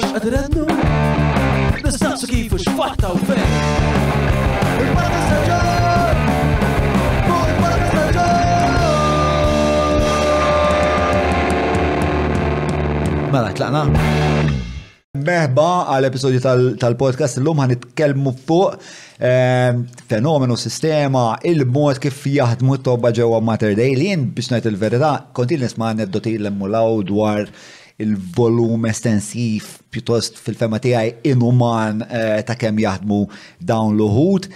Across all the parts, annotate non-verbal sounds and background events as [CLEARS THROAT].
mux Nistaqsu kifu xfatta u fejn oh, Mela, tlaqna? Meħba għal episodju tal-podcast l-lum għan itkelmu fuq ehm, fenomenu sistema il-mod kif jaħdmu t-tobba ġewa Mater Day li jen biex najt il verita konti nisma' aneddotil l-emmulaw dwar il-volum estensiv pjuttost fil-fema tiegħi inuman eh, ta' kemm jaħdmu dawn l-uħud.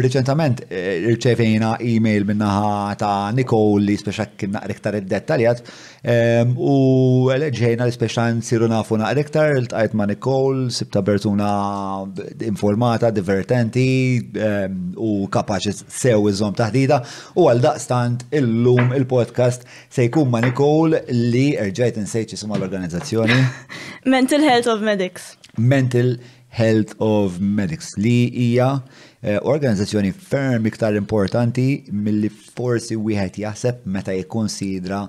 Reċentament eh, irċevejna email minnaħa ta' Nicole li speċa kien naqriktar id-dettaljat u leġejna li speċa nsiru nafu naqriktar il tajt ma' Nicole, sibta bertuna informata, divertenti u kapaċi sew iżom taħdida u għal daqstant illum il-podcast se jkun ma' Nicole li rġejt nsejċi suma l-organizzazzjoni. [LAUGHS] Mental Health of Medics. Mental Health of Medics li hija eh, organizzazzjoni ferm iktar importanti milli forsi wieħed jaħseb meta jikkonsidra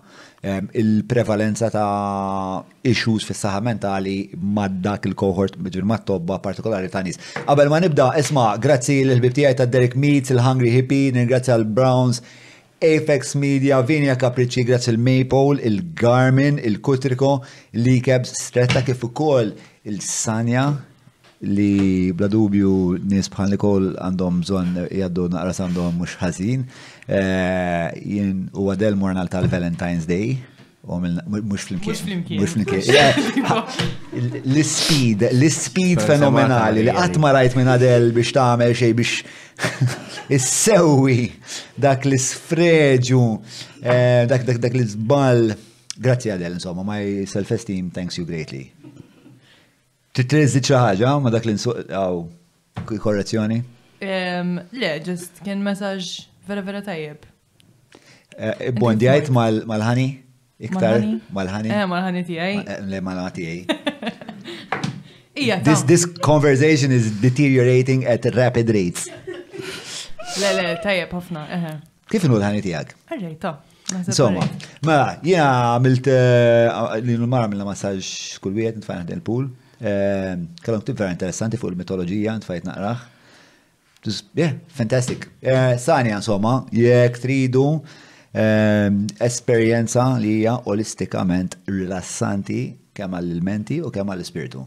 eh, il-prevalenza ta' issues fis saħħa mentali mad dak il-kohort ġil mat-tobba partikolari ta' nies. Qabel ma nibda, isma' grazzi l-ħbib tiegħi ta' Derek Meets, il-Hungry Hippie, ningrazzja l-Browns, Apex Media, Vinja Capricci, grazz il-Maple, il-Garmin, il-Kutriko, l-Ikebs, stretta kif ukoll il-Sanja, li bla dubju nis bħal kol għandhom bżon jaddu naqras għandhom mux ħażin. Eh, jien u għadel mornal tal-Valentine's Day, U għamilna, mux flimkien. Mux flimkien. [LAUGHS] L-speed, l-speed fenomenali li għatma rajt minn del biex tamel xej biex [LAUGHS] s-sewi dak l-sfreġu, eh, dak l-zbal. Grazzi għadel, insomma, my self-esteem thanks you greatly. Titrezzi ċaħġa ma dak l-insuqaw korrezzjoni? Le, just kien messaġ vera vera tajjeb. Eh, eh, bondi għajt mal-ħani? Mal Iktar mal-ħani. Eh, mal-ħani tijaj. Eh, le mal-ħani tijaj. [LAUGHS] Ija, this, this conversation is deteriorating at rapid rates. Le, le, tajjeb ħafna. Eh. Kif inhu l-ħani tijak? Arrej, ta. Insomma, ma jina għamilt eh, li l-mara għamilna massaġ kull wieħed nfajna ħdel pool. Kellhom tip vera interessanti fuq il-mitoloġija nfajt naqraħ. Yeah, fantastic. Sanja, insomma, jekk tridu. Ehm, esperjenza li hija olistikament rilassanti kemm għall-menti u kemm għall-ispirtu.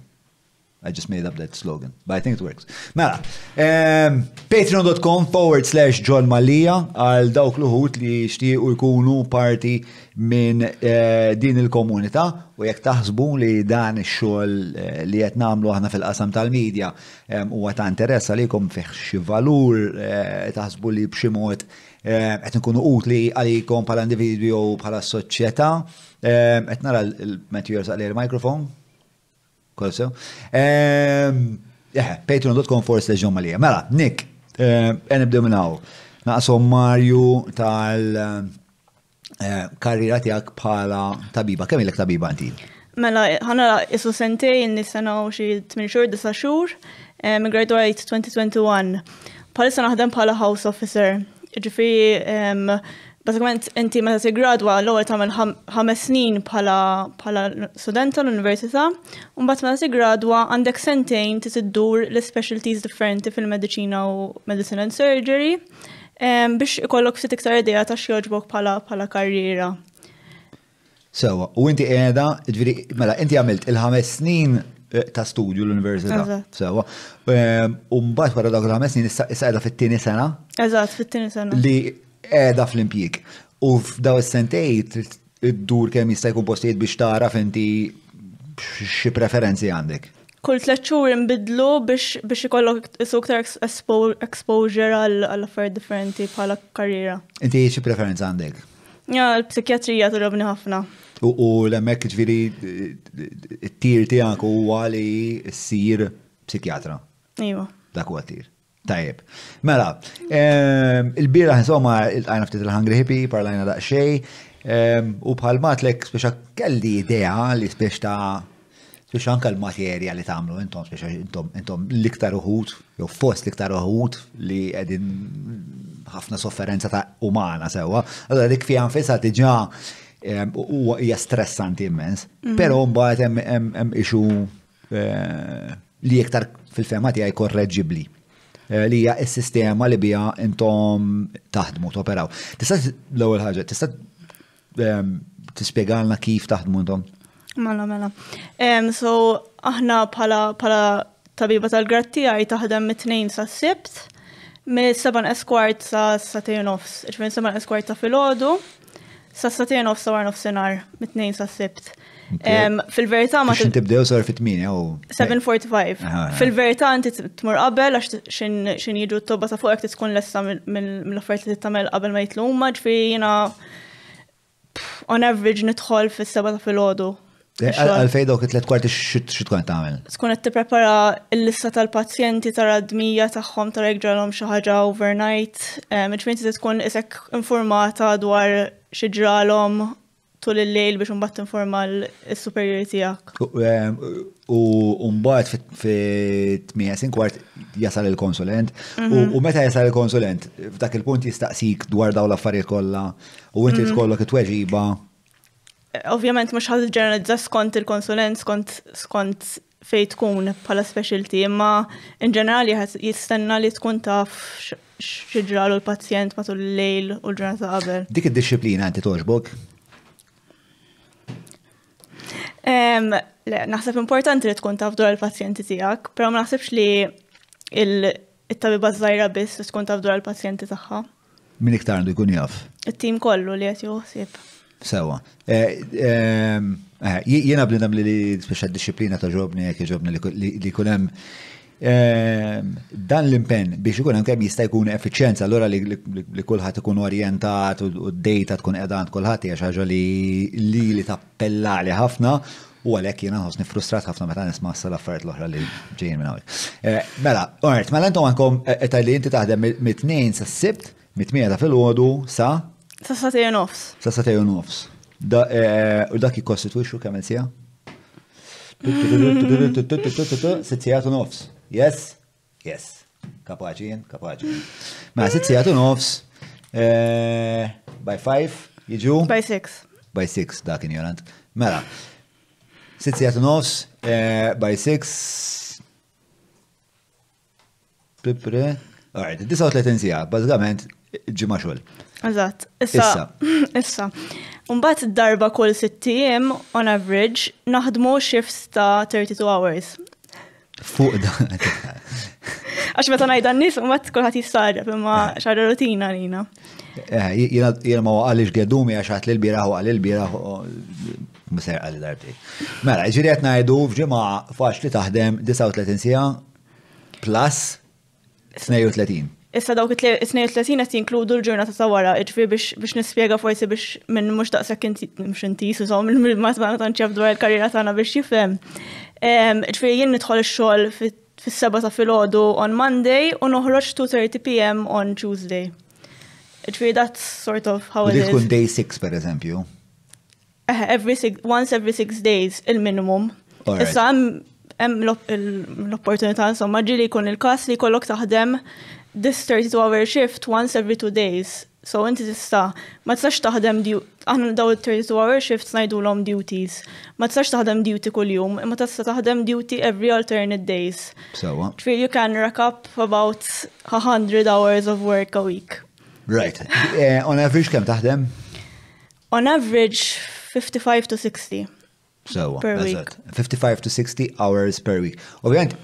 I just made up that slogan, but I think it works. Mela, um, ehm, patreon.com forward slash John Malia għal dawk l-uħut li u jkunu parti minn uh, din il-komunità u jekk taħsbu li dan ix-xogħol uh, li qed nagħmlu aħna fil-qasam tal-medja ehm, huwa um, ta' interess li kom xi valur uh, taħsbu li b'xi mod Eh, qed nkunu utli għalikom bħala individwi u bħala soċjetà. Eh, qed nara l-Matthew għalli l il-mikrofon. Kol sew. Eh, patreon.com force leġum għalija. Mela, Nick, nibdew minn hawn. Naqsom Marju tal- karriera tiegħek bħala tabiba. Kemm il-ek tabiba għanti? Mela, ħana jessu sentej n-nisana u xie 8 xur, 9 xur, graduate 2021. Palissa naħdem bħala house officer ġifiri, basikament inti meta gradwa, l-ewwel tagħmel ħames snin bħala bħala student tal-università, u mbagħad meta gradwa għandek sentejn ti tiddur l-specialties differenti fil-mediċina u medicine and surgery biex ikollok ftit iktar idea ta' x'joġbok bħala karriera. Sewa, u inti qiegħda, mela inti għamilt il-ħames snin ta' studju l-Università. Sewa. Ehm, Umbat wara dak l-ħames snin issa qiegħda fit-tieni sena. Eżatt, fit-tieni sena. Li qiegħda fl impjik U f'daw is-sentej id-dur kemm jista' jkun postijiet biex tara f'inti xi preferenzi għandek. Kull tliet xhur inbidlu biex ikollok isu iktar exposure għal affarijiet differenti bħala karriera. Inti xi preferenzi għandek? Ja, l-psikjatrija turobni ħafna. U l-emmek ġviri t-tir tijak u għali s-sir psikjatra. Iva. Dak u għattir. Tajib. Mela, ehm, il-bira insomma il-għajna ftit il-Hungry Hippie, parlajna daqxej, ehm, u l-ek speċa kelli idea li speċa ta' speċa anka l-materja li tamlu intom, speċa intom l-iktar uħut, jew fost l-iktar uħut li għedin ħafna sofferenza ta' umana sewa. Għadda dik fija nfisa diġa u hija stressanti immens. Però mm. mbagħad hemm ixu eh, li iktar fil-fema tiegħi korreġibbli. Eh, li hija s-sistema li bija intom taħdmu toperaw. Tista' l-ewwel ħaġa, tista' tispjegalna kif taħdmu intom? Mela, mela. So, aħna bħala tabiba tal-grat taħdem mit-tnejn sas-sibt, mis-7 esquart sa' satejn nofs, 7 esquart ta' filgħodu. Sassatien of sawar of senar, mitnejn sassibt. Fil-verità ma. Xin tibdew sar fit u. 7.45. Eh. Fil-verità inti tmur qabel għax xin jiġu t-tobba ta' fuqek tkun lessa mill-offerti li t-tamel qabel ma jitlu ma ġfiri jina on average nidħol fil-seba fil-ħodu. Eh, Għalfej dawk it-tlet kwarti xit kont tagħmel? Tkun qed tipprepara l-lista tal-pazjenti tara d-dmija tagħhom tara jekk xi ħaġa overnight, ġifieri tkun isek informata dwar xieġralom tul il-lejl biex unbat informa l-superiori tijak. U mbat fit-8 kwart jasal il-konsulent. Mhm. U meta jasal il-konsulent, f'dak il-punt jistaqsik dwar daw l-affarijiet kollha u inti mhm. tkollok it-tweġiba. Ovvjament mhux ħadd ġeneralizza skont il-konsulent, skont skont fej tkun pala specialty, imma in ġenerali jistenna li tkun taf xġralu l-pazjent matul l-lejl u l-ġurnata qabel. Dik id-disciplina għanti toġbok? Naħseb importanti li tkun taf dwar il-pazjenti tijak, pero ma naħsebx li il-tabiba zaħira biss tkun taf dwar l pazjenti taħħa. Min iktar għandu jkun jaf? Il-tim kollu li għet juħsib. Sewa. Eh, Eh, Jena b'nidam li speċa disciplina ta' ġobni, jek ġobni li kunem ehm, dan l-impen biex ikun hemm kemm jista' jkun effiċjenza allura li kulħadd ikun orjentat u d-data tkun qedant kulħadd hija xi ħaġa li li tappella li ħafna U għalhekk jiena ħosni frustrat ħafna meta nisma s affarijiet l-oħra li ġejjin minn hawnhekk. Eh, mela, ort, mela intom għandkom eh, li inti taħdem mit-tnejn sa sibt, mit-tmieta fil-ħodu sa? Sa satejn nofs. Sa satejn nofs. Eh, u dak jikostitwixxu kemm sija? Sitt nofs. Yes? Yes. Kapaċin, kapaċin. Ma sitt nofs. By five, jiġu? By six. By six, dak ignorant. Mela. Sitt nofs, by six. Pipre. Alright, 39 sija, bazzgament, ġimma xol. Eżatt, issa. Issa. Umbat [LAUGHS] darba kull sittijiem, on average, naħdmu shifts ta' 32 hours. Fuq da. [LAUGHS] Għax meta najda n-nis, umbat kullħat jistarġab, imma eh. xarra rutina lina. Eh, jena ma għalix għedumi għax għat l-biraħ u għal l u miser għal darbi. Mela, ġiriet najdu fġima faċ li taħdem 39 sija plus 32. Issa dawk it-32 qed jinkludu l-ġurnata ta' wara, ġifieri biex nispjega forsi biex minn mhux daqshekk inti mhux inti sużom [LAUGHS] minn ma tbana dwar il-karriera tagħna biex jifhem. Ġifieri jien nidħol ix-xogħol fis-seba ta' filgħodu on Monday u noħroġ 2:30 pm on Tuesday. Ġifieri that's sort of how it is. Tkun day 6 pereżempju. Eh, every six, once every six days il-minimum. Issa hemm l-opportunità insomma ġili jkun il-każ li jkollok taħdem this 32 hour shift once every two days. So inti tista ma tistax taħdem għan daw 32 hour shifts ngħidulhom duties. Ma tistax taħdem duty kuljum, ma tista taħdem duty every alternate days. what? So, you can rack up about 100 hours of work a week. Right. Uh, on average kem taħdem? On average 55 to 60. So, per week. It. 55 to 60 hours per week. Ovvijament,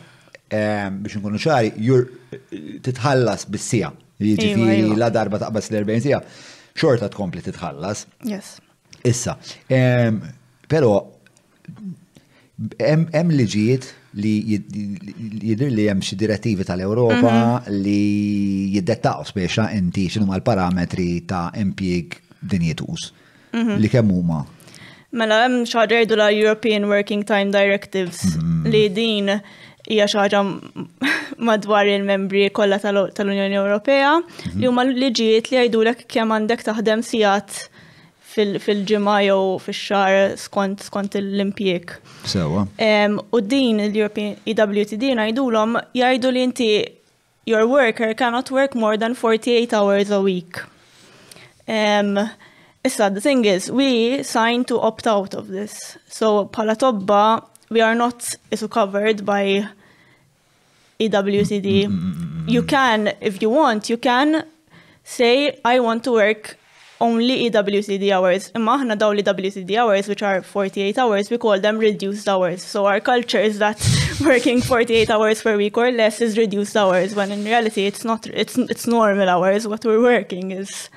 biex nkunu ċari, jur titħallas bis-sija. Jiġifieri iva, iva. la darba taqbas l-40 sija, xorta tkompli titħallas. Yes. Issa, però hemm liġijiet li jidir li hemm xi direttivi tal-Ewropa mhm. li jiddettaqgħu speċa inti x'inhu l-parametri ta' impjieg dinjetus mhm. li kemm huma. Mela hemm xi ħaġa la European Working Time Directives mhm. li din hija xaġa [LAUGHS] madwar il-membri kollha tal-Unjoni Ewropea mhm. li huma liġijiet li jgħidulek kemm għandek taħdem sigħat fil-ġimgħa jew fix-xahar skont skont l-impjek. Sewa. U din il-European EWTD ngħidulhom jgħidu li inti your worker cannot work more than 48 hours a week. Issa, the thing is, we signed to opt out of this. So, pala tobba, we are not isu covered by EWCD. Mm-hmm. Mm, mm, mm. You can, if you want, you can say, I want to work only EWCD hours. Imagine am EWCD hours, which are 48 hours, we call them reduced hours. So our culture is that [LAUGHS] working 48 hours per week or less is reduced hours, when in reality it's not, it's, it's normal hours. What we're working is,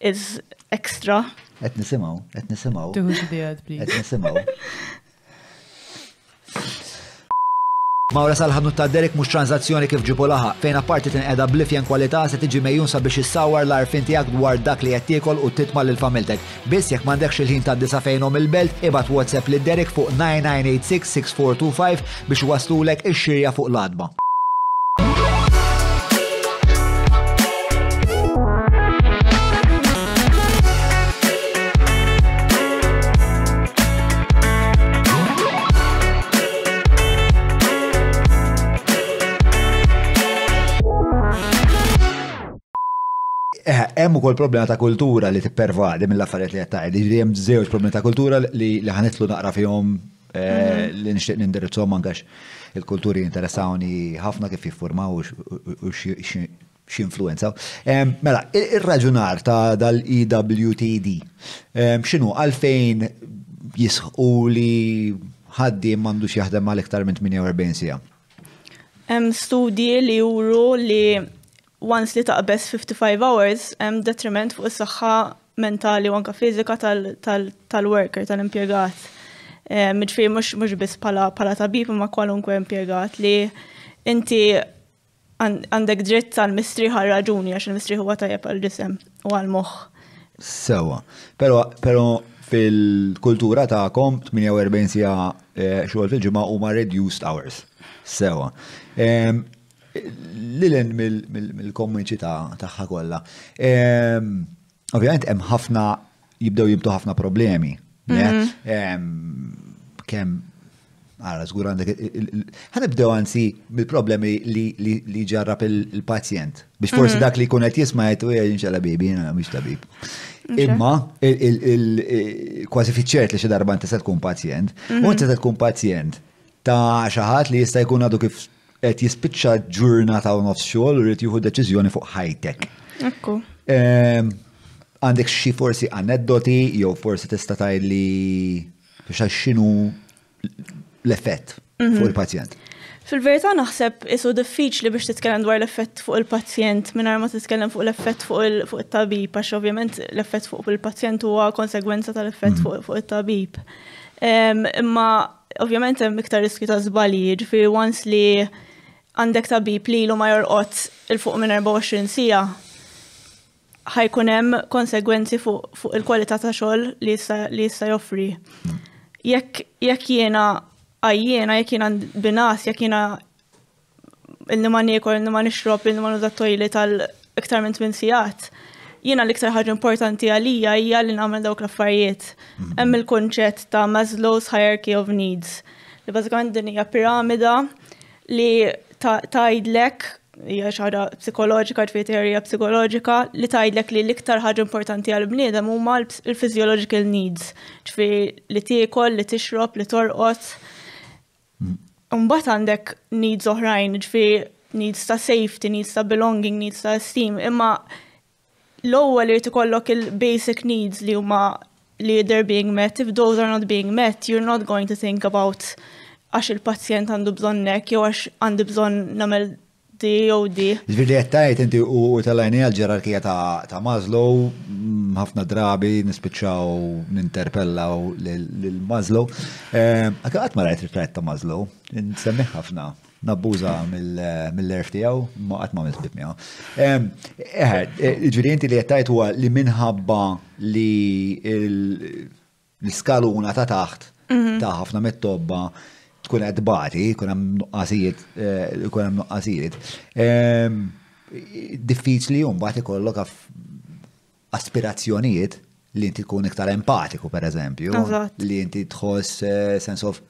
is extra. Qed nisimgħu, qed nisimgħu. Tuħu please. Qed nisimgħu. [LAUGHS] Mawra salħadnu ta' Derek mux tranzazzjoni kif ġibu laħa, fejn apparti tin qeda blifjen kwalità se tiġi mejjun sabiex issawar l-arfin tiegħek dwar dak li qed tiekol u titma' lil familtek. Biss jekk m'għandekx il-ħin ta' disa fejnhom il-belt, ibad WhatsApp lid Derek fuq 9986 6425 biex waslulek ix-xirja fuq l-adba. hemm ukoll problema ta' kultura li tippervadi mill-affarijiet li qed tgħid. Jiġri hemm żewġ problemi ta' kultura li ħanitlu naqra fihom eh, mhm. li nixtieq nindirizzhom angax il-kulturi interessawni ħafna kif jiffurmaw u x'influenzaw. Mela, ir-raġunar ta' dal-EWTD x'inhu għalfejn jisħu li ħaddi m'għandux jaħdem għal iktar minn 48 sija. Studji li juru li once li taqbes 55 hours hemm detriment fuq is-saħħa mentali u anka fiżika tal-worker, tal-impjegat. Mġfiri ehm, mux, mux bis pala, pala tabib ma kwalunkwe impjegat li inti għandek dritt tal-mistri ħarraġuni għax il-mistri huwa tajjeb għal-ġisem u għal-moħ. Sewa, pero, pero fil-kultura tagħkom 48 sija eh, xogħol fil-ġimgħa huma reduced hours. Sewa. Ehm, lilen mill-komunità tagħha kollha. Ehm, ovvjament hemm ħafna jibdew jibdu ħafna problemi. Mhm. Ehm, Kemm Għara, zgur għandek, ħanibdew għansi bil-problemi li ġarrab il-pazjent. Biex forsi mhm. dak li kunet jisma jtu għed inxalla bibi, jena mux tabib. Imma, kważi fiċċert li xedarba n tkun pazjent. Mhm. U n tkun pazjent ta' xaħat li jista' jkun għadu kif qed jispiċċa ġurnata u nofs xogħol u rrid jieħu deċiżjoni fuq ħajtek. Ekku. Ehm, għandek xi forsi aneddoti jew forsi tista' tgħidli biex x'inhu l-effett fuq mhm. il-pazjent. Fil-verità naħseb isu diffiċli biex titkellem dwar l-effett fuq il-pazjent mingħajr ma titkellem fuq l-effett fuq it-tabib għax ovvjament l-effett fuq il-pazjent huwa konsegwenza tal-effett mhm. fuq it-tabib. Ehm, imma ovvjament hemm iktar riski ta' żbalji, ġifieri once li għandek tabib li lu ma jorqot il-fuq minn 24 sija, ħajkun hemm konsegwenzi fuq fu il-kwalità ta' xogħol li jista' joffri. Mm. Jekk jekk jiena għajjiena jekk jiena binas, jekk jiena il ma niekol, illi ma nixrob, illi ma nuża tojli tal-iktar minn tmien sigħat, jiena l-iktar ħaġa importanti għalija hija li nagħmel dawk l-affarijiet. Mm-hmm. Hemm il-kunċett ta' Maslow's Hierarchy of Needs. Li bażikament din hija piramida li tajdlek hija xara psikoloġika, tfiterija psikoloġika li tajdlek li l-iktar ħaġa importanti għal-bniedem huma l-physiological needs, ċfi li tiekol, li tixrob, li torqot. Mm. Mbagħad għandek needs oħrajn, ġifi needs ta' safety, needs ta' belonging, needs ta' esteem, imma l-ewwel irid ikollok il-basic needs li huma li they're being met, if those are not being met, you're not going to think about għax il-pazjent għandu bżonnek, jew għax għandu bżon namel di jew di. Zvirli għettajt inti u tal-għajni għal-ġerarkija ta' Maslow, mm, ħafna drabi nispiċaw ninterpellaw l-Maslow. Għakat ehm, ma rajt il ta' Maslow, n-semmiħ ħafna nabbuża mill-erf tijaw, ma għatma mill-bib miaw. Ehm, e, Ġviri inti li għettajt huwa li minħabba li l-skaluna ta' taħt mhm. ta' ħafna mit-tobba tkun qed bati, kun hemm nuqqasijiet, eh, kun hemm nuqqasijiet. Diffiċli u mbagħad ikollok aspirazzjonijiet li inti tkun iktar empatiku eżempju. li inti tħoss eh, sense of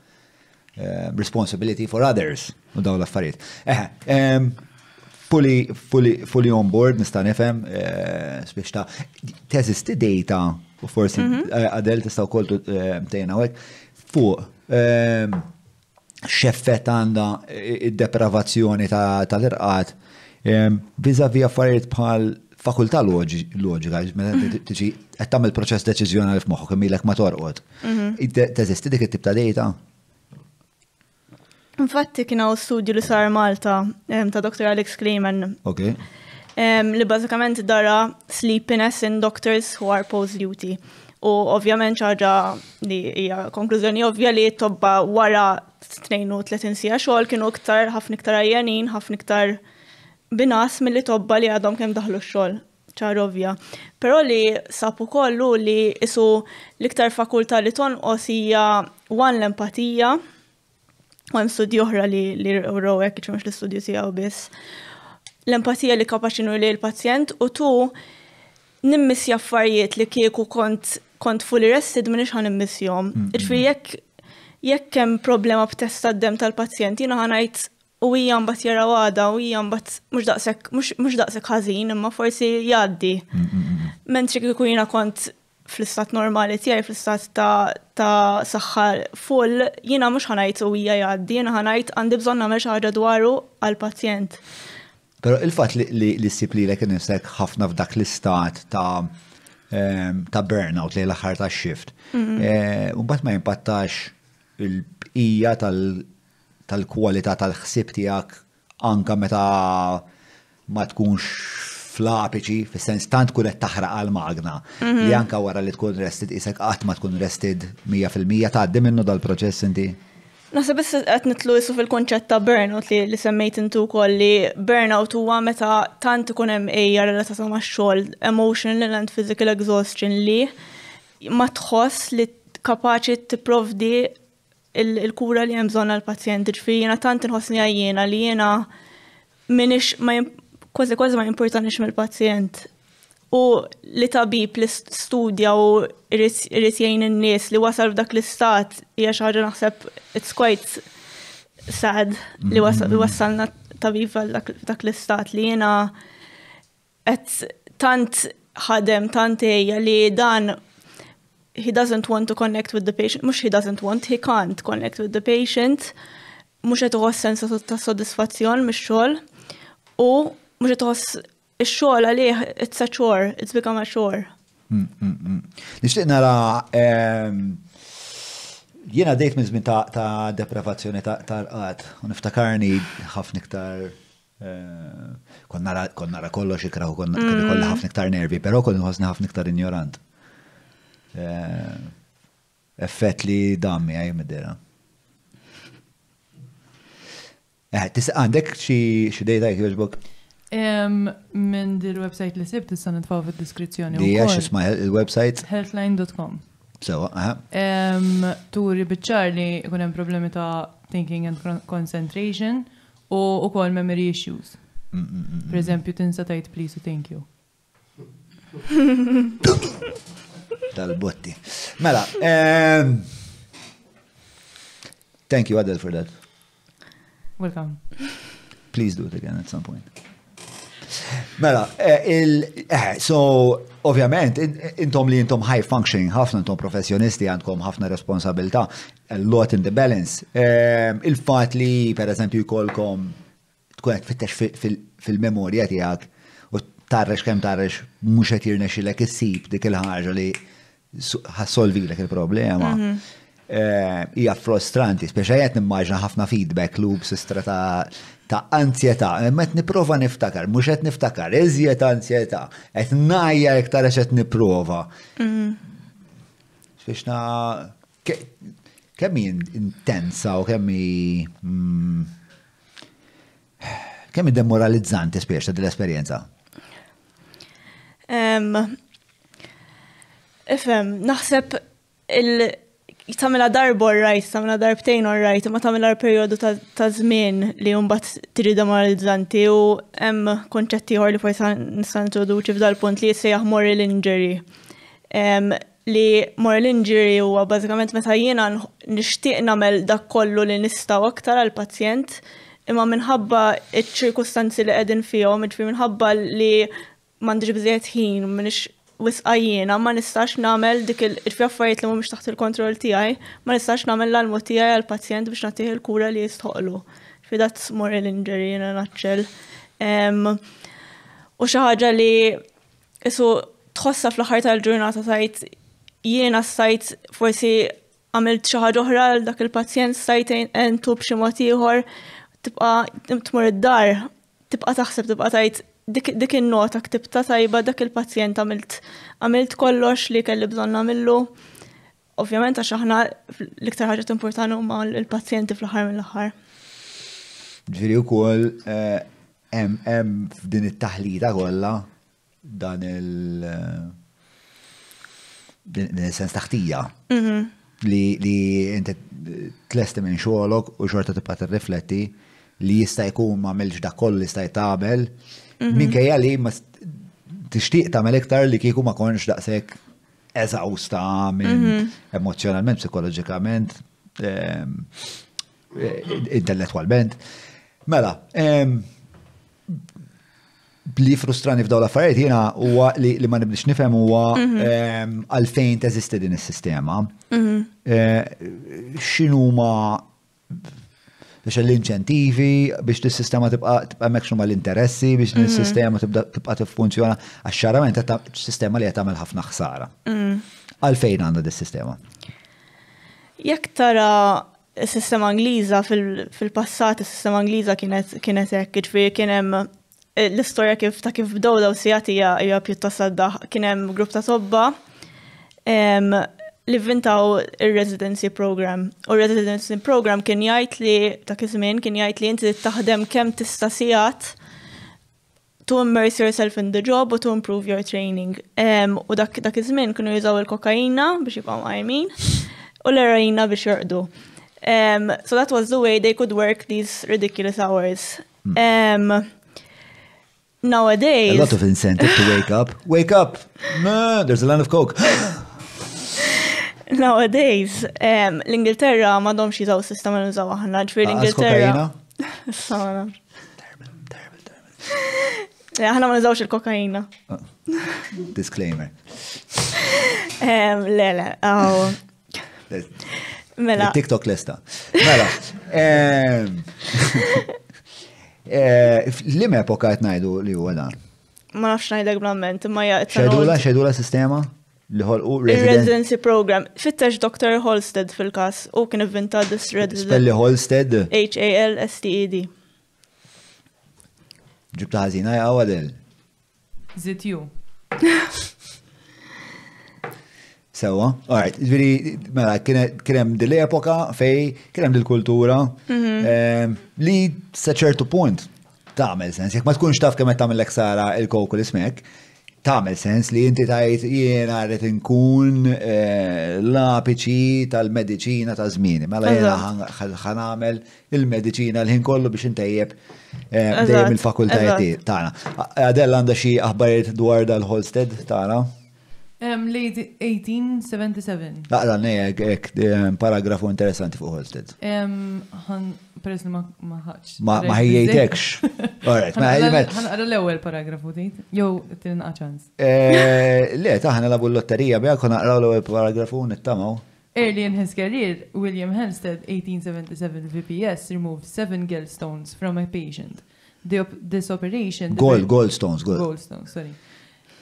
eh, responsibility for others u dawn l-affarijiet. Fully, fully, fully on board, nista' nifhem, spiex ta' teżisti data, u forsi għadel mhm. tista' wkoll tejna fuq xeffet għanda id-depravazzjoni tal-irqat. Vizavi affarijiet bħal fakultà loġika, tiġi qed tagħmel proċess deċiżjonali f'moħħok imilek ma torqod. Mhm. Teżisti dik it-tip ta' dejta? Infatti kien hawn studju li sar Malta ta' Dr. Alex Kleeman. Ok. Li bażikament dara sleepiness in doctors who are post duty. U ovvjament ċaġa li hija konklużjoni ovvja li tobba wara 32 sija xogħol kienu iktar ħafna iktar għajjanin, ħafna iktar binas mill-li tobba li għadhom kemm daħlu x-xogħol ċarovja. Però li sapu kollu li isu l-iktar fakulta li tonqos hija wan l-empatija, għan studi oħra li li rowek, ċemx l istudju tiegħu biss. L-empatija li kapaċinu li l-pazjent u tu nimmis affarijiet li kieku kont kont fully rested minix ħan immissjom. Mm, mm. Iġfiri jekk hemm problema b'test tad-dem tal-pazjenti, jiena ħanajt u hija mbagħad jara għada u hija mbagħad mhux daqshekk mhux daqshekk ħażin imma forsi jgħaddi. Mm, mm, mm, Mentri kieku jiena kont fl-istat normali tiegħi fl-istat ta', ta saħħa full jiena mhux ħanajt u hija jgħaddi, jiena ħanajt għandi bżonn nagħmel xi ħaġa dwaru għall-pazjent. Però il-fatt li ssib li lek nisek ħafna f'dak l-istat ta' ehm, ta' burnout li l-aħħar ta' shift. Mm-hmm. Eh, mbagħad ma jimpattax il-bqija tal-kwalità tal-ħsib tiegħek anka meta ma tkunx fl-apiċi, fil-sens tant kun qed taħraq għal-magna. Mhm. Li anka wara li tkun rested isek qatt ma tkun rested 100% tgħaddi minnu dal-proċess inti. Naħseb issa qed nitlu isu fil-konċett ta' burnout li li semmejt intu wkoll li burnout huwa meta tant ikun hemm ejja relatata max-xogħol, emotional and physical exhaustion li ma tħoss li kapaċi tipprovdi il-kura li hemm bżonn għall-pazjent. Ġifieri tant nħosni għajjiena li jiena minix ma kważi kważi ma importanix mill-pazjent. U li tabib li studja u irrit jgħin n-nies li wasal f'dak l-istat hija xi ħaġa naħseb it's quite sad li wasalna mm-hmm. tabib f'dak l-istat li jiena tant ħadem tant hija li dan he doesn't want to connect with the patient, mux he doesn't want, he can't connect with the patient, mux jtuħos sens ta' soddisfazzjon mis xol u mux jtuħos il-xol għalih, it's a chore, it's become a chore. Mm, mm, mm. Nishtiq nara ehm, jena dejt minn żmien ta' depravazzjoni ta' rqat u niftakarni ħafna iktar ehm, konna nara kollox ikraħu, konna kolli ħafna iktar nervi, pero konna ħafna iktar ignorant. Eh, effett li dammi għaj middera. Eh, għandek xie dejta jek jħuġbok? Minn dir websajt li sib tista' nitfaw fil-deskrizzjoni. Di għax isma il-website? Healthline.com. Sewa, aha. Turi bitċar li kunem problemi ta' thinking and concentration u u kol memory issues. Mm, mm, mm, per eżempju, tinsa tajt please u thank you. [LAUGHS] tal-botti. Mela, um, thank you Adel for that. Welcome. Please do it again at some point. Mela, eh, il, eh, so, ovvjament, intom li intom high functioning, ħafna intom professjonisti għandkom ħafna responsabilta, a lot in the balance. Ehm, il-fat li, per eżempju, jkolkom tkunet fittex fil-memorja tiegħek u tarrex kemm tarrex mhux qed jirnexxilek issib dik il ħarġa li ħassolvi l il-problema. Mhm. Eh, hija frustranti, speċajet nimmaġna ħafna feedback loops istra ta' ta' ansjeta, eh, met niprofa niftakar, mux et niftakar, iżjed ansjeta, et najja iktar eċet niprofa. Mhm. Speċna, kemmi intensa u kemmi mm, kemmi demoralizzanti speċta dell esperienza Ifem, naħseb il- tamela darb all right, tamela darbtejn or right, ma tamela periodu ta' zmin li jumbat trida moralizzanti u hemm konċetti ħor li forsa nista' introduċi f'dal punt li jissejjaħ moral injury. li moral injury huwa bażikament meta jiena nixtieq nagħmel dak kollu li nistaw aktar għal pazjent imma minħabba iċ-ċirkustanzi li qegħdin fihom, ġifi minħabba li m'għandix bżiet ħin, m'għandix wisqajjina ma nistax nagħmel dik il fjaffariet li mhumiex taħt il-kontroll tiegħi, ma nistax nagħmel l-almu tiegħi għall-pazjent biex nagħtih il-kura li jistħoqlu. Fi that's moral injury in naċċel. U xaħġa li isu tħossa fl-aħħar tal-ġurnata tajt jiena stajt forsi għamilt xi ħaġa oħra dak il-pazjent stajt entu b'xi mod ieħor tibqa' tmur id-dar, tibqa' taħseb tibqa' tajt dik il-nota ktibta tajba dak il-pazjent għamilt għamilt kollox li kelli bżon għamillu. Ovvjament għax aħna l-iktar ħaġa u huma l-pazjenti fl-aħħar mill-aħħar. Ġiri wkoll eh, hemm f'din it-taħlita kollha dan il- eh, din sens taħtija mhm. li inti tlesti minn xogħolok u xorta tibqa' tirrifletti li jista' jkun ma' milx dak koll li jista' jtabel. Mhm. minkejja li ma tixtieq tagħmel iktar li kieku ma konx daqshekk eżawsta minn mhm. emozjonalment, psikoloġikament, eh, intellettwalment. Mela, li frustrani f'daw l-affarijiet jiena huwa li ma nibdix nifhem huwa mhm. għalfejn teżisti din is-sistema. Eh, x'inhuma biex l-inċentivi, biex l-sistema tibqa mekxu ma l-interessi, biex mhm. l-sistema tibqa tiffunzjona, għaxxarament ta' sistema li għetamel ħafna ħsara. Mhm. Għalfejn għanda d-sistema? Jek tara s-sistema Angliża fil-passat, s-sistema Angliża kienet hekk, ġifieri kien hemm eh, l-istorja kif ta' kif bdow daw sigħat hija hija pjuttost għadda kien hemm grupp ta' tobba l vintaw il-residency program. U residency program kien jajt li ta' kizmin kien jajt li inti taħdem kem tista' sigħat to immerse yourself in the job u to improve your training. Um, u dak dak iż kienu jizaw il-kokaina biex jibqgħu għajmin u l erajina biex jordu. Um, so that was the way they could work these ridiculous hours. Um, nowadays... A lot of incentive to wake up. Wake up! there's a line of coke. [LAUGHS] Nowadays, um, l-Ingilterra ma domx jizaw s sistema li nżaw għahna, ġviri ah, l-Ingilterra. Sama. [LAUGHS] Eh, aħna ma nżawx il-kokaina. Ah, disclaimer. Le, le, aw. Mela. TikTok lista. Mela. Lim epoka jtnajdu li u għedan? Ma nafx najdek blamment, ma jgħet. Xedula, xedula sistema? liħolqu residency program. Fittex Dr. Holsted fil-kas u kien ivvinta this residency. Spelli Holsted? H-A-L-S-T-E-D. Ġibta ħazina ja għadel. Zit ju. [LAUGHS] Sewa, alright, ġviri, mela, kienem dil-epoka fej, kienem dil-kultura mhm. li saċertu punt ta' sens, jek ma tkunx taf kemm tagħmel sara il kokul ismek tamel sens li inti tajt jena rrit nkun eh, l apici tal-medicina ta' zmini. Mela jiena ħanamel il-medicina l-ħin kollu biex intejjeb eh, dejjem il-fakultajiet tagħna. Adella għandha xi aħbarijiet dwar dal-Holsted tagħna? Late 1877. Naqra nejek, ek, paragrafu interessanti fuq Holsted. Għan, peress li ma ħax. Ma ħijietekx. Alright, ma ħijietekx. Għan għara l-ewel paragrafu dit, Jo, t-tinqa għacħans. Eh, le, taħna labu l-lotterija, bja għan għadda l-ewel paragrafu nittamaw. Early in his career, William Hempstead, 1877 VPS, removed seven gallstones from a patient. The op this operation... Gold, gold stones, gold. Gold stones, sorry.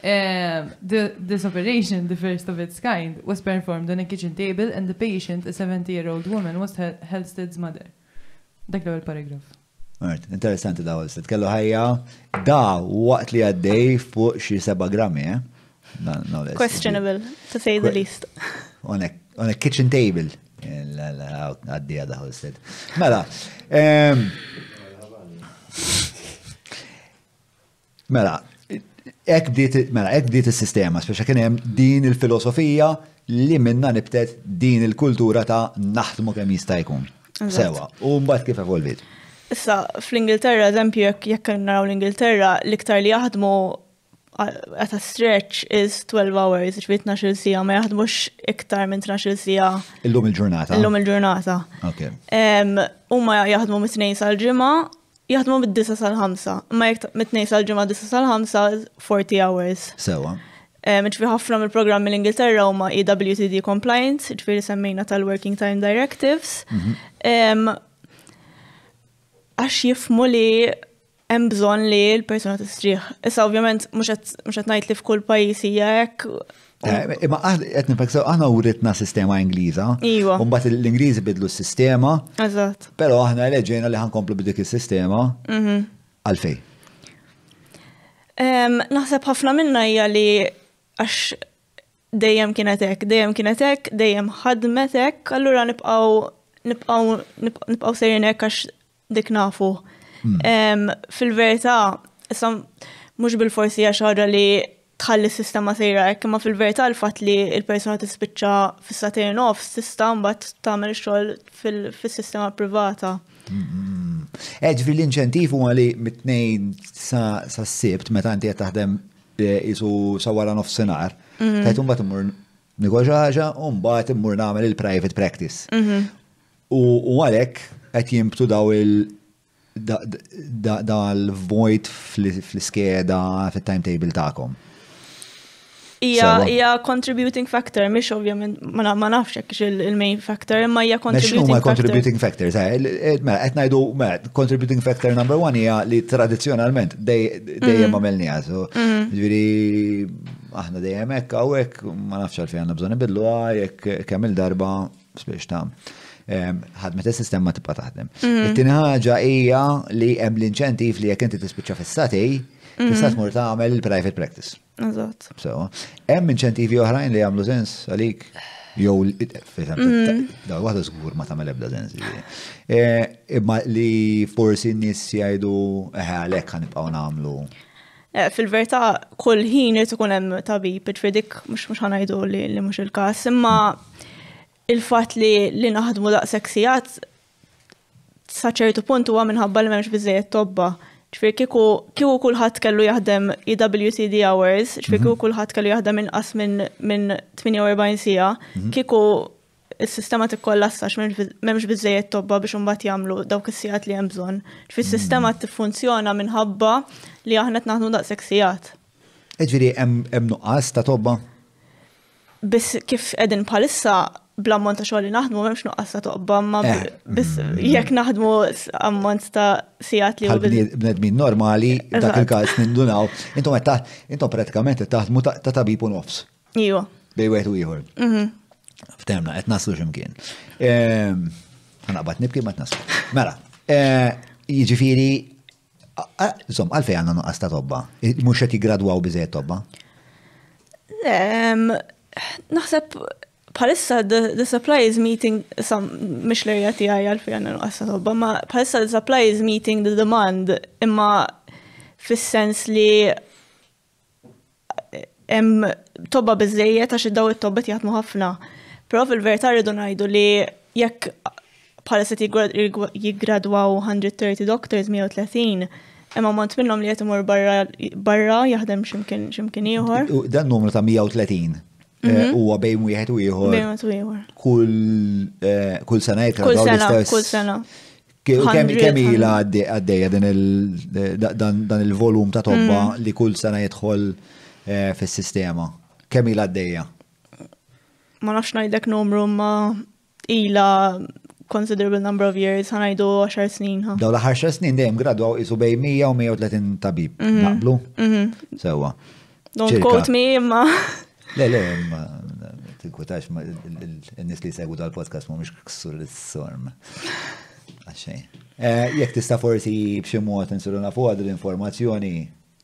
Eh, the, this operation, the first of its kind, was performed on a kitchen table and the patient, a 70-year-old woman, was Hel Helsted's mother. Dak l paragraf. Right, interessanti da għal set. Kellu ħajja da waqt li għaddej fuq xi seba' grammi, eh? Questionable, to say the least. on, a, on a kitchen table. Għaddej għadda s-sed. Mela, ehm, mela, ek bdiet, mela, bdiet il-sistema, speċa kien hemm din il-filosofija li minna nibtet din il-kultura ta' naħdmu kemm jista' jkun. Sewa, u mbagħad kif evolvit. Issa, fl-Ingilterra, eżempju, jekk naraw l-Ingilterra, l-iktar li jaħdmu at a stretch is 12 hours, ġbi 12 sija, ma jaħdmux iktar minn 12 sija. Illum il-ġurnata. Illum il-ġurnata. Ok. Umma jaħdmu mis snejn sal-ġimma, jaħdmu mid-9 sal-5, ma jek mit-2 sal-ġimgħa 9 sal-5 40 hours. Sewa. Ġifi ħafna mill-programmi l-Ingilterra ma' EWTD compliance, ġifieri semmejna tal-Working Time Directives. Mhm. Għax jifmu li hemm bżonn li l-persuna tistrieħ. Issa ovvjament mhux qed ngħid li f'kull pajjiż hija hekk. Eh, imma qed nifeksaw aħna uritna sistema Ingliża. Iwa. Mbagħad l-Ingliżi bidlu s-sistema. Eżatt. Però aħna leġejna li ħankomplu bidik is-sistema. Mhm. Għalfej. Naħseb ħafna minna hija li għax dejjem kienet hekk, dejjem kienet hekk, dejjem ħadmet hekk, allura nibqgħu nibqgħu nibqgħu sejrin hekk għax dik nafu. Hmm. Fil-verità, issa mhux bil-forsi għaxħara li tħalli s-sistema sejra, imma fil-verità l-fat li il-persona tispiċċa fis-satin off, tista' mbagħad tagħmel xogħol fis-sistema privata. Hmm. Eġvi l-inċentiv huwa li mit-tnejn sa s-sibt meta inti qed taħdem isu sawara nofsinhar, mhm. tajt mbagħad immur negozjaġa u mbagħad immur nagħmel il-private practice. Mhm. U għalhekk qed jimbtu daw il- dal-vojt fl-iskeda, fil-timetable ta'kom? Ija, ija contributing factor, mish ovvjament, ma nafx jekk il-main factor, ma hija contributing factor. contributing factors, eh, eh, mela, qed ma, mela, contributing factor number one hija li tradizzjonalment dejjem melnija, mhm. eh, so mhm. ġifieri aħna dejjem hekk hawnhekk ma nafx għalfejn għandna bżonn ibidluha ah, jekk kemm il-darba spiex ta' ħadmet il-sistema tibqa taħdem. Mhm. it tieni ħaġa hija li hemm l-inċentiv li jekk inti tispiċċa fis-sati, mhm. tista' tmur tagħmel il-private practice. Eżatt. So, hemm inċentivi oħrajn li jagħmlu sens għalik. Jew mhm. da waħda żgur ma tagħmel ebda sens. Jiġifieri. E, imma li forsi n-nies jgħidu eh, għalhekk ħanibqgħu nagħmlu. E, fil verta kull ħin irid ikun hemm tabib, dik mhux mhux ħanajdu li mhux il-każ, imma il-fat li li naħdmu daqsek seksijat saċertu punt huwa minħabba li m'hemmx biżejjed tobba. ċfir kieku kieku kulħadd kellu jaħdem EWCD hours, ċfir kieku mhm. kulħadd kellu jaħdem inqas minn min 48 sija, kieku il sistema tikkollastax m'hemmx biżejjed tobba biex imbagħad jagħmlu dawk is-sijat li hemm bżonn. il-sistema mhm. sistema tiffunzjona minħabba li aħna qed naħdmu daqs seksijat. Ġifieri hemm nuqqas ta' tobba? Biss kif qegħdin bħalissa bl-ammont ta' xogħol li naħdmu m'hemmx nuqqas ta' toqba ma eh, biss mm. jekk naħdmu ammont ta' sigħat li bnedmin normali dak il-każ nindunaw. Intom qed intom pratikament qed taħdmu ta' tabib u nofs. Iwa. Bej wieħed u ieħor. Mhm. Ftemna qed naslu x'imkien. Ehm, ħanaqbad nibki ma tnaslu. Mela, eh, jiġifieri Zom, għalfej għanna nuqqas ta' tobba? Mux qed jigradwaw biżejjed tobba? Ehm, naħseb palissa the supply is meeting some mish l ti għaj għalfi għanna nuqqasa tobba, ma palissa the supply is meeting the demand imma fis-sens li em tobba bizzejiet għax id-daw it-tobbet jgħatmu ħafna. Però fil-verità rridu ngħidu li jekk palissa jigradwaw 130 doctors 130 imma mont minnhom li qed imur barra jaħdem x'imkien x'imkien ieħor. Dan numru ta' 130. Mm-hmm. Eh, huwa bejn wieħed u ieħor. Eh, kull sena jitra Kull sena, kull sena. Kemm ila għaddejja dan il-volum ta' tobba mm. li kull sena jidħol eh, fis-sistema. Kemm ila għaddejja? Ma nafx ngħidlek numru ma ila considerable number of years, ħanajdu 10 snin. Daw la 10 snin dejjem gradwaw isu bej 100 u 130 tabib. Mm-hmm. Naqblu? Mm-hmm. Sewa. Don't quote me, imma. Le, le, ma tinkutax, ma n-nis li segwu dal-podcast ma mux ksur l sorm Għaxej. Eh, jek tista forsi bximot l fuq għad l-informazzjoni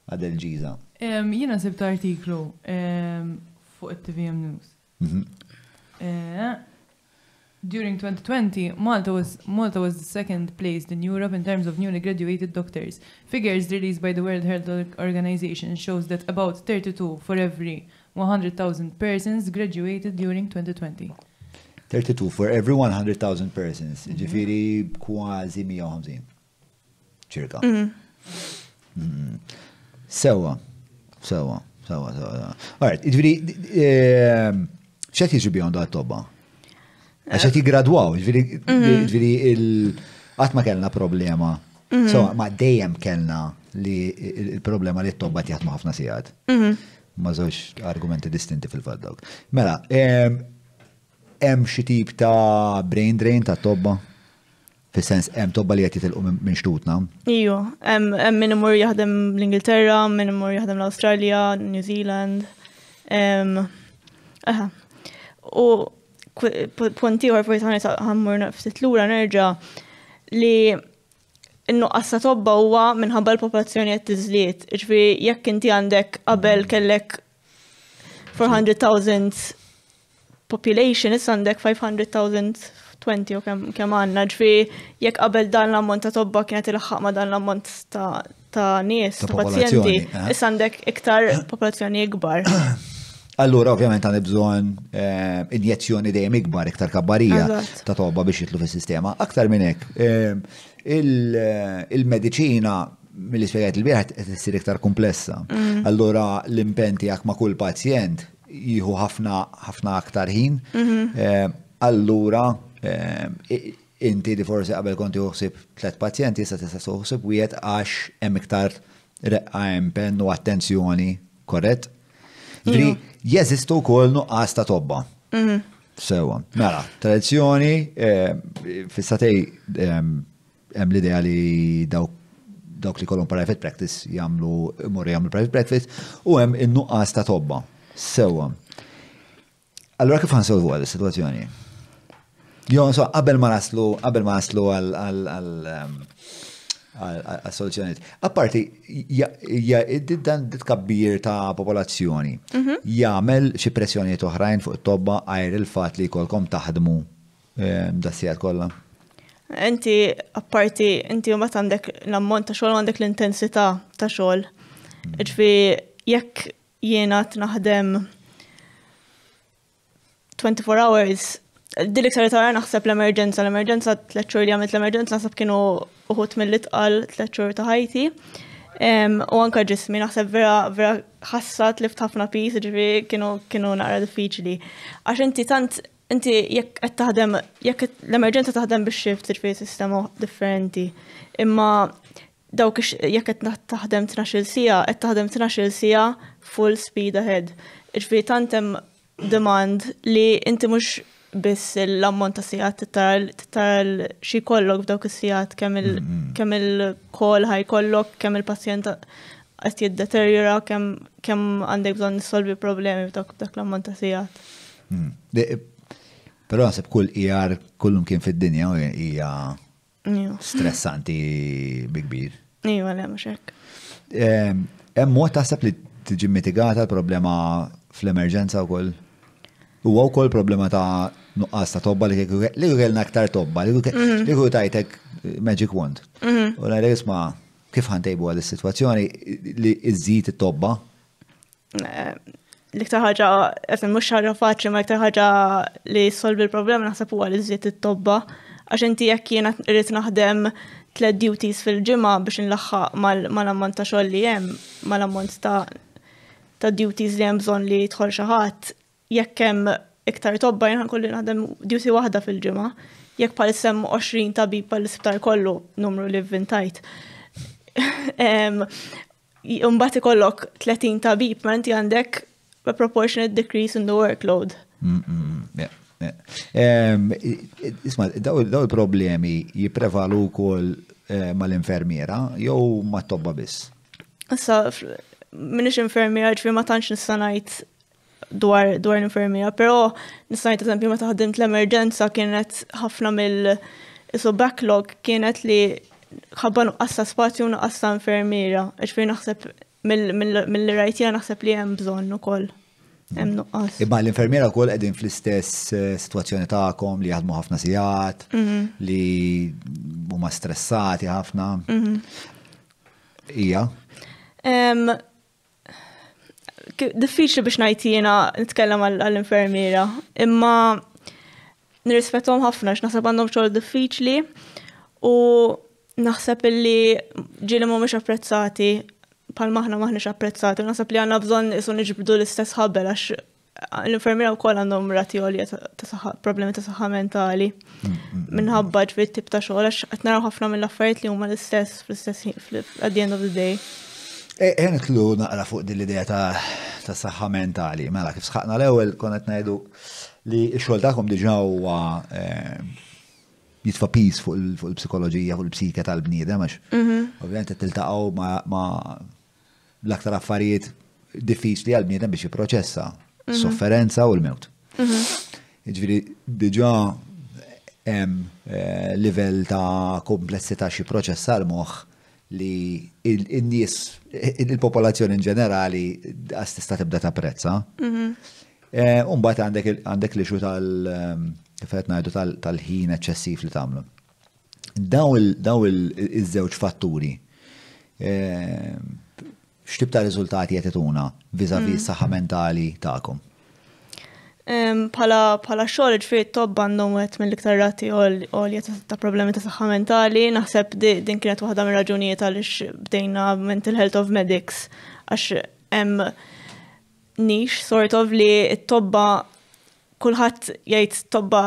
għad il-ġiza. Jina sebta artiklu fuq il-TVM News. Mhm. Eh, during 2020, Malta was Malta was the second placed in Europe in terms of newly graduated doctors. Figures released by the World Health Organization shows that about 32 for every 100,000 persons graduated during 2020. 32 for every 100,000 persons. Mm-hmm. Ġifiri kważi 150. Ċirka. Mm-hmm. Mm-hmm. Sewa. Sewa. Sewa, sewa. Alright, ġifiri, eh, xet jiġi bjon da' tobba? Għaxet jigradwaw, ġviri mhm. il-għatma kellna problema. Mhm. So, ma dejjem kellna li il-problema li t-tobba jgħatma ħafna sijad. Mhm. Ma zoċ argumenti distinti fil faddog Mela, hemm xi tip ta' brain drain ta' tobba? Fi sens, hemm tobba li qed jitilqu minn xtutna? Iju, em min imur jaħdem l-Ingilterra, min imur jaħdem l australia New Zealand. Aha. U punti għor forsi ħanet ħammur ftit lura nerġa' li n-nuqqas ta' tobba huwa minħabba l-popolazzjoni qed tiżdied. Ġifi jekk inti għandek qabel kellek 400,000 population, issa għandek 500,000 20 u kem, għandna, għanna jekk qabel dan l-ammont ta' tobba kienet il-ħaq ma dan l-ammont ta', nies, ta', ta pazjenti, eh? issa għandek iktar popolazzjoni ikbar. [COUGHS] Allura ovvjament għandek bżonn eh, injezzjoni dejjem ikbar iktar kabbarija ta' tobba biex jitlu fis-sistema. Aktar minn hekk, eh, eh, il-mediċina mill-ispjegat il-biraħ qed issir iktar komplessa. Mm. Allura l impenti għak ma' kull pazjent jieħu ħafna ħafna aktar ħin. Mhm. Allura inti di forsi qabel konti uħsib tlet pazjenti, jista tista uħsib u jiet għax hemm iktar reqqa impenn u attenzjoni, korrett? jeżistu wkoll nuqqas ta' tobba. Mhm. Sewa, mela, tradizzjoni, eh, fissatej hemm l-idea li dawk dawk li kolom private practice jamlu, morri jamlu private practice, u hemm in-nuqqas ta' tobba. Sewa. Allora kif solvu għal situazzjoni? Jo, so, qabel ma naslu, qabel ma naslu għal għal-soluzzjoniet. Apparti, dan kabbir ta' popolazzjoni mhm. jagħmel xi pressjonijiet oħrajn fuq it-tobba għajr il-fatt li jkollkom taħdmu dasijat kollha. Inti apparti, inti mbagħad għandek l-ammont ta' xogħol għandek l-intensità ta' xogħol. Mm. Ġifi jekk jiena naħdem 24 hours Din iktar tara naħseb l-emerġenza, l-emerġenza t-tletxur li għamilt l-emerġenza naħseb kienu uħut mill-itqal t-tletxur ta' ħajti. U anka ġismi naħseb vera vera ħassat li ftafna pis, ġifi kienu kienu naqra diffiċli. Għax inti tant inti jekk qed taħdem jekk l-emerġenza taħdem biex xift ġifi sistema differenti. Imma dawk jekk qed taħdem t-naxil sija, qed taħdem t-naxil sija full speed ahead. Ġifi tant hemm demand li inti mhux biss l-ammont ta' sijat tal xi kollok f'dawk is-sijat mm, mm. kemm il-kol ħaj kollok, kemm il-pazjent qed jiddeterjora, kemm għandek bżonn nissolvi problemi f'dawk l-ammont ta' sijat. Mm. Però naħseb kull IR e kullum kien fid-dinja hija iva. stressanti bi kbir. Iva, le, maċek. hekk. Hemm mod taħseb li tiġi mitigata l-problema fl-emerġenza wkoll? U huwa wkoll problema ta' nuqqas ta' tobba li kieku kellna aktar tobba, li kieku mhm. tajtek eh, Magic Wand. Mhm. U ngħidlek isma' kif ħantejbu għal is-sitwazzjoni li iżżid it-tobba? Eh, l-iktar ħaġa, għafin, mux ħaġa faċli, ma iktar ħaġa li solvi l-problema naħseb huwa li iżżid it-tobba. Għax inti jekk jiena rrid naħdem tled duties fil-ġimgħa biex nlaħħaq mal-ammont ta' xogħol li hemm, mal-ammont ta' ta' duties li hemm bżonn li jidħol xi ħadd, jekk hemm iktar tobba jien kolli naħdem duty waħda fil-ġimgħa, jekk pal sem 20 tabi pal isptar kollu numru li vvintajt. Umbat [LAUGHS] ikollok 30 tabib, ma inti għandek a proportionate decrease in the workload. Isma, daw il-problemi jiprevalu kol eh, mal-infermiera jew ma tobba biss? Issa, minix infermiera ġvi ma tantx nistanajt dwar dwar l infermija però nista' eżempju ma taħdimt l-emerġenza kienet ħafna mill backlog kienet li ħabban nuqqas spazju u ta' infermiera, ġifieri naħseb mill-rajtija naħseb li hemm bżonn ukoll. Hemm nuqqas. Imma l-infermiera wkoll qegħdin fl-istess eh, sitwazzjoni tagħkom li jaħdmu ħafna sigħat, mhm. li huma stressati ħafna. Mhm. Ija diffiċli biex najtina nitkellem għall-infermiera, imma nirrispetom ħafna x'naħseb għandhom xogħol diffiċli u naħseb illi ġieli mhumiex apprezzati bħal maħna maħniex apprezzati, naħseb li għandna bżonn isu niġbdu l-istess ħabbel għax l-infermiera wkoll għandhom rati għolja problemi ta' saħħa mentali minħabba ġbit tip ta' xogħol għax qed naraw ħafna mill-affarijiet li huma l-istess fl-istess at the end of the day. Eh, eh, lu naqra fuq din l-ideja ta' saħħa mentali. Mela, kif sħaqna l-ewel, konet najdu li xol dakom diġa huwa eh, jitfa pis fuq il-psikologija, fuq il-psika tal-bniedem, maċ. Mhm. Ovvijament, t-tiltaqaw ma' l-aktar affarijiet diffiċli għal-bniedem biex jiproċessa mhm. sofferenza u l-mewt. Mhm. Ġviri, jiġifieri diġa hemm level ta' komplessità xi proċessar moħħ li il-nies, il-popolazzjoni in ġenerali għas tista' tibda ta' prezza. Mhm. Eh, Umbat għandek li xu ehm, tal- tal-ħin eċċessiv li tagħmlu. Daw il-żewġ fatturi eh, xtib ta' riżultati qed ituna vis mhm. saħħa mentali tagħkom pala xogħol ġifieri t-tob għandhom wieħed mill-iktar rati għolja ta' problemi ta' saħħa mentali, naħseb din kienet waħda mir raġunijiet għaliex bdejna mental health of medics għax hemm nix sort of li t-tobba kulħadd jgħid tobba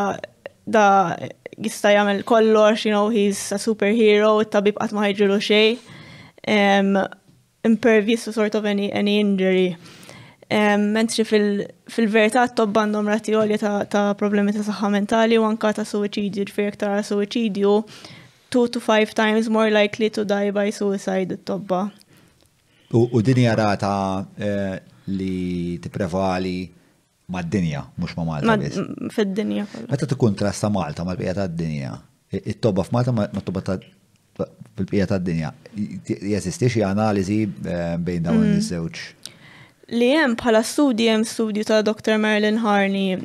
da jista jagħmel kollox, you know, he's a superhero, it-tabib qatt ma ħajġilu xejn. impervious to sort of any, any injury mentri fil-verità t-tobba għandhom rati ta' problemi ta' saħħa mentali u anka ta' suicidju, ġifir ta' suicidju, 2 to 5 times more likely to die by suicide t-tobba. U dinja rata eh, li t-prevali mad-dinja, mux ma' Malta. Fid-dinja. Meta t-kontrasta Malta mal-bija ta' dinja it-tobba f'Malta ma t-tobba fil-bija ta' dinja. Jesistix analizi eh, bejn dawn mm. iż-żewġ li hemm bħala studji hemm studju ta' Dr. Marilyn Harney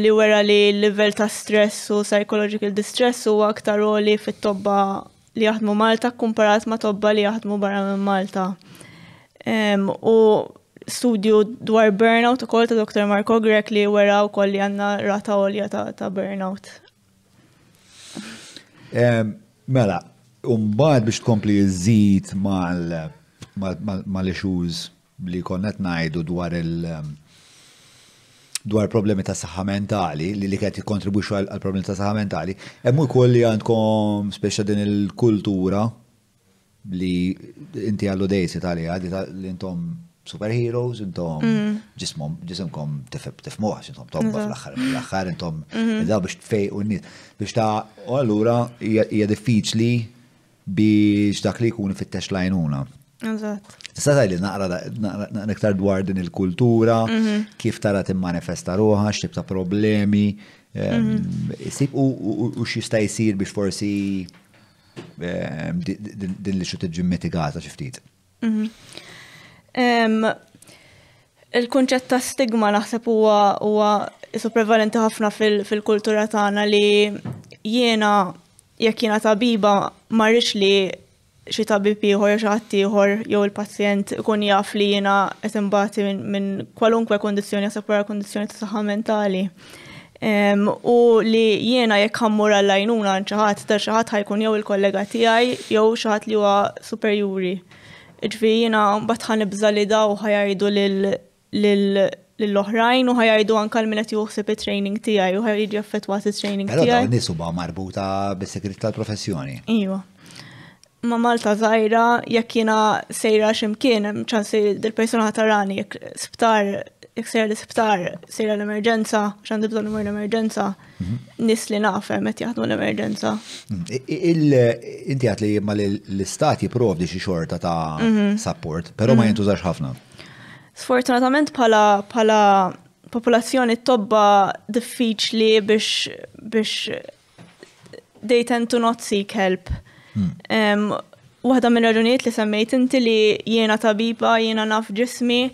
li wera li l-level ta' stress u psychological distress huwa aktar li fit-tobba li jaħdmu Malta kumparat ma' tobba li jaħdmu barra minn Malta. U studju dwar burnout ukoll ta' Dr. Marco Grek li wera wkoll li għandna rata olja ta' burnout. Mela, bad biex tkompli ma' mal-issues li konnet najdu dwar il- um, dwar problemi ta' saħħa mentali, li li kħet jikontribuxu għal problemi ta' saħħa mentali. Emmu ukoll li għandkom speċa din il-kultura li inti għallu dejsi tali għadi li intom superheroes, intom mm. ġismom, ġismkom tifib tifmuħ, intom tobba fl-axħar, fl-axħar intom mm-hmm. da biex tfej u n-nis. Biex ta' u għallura hija diffiċli biex dak li jkun fit-tex lajnuna. Tista' li naqra niktar dwar din il-kultura, mhm. kif tara timmanifesta roħa, x'tib ta' problemi, mhm. u x'jista' jsir biex forsi din li xu tiġi mitigata xi ftit. Mhm. Il-kunċett ta' stigma naħseb huwa huwa prevalenti ħafna fil-kultura tagħna li jiena jekk jiena tabiba ma rridx li xi tabib ieħor xi ħadd ieħor jew il-pazjent ikun jaf li jiena qed imbagħti minn kwalunkwe kondizzjoni jasab wara kondizzjoni ta' saħħa mentali. U li jiena jekk ħammur għall-għajnuna xi ħadd ta' xi ħadd ħajkun jew il-kollega tiegħi jew xi ħadd li huwa superjuri. Ġifieri jiena mbagħad ħanibża li daw ħajajdu lil l-oħrajn u ħajajdu anka l-minet juħsib il-training tijaj u ħajġi affettwat il-training tijaj. Għallu nisu ba marbuta bis-segret tal-professjoni. Iwa ma' Malta zaħira jekk jiena sejra ximkien, ċansi dil-persona tarani, jekk sptar, jekk sejra l-sptar, sejra l-emerġenza, ċan dibda l-mur l-emerġenza, mhm. nis li nafem, et jaħdmu l-emerġenza. Mm. Inti għat li ma l-istat jiprovdi xi xorta ta' mhm. support, pero ma mhm. jintużax ħafna. Sfortunatament pala pala popolazzjoni tobba diffiċli biex biex they tend to not seek help. Waħda minn raġunijiet li semmejt inti li jiena tabiba, jiena naf ġismi,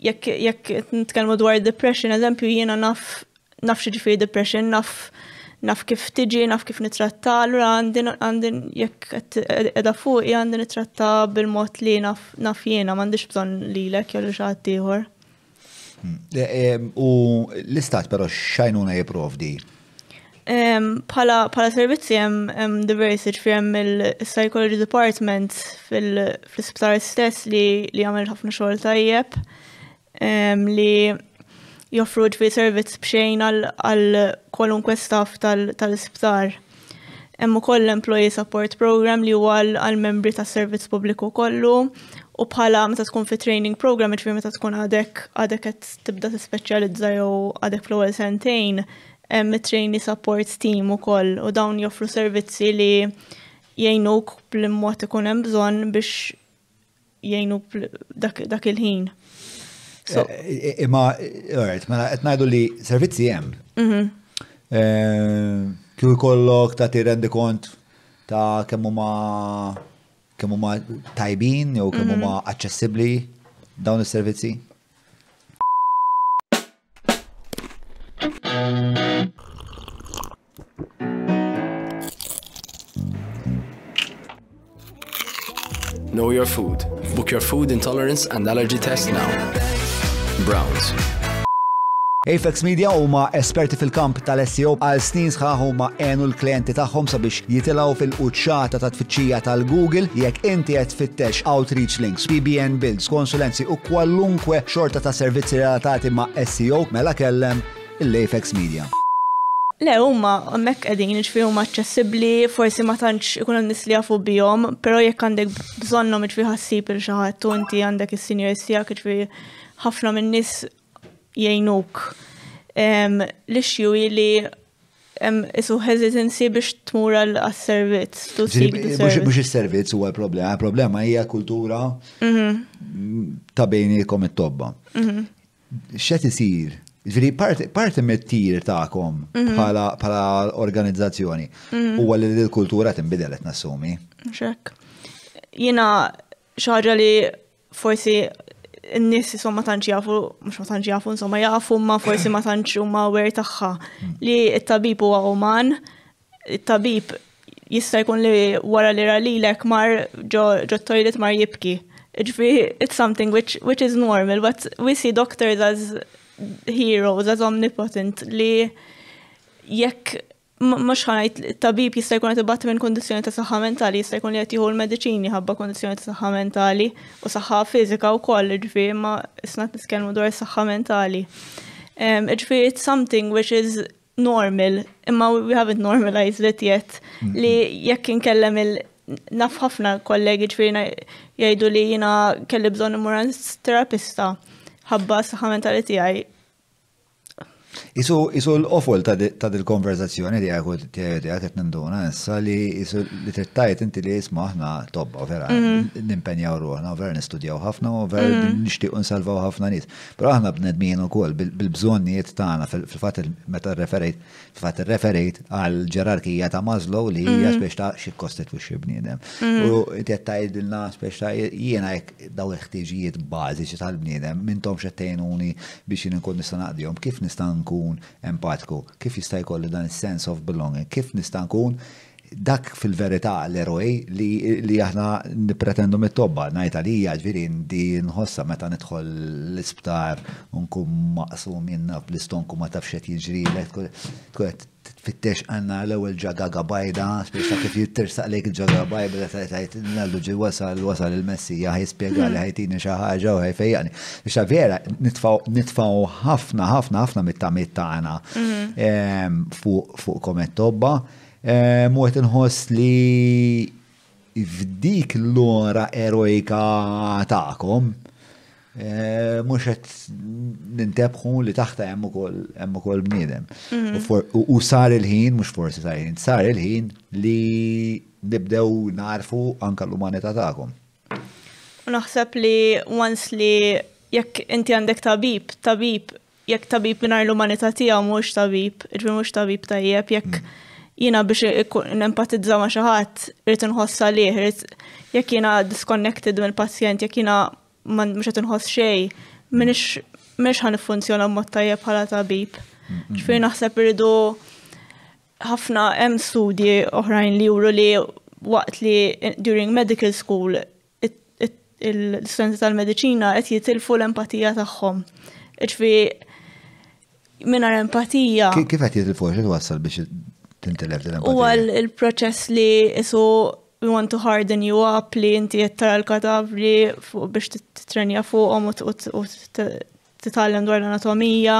jekk nitkellmu dwar depression, eżempju jiena naf naf xi depression, naf naf kif tiġi, naf kif nitratta, allura għandin jekk edha fuq għandin nitratta bil mot li naf, naf jena, m'għandix bżonn lilek jew xi ħadd ieħor. Hmm. U l-istat però xajnuna jipprovdi Pala servizzi jem diversi ġifri il-Psychology Department fil-isptar stess li għamil ħafna xogħol tajjeb li joffru ġifri servizz bxejn għal kwalunkwe staff tal-isptar. Hemm ukoll employee support program li huwa għal membri tas servizz pubbliku kollu u bħala meta tkun fi training program ġifri meta tkun għadek għadek qed tibda tispeċjalizza jew għadek fl-ewwel sentejn trainee support team u koll u dawn joffru servizzi li jajnuk bl-mod ikun hemm bżonn biex jajnuk dak il-ħin. Imma, eh, eh, eh, alright, mela qed ngħidu li servizzi jem. Mhm. Kju kollok ta' rendi kont ta' kemm huma kemmu ma' tajbin jew kemmu huma mhm. aċċessibbli dawn is-servizzi? Know your food. Book your food intolerance and allergy test now. Browns. Apex Media huma esperti fil-kamp tal-SEO għal snin sħaħ huma enu l-klienti tagħhom sabiex jitilgħu fil-quċċata ta' tfittxija tal-Google jekk inti qed tfittex outreach links, PBN builds, konsulenzi u kwallunkwe xorta ta' servizzi relatati ma' SEO mela kellem l-Apex Media. Le, huma mek qegħdin iġfi jiġifieri huma aċċessibbli, forsi ma tantx ikun għan nisli għafu bihom, però jekk għandek bżonnhom ġifi jiġifieri ħassib il xi ħadd inti għandek is senior tiegħek iġfi jiġifieri ħafna min-nies jgħinuk. L-issue li isu hesitancy biex tmur l servizz Mux il-servizz huwa il-problema, il-problema hija kultura mhm. ta' bejniekom it-tobba. ċet mhm. isir Ġviri, parti mit-tir ta'kom mhm. bħala organizzazzjoni mhm. u għalli l-kultura timbidelet qed nassumi. Xek. Jina xaġa li forsi n-nis ma tantx jafu, mhux ma tantx jafu, insomma jafu ma forsi ma tantx huma wer tagħha mm. li t-tabib huwa uman, it-tabib jista' jkun li wara li ralilek mar ġo toilet mar jibki. Ġifi, it's something which, which is normal, but we see doctors as heroes, as omnipotent, li jekk mux ħajt tabib jista' jkun qed ibatt minn kondizzjoni ta' saħħa mentali, jista' jkun li qed jieħu l-mediċini ħabba kondizzjoni ta' saħħa mentali u saħħa fiżika wkoll, ġifieri ma isnat niskellmu dwar saħħa mentali. Um, it's something which is normal, imma we haven't normalized it yet, li jekk inkellem il- naf ħafna kollegi ġifieri jgħidu li jiena kelli bżonn imur terapista ħabba s-saħħa mentali Isu isu l-ofol ta' dil-konverzazzjoni di għu t-għed għet nenduna, issa li isu li t-tajt inti li jismaħna tobba, vera, nimpenjaw ruħna, vera nistudjaw ħafna, vera nishtiq unsalvaw ħafna nis. Pero aħna b'nedmin u kol, bil-bżonniet tagħna fil-fat il meta referejt, fil-fat referejt għal ġerarkija ta' Maslow li hija spiex ta' u xie b'nidem. U qed dilna spiex ta' jiena jek daw il bazi bażiċi tal min tom xettejnuni biex jien nkun nista' naqdihom, kif nista' nkun nkun empatiku, kif jista' jkollu dan is-sense of belonging, kif nista' nkun dak fil-verità l-eroj li aħna nipretendu mit-tobba, najta li ġviri di nħossa meta nidħol l-isptar unkum maqsum jenna bl-istonku ma tafxet jiġri, fittex għanna l-ewel ġagaga bajda, speċa kif jittirsaq lejk il-ġagaga bajda, da tajt nallu ġi wasal, wasal il-messija, ħajspiega li hmm. ħajtini xaħġa u ħajfejjani. Biex vera, nitfaw ħafna, ħafna, ħafna mit-tamit taħna hmm. fuq komet tobba. Mwet nħoss li f'dik l-ora eroika ta'kom, Eh, mux qed nintebħu li taħta hemm ukoll bniedem. Mhm. U sar il-ħin, mhux forsi sar il-ħin, sar il-ħin li nibdew narfu anka l umanita tagħkom. naħseb li once li jekk inti għandek tabib, tabib jekk tabib minar l-umanità tiegħu mhux tabib, irfi mhux tabib tajjeb, jekk mm. jiena biex n ma' xi ħadd irid liħ, lih, jekk jiena disconnected mill-pazjent, jekk jina man mux għet nħoss xej, minix minix ħan funzjona mod tajjeb bħala tabib. Xfir naħseb irridu ħafna hemm studji oħrajn li juru li waqt li during medical school il-studenti tal-medicina qed jitilfu l-empatija tagħhom. Ġifi l empatija. Kif qed jitilfu x'in wassal biex tintilef l empatija? Huwa il-proċess li isu we want to harden you up li inti jettara l-kadavri biex titrenja fuqom u t-tallem dwar l-anatomija.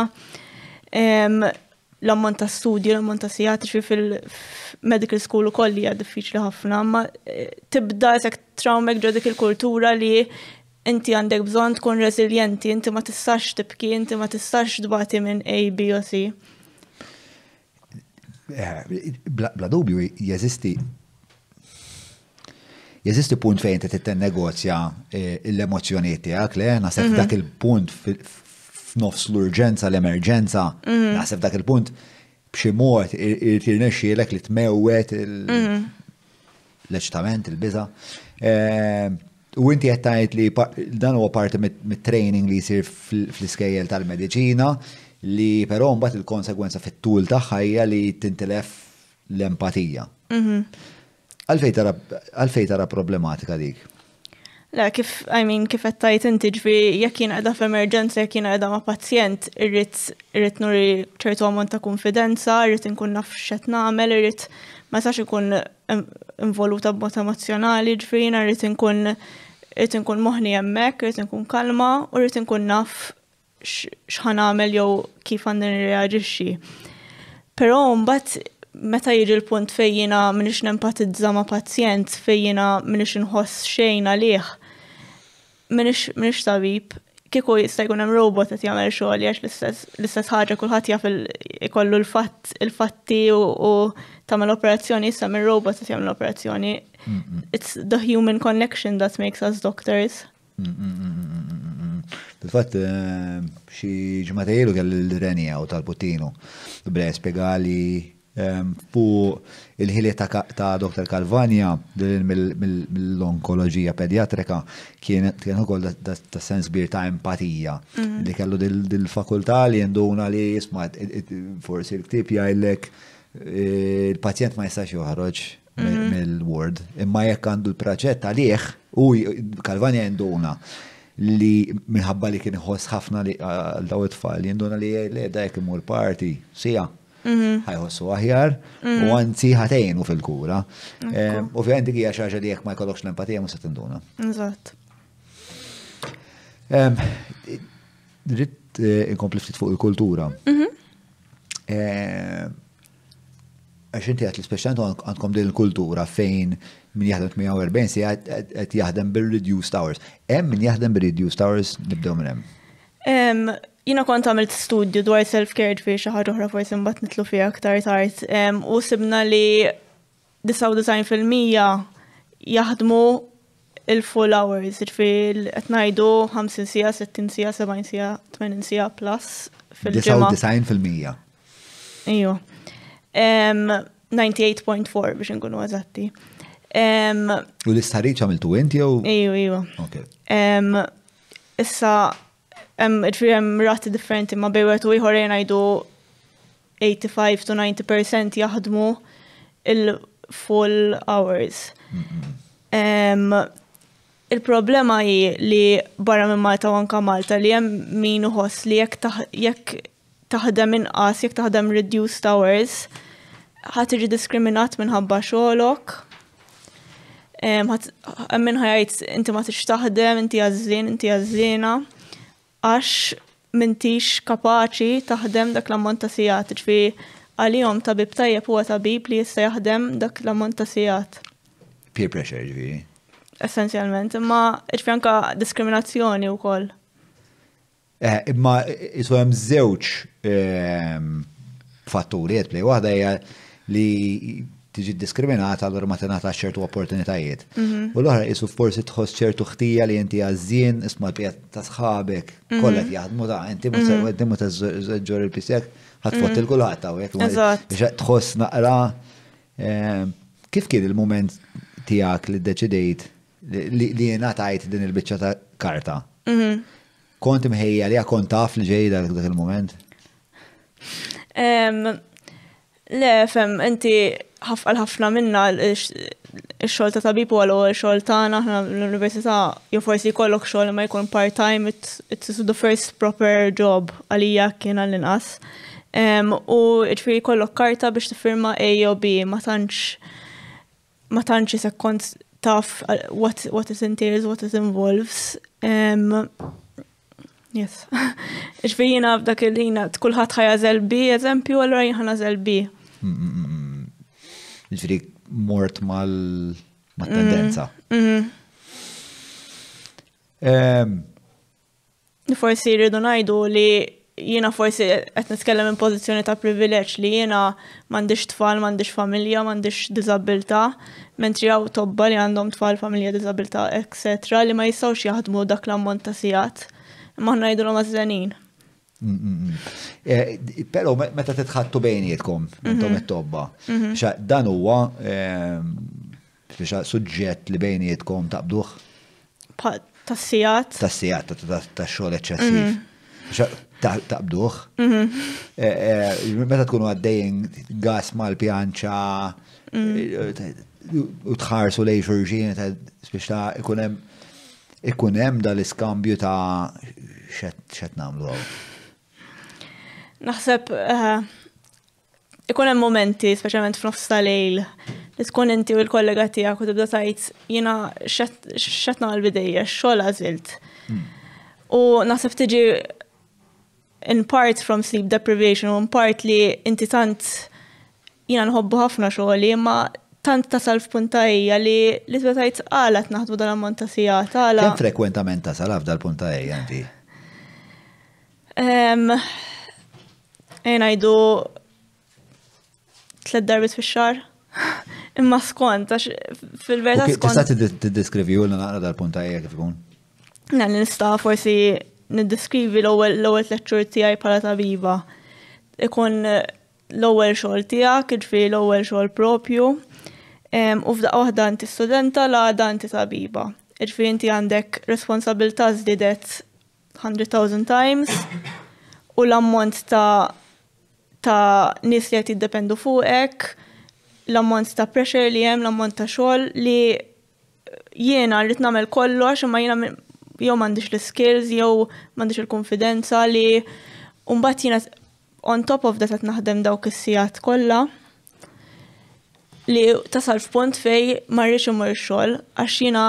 L-ammont ta' studi, l-ammont ta' sijat, fil-medical school u kolli għad diffiċli ħafna, ma eh, tibda sek traumek ġo dik il-kultura li inti għandek bżon tkun resilienti, inti ma tistax tibki, inti ma tistax dbati minn A, B u C. Eh, bla dubju jeżisti jeżisti punt fejn ti negozja eh, l-emozjoniet tiegħek le, naħseb mhm. dak il-punt f'nofs l-urġenza, l-emerġenza, mhm. naħseb dak il-punt b'xi mod irtirnexxielek li tmewwet mhm. l-eċtament, il-biża. Eh, u inti qed tgħid li dan huwa parti mit-training li jsir fl-iskejjel tal-mediċina li però mbagħad il-konsegwenza fit-tul tagħha hija li tintilef l-empatija. Għalfej tara problematika dik? La, kif, I mean, kif għattajt inti ġvi, jekk jien għada f'emerġenza, jekk jien għada ma' pazjent, irrit, irrit nuri ċertu għamon ta' konfidenza, irrit nkun naf xet namel, irrit ma' sax nkun involuta b'mod emozjonali ġvi, irrit nkun irrit nkun moħni jemmek, irrit nkun kalma, u irrit nkun naf xħan għamel jew kif għandin reagġiċi. Pero, mbatt, meta jiġi l-punt fejjina minix nempatizza ma' pazjent, fejjina minix nħoss xejn għalih, minix tabib, kieku jista' jkun hemm robot qed jagħmel xogħol għax l-istess ħaġa kulħadd jaf ikollu l-fatt il-fatti u tagħmel operazzjoni issa minn robot qed jagħmel operazzjoni. It's the human connection that makes us doctors. Fil-fatt, eh, xi ġimgħa ilu kell l-renja u tal-Putinu bla spjegali Fu il-ħili ta' Dr. Kalvania mill-onkoloġija pediatrika kien ukoll ta' sens bir ta' empatija mhm. li kellu dil-fakultà li jenduna li jisma' forsi l-ktib jgħidlek il-pazjent ma jistax joħroġ mhm. mill-word imma jekk għandu l-proġett għalih u Kalvania jenduna li minħabba li kien ħoss ħafna li għal daw it-tfal jinduna li le da jek imur parti sija Mhm. ħajħossu aħjar u għanzi mhm. ħatejnu fil-kura. U fi għandi għija xaġa li jek ma jkollokx l-empatija musa tinduna. Eżatt. Dritt ehm, eh, inkompli ftit fuq il-kultura. Mhm. Eh, għax inti għat l-speċjantu għandkom din il-kultura fejn min jaħdem 48 si għat jaħdem bil-reduced hours. Em min jaħdem bil-reduced hours nibdew minn hemm. Jina kont għamilt studju dwar self-care fi xi uħra oħra forsi nitlu fiha aktar tard u sibna li 99% jaħdmu il-full hours, fil qed ngħidu 50 sija, 60 sija, 70 sija, 80 sija plus fil-ġimgħa. 99%. Iju. 98.4 biex nkunu eżatti. U l-istħarriċ għamiltu għinti jew? Iju, iju. Issa Itfirem rati differenti ma bejwet u jħor jgħajdu 85 to 90% jaħdmu il-full hours. Il-problema hi li barra minn Malta u anka Malta li hemm min uħoss li jekk taħdem inqas, jekk taħdem reduced hours, ħat iġi diskriminat minħabba xogħolok. Ħat minn ħajajt inti ma tix taħdem, inti għażlin, inti għazlina għax mintix kapaċi taħdem dak l-ammont ta' ġvi għal-jom tabib tajjeb huwa tabib li jista' jaħdem dak l-ammont ta' sijat. Peer pressure ġvi. Essenzjalment, imma ġvi anka diskriminazzjoni wkoll. koll. Eh, hemm jiswa jem zewċ fatturiet, li għahda li tiġi diskriminata għallur ma tingħata ċertu opportunitajiet. Mhm. U l-oħra jisu forsi tħoss ċertu ħtija li inti għażin isma' l-qiegħed ta' sħabek mhm. kollha jaħdmu ta' jinti mu mhm. tażġor il-pisek ħatfott il-kulħadd hawnhekk. Biex tħoss naqra ehm, kif kien il-moment tiegħek li ddeċidejt li ngħatajt din il-biċċa ta' karta. Kont imħejja li għakon taf li ġejda dak il-moment? Ehm, le, fem, inti ħafna minna il-xol ta' tabib u għallu il-xol ta' naħna l universita jo forsi kollok xol ma jkun part-time, it's the first proper job għalija kien għall-inqas. U ġifiri kollok karta biex tifirma A o B, ma tantx ma sekkont taf uh, what, what it entails, what it involves. Um, yes. [LAUGHS] Ġifiri jina f'dak il-lina, kullħat ħajazel B, eżempju, għallura jina ħanazel B. Mm, mm, mm, ġifri mort mal-tendenza. Mm, mm-hmm. Forsi rridu najdu li jiena forsi qed nitkellem minn pożizzjoni ta' privileġġ li jiena m'għandix tfal, m'għandix familja, m'għandix diżabilità, mentri hawn tobba li għandhom tfal, familja, diżabilità, etc. li ma jistgħux jaħdmu dak l-ammont ta' sigħat. Imma ngħidulhom żenin Mm, mm, mm. eh, Pero meta titħattu bejnietkom, mhm. intom it-tobba, e mhm. dan huwa ehm, suġġett li bejnietkom taqbduħ? Tassijat. Tassijat, ta' xogħol eċċessiv. Mhm. Taqbduħ. Eh, eh, meta tkunu għaddejn gas mal-pjanċa, u tħarsu lej xurġin, biex ta' ikunem ikunem dal-iskambju ta' xet namlu għaw naħseb eh, ikun hemm momenti, speċjalment f'nofs tal-lejl, li tkun inti u l-kollega tiegħek u tibda tgħid jiena x'qed għall bidejja, xogħol għażilt. Hmm. U naħseb tiġi in part from sleep deprivation u in part li inti tant jiena nħobbu ħafna xogħoli, imma tant tasal puntajja li li tibda tgħid ah, naħdu dal ammont ta' sigħat għala. Kemm frekwentament tasal dal puntajja inti? Ejn għajdu tlet darbit fi xar. [LAUGHS] Imma skont, għax fil-verta skont. Tista' tiddiskrivi u naqra dal-punta jgħak ikun? Na, nista' forsi niddiskrivi l-ewwel lecture tiegħi bħala tabiba. Ikun eh, l-ewwel xogħol tiegħek, kħidfi jiġifieri l-ewwel xogħol propju. U f'daqqa waħda inti studenta la danti tabiba. Ġifi jiġifieri inti għandek responsabilità żdiedet 100,000 times u l-ammont ta' ta' nis li qed jiddependu fuqek, l-ammont ta' pressure li hemm, l-ammont ta' xogħol li jiena rrid nagħmel kollox imma jiena jow m'għandix l-skills jew m'għandix il-konfidenza li mbagħad jiena on top of that qed naħdem dawk is-sijat kollha li tasal f'punt fej marriċ imur xogħol għax jiena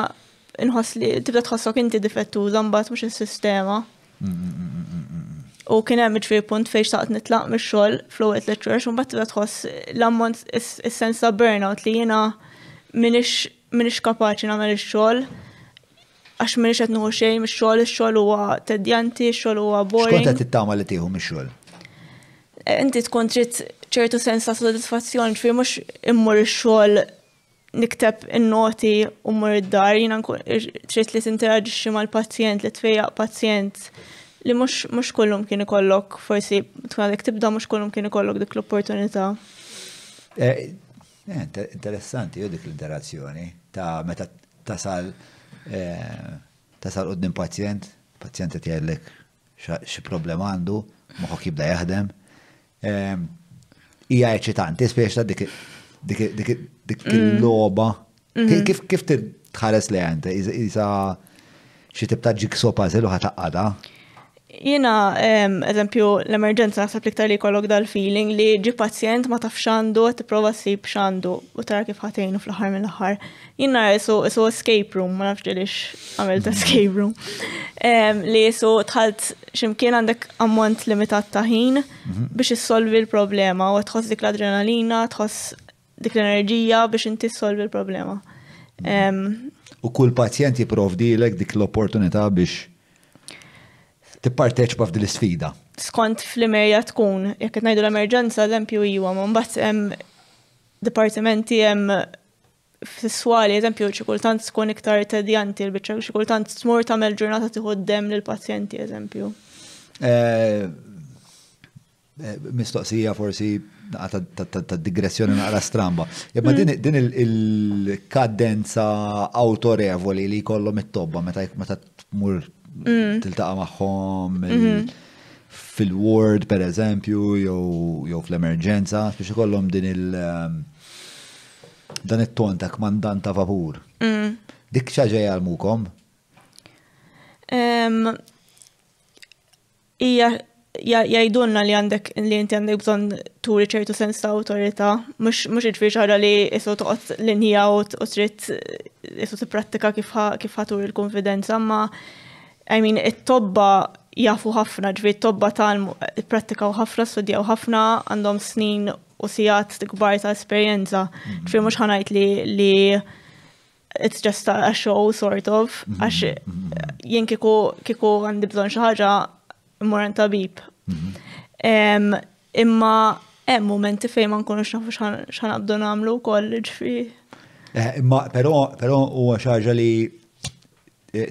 inħoss li tibda tħossok inti difettu mbagħad mhux is-sistema. Mm, mm, mm, U kien hemm ġifieri punt fejn xtaqt nitlaq mix-xogħol fl-ewwel u mbagħad tibda tħoss l-ammont is-sens ta' burnout li jiena minix minix kapaċi nagħmel ix-xogħol għax minix qed nieħu xejn mix-xogħol, ix-xogħol huwa tedjanti, x-xogħol huwa boring. Xkont qed tittama li tieħu mix-xogħol? Inti tkun trid ċertu sens ta' sodisfazzjoni, ġifieri mhux immur ix-xogħol nikteb in-noti u mmur id-dar, jiena trid li tinteraġixxi mal-pazjent li tfejjaq pazjent li mux, mux kollum kien ikollok, forsi, tkun tibda mux kollum kien ikollok dik l-opportunità. Eh, eh, interessanti, jo dik l-interazzjoni ta' meta tasal eh, tasal uddin pazjent, pazjent qed jgħidlek xi problem għandu, moħħok jibda jaħdem. Hija eċitanti, spiex ta' dik il-logħba. Mm. Mm-hmm. Kif kif tħares li għante? Isa xi tibta' ġik puzzle u ħataqqada? jina, eżempju, l-emerġenza li ktar li kollok dal-feeling li ġi pazjent ma tafx xandu, t-prova sib xandu, u tara kif ħatejnu fl-ħar mill-ħar. Jina jisu escape room, ma nafx ġilix għamilt mm. escape room. Li jisu tħalt ximkien għandek ammont limitat ta' ħin mhm. biex jissolvi l-problema, u tħoss dik l-adrenalina, tħoss dik l-enerġija biex inti solvi l-problema. U kull pazjent l-ek dik l-opportunità biex Tipparteċpa f'dil sfida Skont fl-imerja tkun, jekk qed ngħidu l-emerġenza eżempju iwa, mbagħad hemm dipartimenti hemm fis-swali eżempju xi kultant tkun iktar tedjanti l bicċa xikultant smur tmur tagħmel ġurnata tiħoddem lill-pazjenti eżempju. Eh, eh, mistoqsija forsi ta' digressjoni naqra stramba. Jibba mm. din il-kadenza autorevoli li kollu mit tobba meta tmur Mm. tiltaqa magħhom mm-hmm. fil word per eżempju, jew fl-emerġenza, biex ikollhom din il- um, dan it-ton ta' kmandan ta' vapur. Mm. Dik ċaġej għal-mukom? Ija jajdunna li għandek li inti għandek bżon turi ċertu sens ta' autorita, mux iġfri ċara li jisu toqgħod linja u trid t-prattika kif ħatur il-konfidenza, ma' I mean, it-tobba jafu ħafna, ġvi it tobba tal prattikaw ħafna, studjaw ħafna, għandhom snin u sijat gbar ta' esperienza. Mhm. Ġvi mux ħanajt li, li it's just a show sort of, mhm, għax mhm. jien kiku, kiku għandi bżon xaħġa moran tabib. Imma hemm momenti fejn ma nkunux nafu x'anabdu nagħmlu wkoll ġifi. Eh, imma però però huwa xaġa li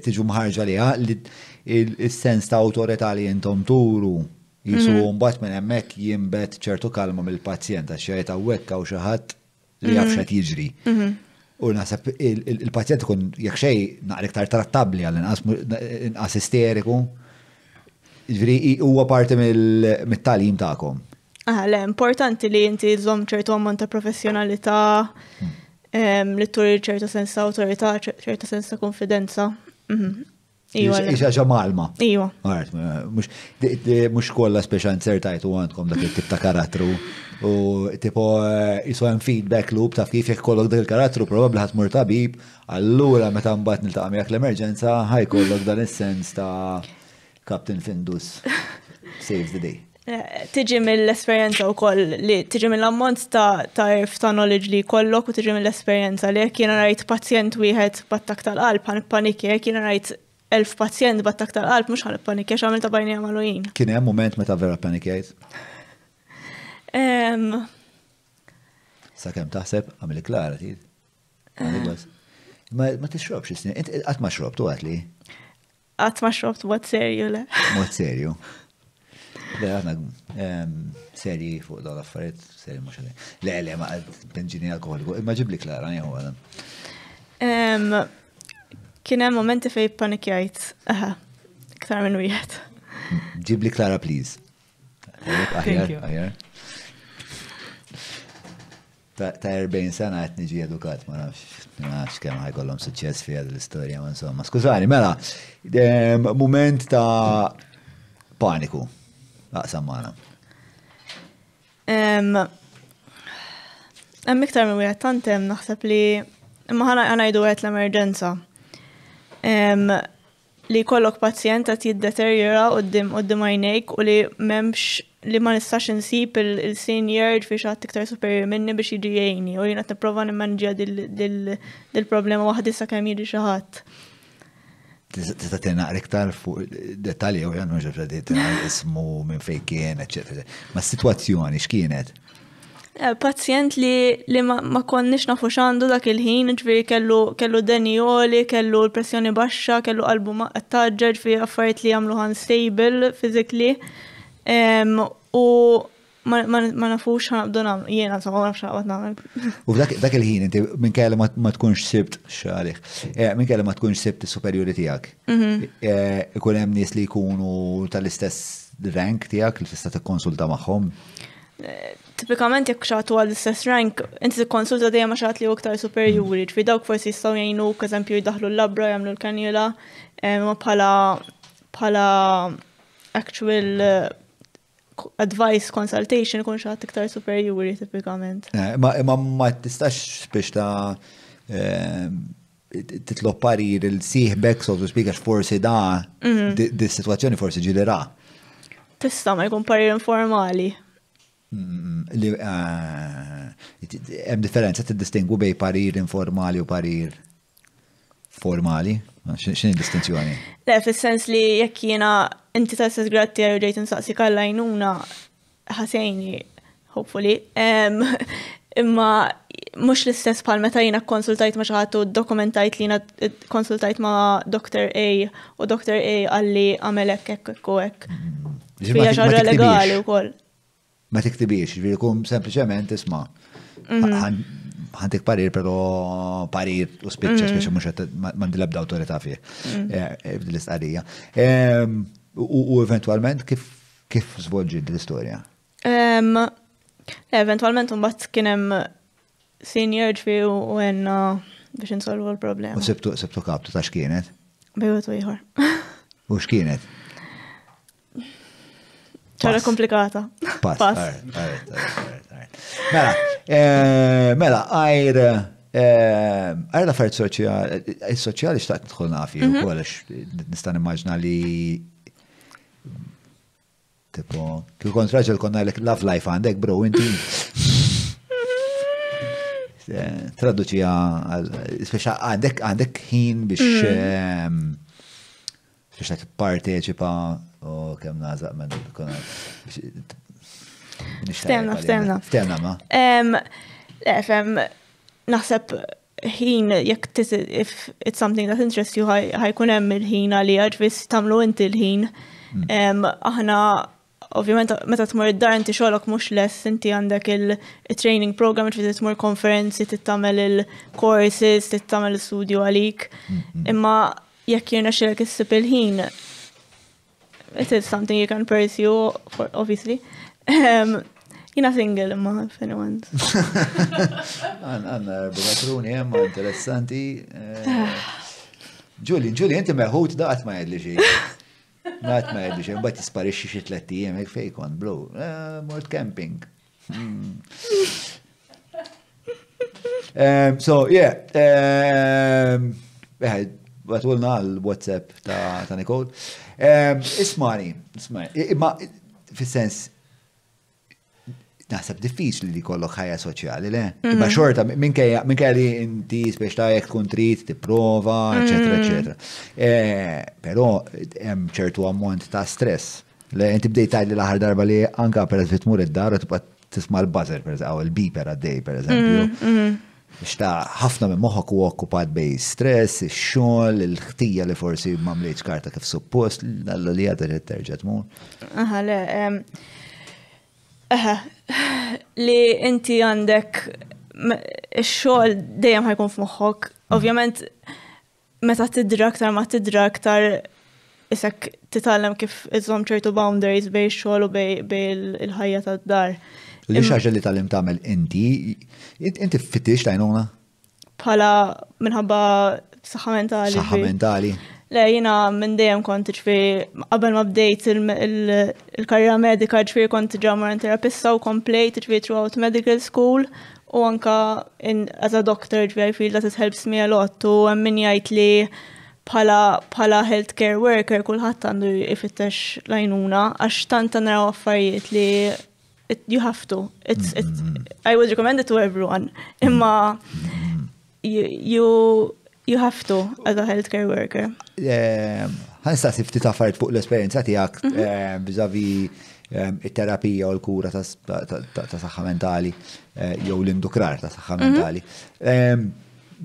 tiġu mħarġa li il-sens ta' autorita li jintom turu jisu mbagħad mm. minn hemmhekk jimbet ċertu kalma mill-pazjent għax jgħid hawnhekk hawn xi ħadd li jaf mm-hmm. x'qed jiġri. Mm-hmm. U naħseb il-pazjent kun jekk xejn naqra iktar trattabbli għal inqas isteriku. Ġifieri huwa parti mit talim tagħkom. Ah, le, importanti li inti zom ċertu ammont ta' professjonalità hmm. li turi ċertu sens ta' autorita, ċertu sens ta' konfidenza. Mhm. Ixa ġamalma. Iwa. Mux kolla speċa insertajt u għandkom dak il-tip ta' karattru. U tipo jiswa eh, feedback loop ta' kif jek kollok dak il-karattru probabli mur tabib, allura meta mbat nil-ta' l-emerġenza ħaj kollok dan il-sens ta' Captain Findus. [LAUGHS] Saves the day tiġi mill-esperienza u koll li tiġi mill-ammont ta' tarif ta' knowledge li kollok u tiġi mill-esperienza li jek jena rajt pazjent wieħed battak tal-qalb għan panikja, jek jena rajt elf pazjent battak tal-qalb mux għan paniki għamil ta' bajni għamaluin. Kien hemm moment meta vera panikjajt? Sakemm taħseb għamil klara tid. Ma tixrobx isni, għat ma xrobtu għatli? Għat ma xrobt, what serju le? What serju? [LAUGHS] Le, għana, ehm, seri fuq da l-affarijiet, seri mux għalli. Le, le, ma għad benġini alkoholiku, imma ġibli klara, għan jgħu għadan. Ehm, Kienem momenti fej panikjajt, aha, ktar minn ujħet. Ġibli klara, please. Aħjar, aħjar. Ta' 40 sena għet nġi edukat, ma' nafx, ma' nafx kem ħajkollom suċess fi għad l-istoria, ma' insomma. Skużani, mela, moment ehm, ta' paniku. Aqsam maħna. Hemm iktar minn wieħed hemm naħseb li imma jdu għet l-emerġenza. Li kollok pazjent qed jiddeterjera qudiem qudiem għajnejk u li m'hemmx li ma nistax insib il-senior fi xaħat iktar superjur minni biex jiġi jgħini u jina t-prova nimmanġja dil-problema waħdissa kemm jiġi jiġi xaħat tista' tina iktar fuq dettalji u jgħan nġib ismu minn fej kien, eccetera. Ma s-situazzjoni x'kienet? Eh, pazjent li, li ma, ma konniex nafu xandu dak il-ħin, ġviri kellu, kellu denjoli, kellu l-pressjoni baxxa, kellu qalbu ma taġġer fi affarijiet li jagħmlu unstable physically. Um, u ma nafux ħanabdu nam, jena sa' xa għat namel. U dak il-ħin, inti minn kelle ma tkunx sibt xalih, eh, minn kelle ma tkunx sibt superiori tijak. Mhm. Eh, ikun hemm nies li kunu tal-istess rank tijak li tista' t-konsulta maħħom? Eh, tipikament jekk xatu għal istess rank, inti t-konsulta dija ma xat li iktar superiori, mhm. ġifi dawk forsi jistaw jajnu, kazempju jdaħlu l-labra, jamlu l-kanjela, ma bħala bħala actual advice consultation kun xaħat iktar superjuri tipikament. Eh, ma ma tistax biex ta' eh, titlob parir il-sieħbek, so to speak, forsi da, mhm. dis-situazzjoni forsi ġilera. Tista ma jkun parir informali. Mm, eh, hemm differenza distingu bej parir informali u parir formali? X'in distinzjoni? Le, fis-sens li jekk jiena inti ta' s-gratti għarri ġejt nsaqsi kalla jnuna ħasejni, hopefully, [LAUGHS] imma mux l-istess pal meta jina konsultajt ma xaħatu dokumentajt li jina konsultajt ma Dr. A u Dr. A għalli għamelek ekk ekk ekk. Fija xaġa legali u koll. Ma tiktibiex, ġviri kum sempliciment isma. Mhm. Għantik parir, pero parir u spiċċa, mhm. speċa mux għandilab da autorita fi. Mhm. Eh, L-istqarija. U eventualment kif kif svolġi l-istorja? Eventualment un bat kienem senior ġvi u għenna biex nsolvu l-problema. U sebtu sebtu kaptu ta' xkienet? Bejwetu iħor. [LAUGHS] U xkienet? ċara komplikata. Pass. Mela, mela, għajr. Eh, għajr l-affarijiet eh, soċjali, soċjali xtaqt tħolna għafi, u għalix mhm. nistan immaġna li Tipo, kju kont raġel konna l love life għandek, bro, inti. Traduċi speċa għandek għandek ħin biex speċa mm. parteċipa u kem nażaq minn konna. Ftemna, ftemna. Ftemna ma. Fem, naħseb ħin jekk if it's something that interests you ħajkun hemm il-ħin għalija ġvis tamlu inti l-ħin. Aħna ovvjament meta tmur id-dar inti xogħlok mhux less inti għandek il-training program t tmur konferenzi, t-tamel il-courses, t-tamel il-studio għalik. Mm-hmm. Imma jekk jirna xilek issib il-ħin, it is something you can pursue, for, obviously. Um, jina single imma if anyone's. [LAUGHS] Għanna bugatruni imma, interessanti. Eh, ġuli, ġuli, inti meħut daqat ma jedli xie. Mat ma jedux, mbagħad tisparixxi xi tliet ijiem hekk fejkon, blu, eh, mort camping. Hmm. Eh, so, yeah, għatulna eh, għal-WhatsApp ta' Nicole. Ismani, ismani, ma fil-sens, naħseb diffiċli li kollok ħajja soċjali, le? Mhm. Ma xorta, minkajja li inti spiex ta' jek tkun trid, tipprova, eccetera, eccetera. Mhm. Eh, però hemm ċertu ammont ta' stress. Le inti bdejt li l-aħħar darba li anka per eżempju mur id-dar u tibqa' tisma' l-buzzer per eżempju, l biper għaddej per eżempju. Mhm, Ixta ħafna minn moħħok u okkupat bej stress, ix-xogħol, il-ħtija li forsi m'għamlejx karta kif suppost, l-għallu li għadha terġa' tmur. Aha, le, [SIGHS] li inti għandek xogħol dejjem ħajkun f'moħħok. Mm. Ovvjament, meta tidra aktar ma tidra aktar isek titgħallem kif iżżomm ċertu boundaries bej xogħol u bej il-ħajja tad-dar. Li xaġa li tal-im tagħmel inti, inti fittix tajnuna? Bħala minħabba saħħa Saħħamentali. Le, jina minn dejjem kont ġifiri, qabel ma bdejt il-karriera medika konti kont in terapista u komplejt ġifiri throughout medical school u anka in, as a doctor ġifiri I feel that it helps me a lot u minn jajt li pala, pala healthcare worker kullħat għandu jifittax lajnuna għax tanta naraw affarijiet li it, you have to. It's, it, mm-hmm. I would recommend it to everyone. Imma mm-hmm. you, you You have to, as a healthcare worker. Ehm, sta' sifti fart fuq l-esperienza tijak bizavi mhm. ehm, ehm, il-terapija u l-kura ta' saħħa mentali, eh, jew l-indukrar ta' saħħa mhm. mentali.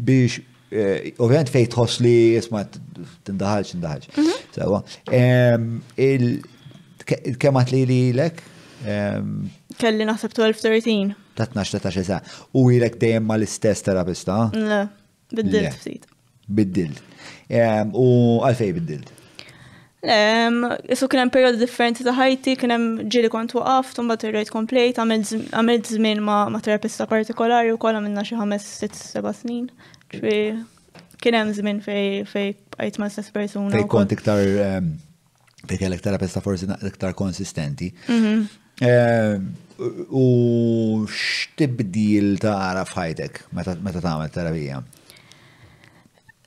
Biex, eh, ovvijament fej tħoss li jisma tindaħalx, tindaħalx. Mhm. Sewa. il-kemat li li l-ek? Kelli naħseb 12-13. Ta' 12-13 sa' u jilek dejjem mal istess terapista? Le. Biddilt ftit. Biddilt. Ehm, u għalfej biddilt? Isu ehm, kien hemm periodi differenti ta' ħajti, kien hemm ġieli kont waqaft, mbagħad irrejt komplejt, għamilt żmien ma' terapista partikolari wkoll għamilna xi ħames sitt seba' snin. Kien hemm żmien fej fej qajt ma' stess persuna. Fej kont iktar ehm, fej kellek terapista forsi iktar konsistenti. Mhm. U x'tibdil ta' għara f'ħajtek meta tagħmel terapija?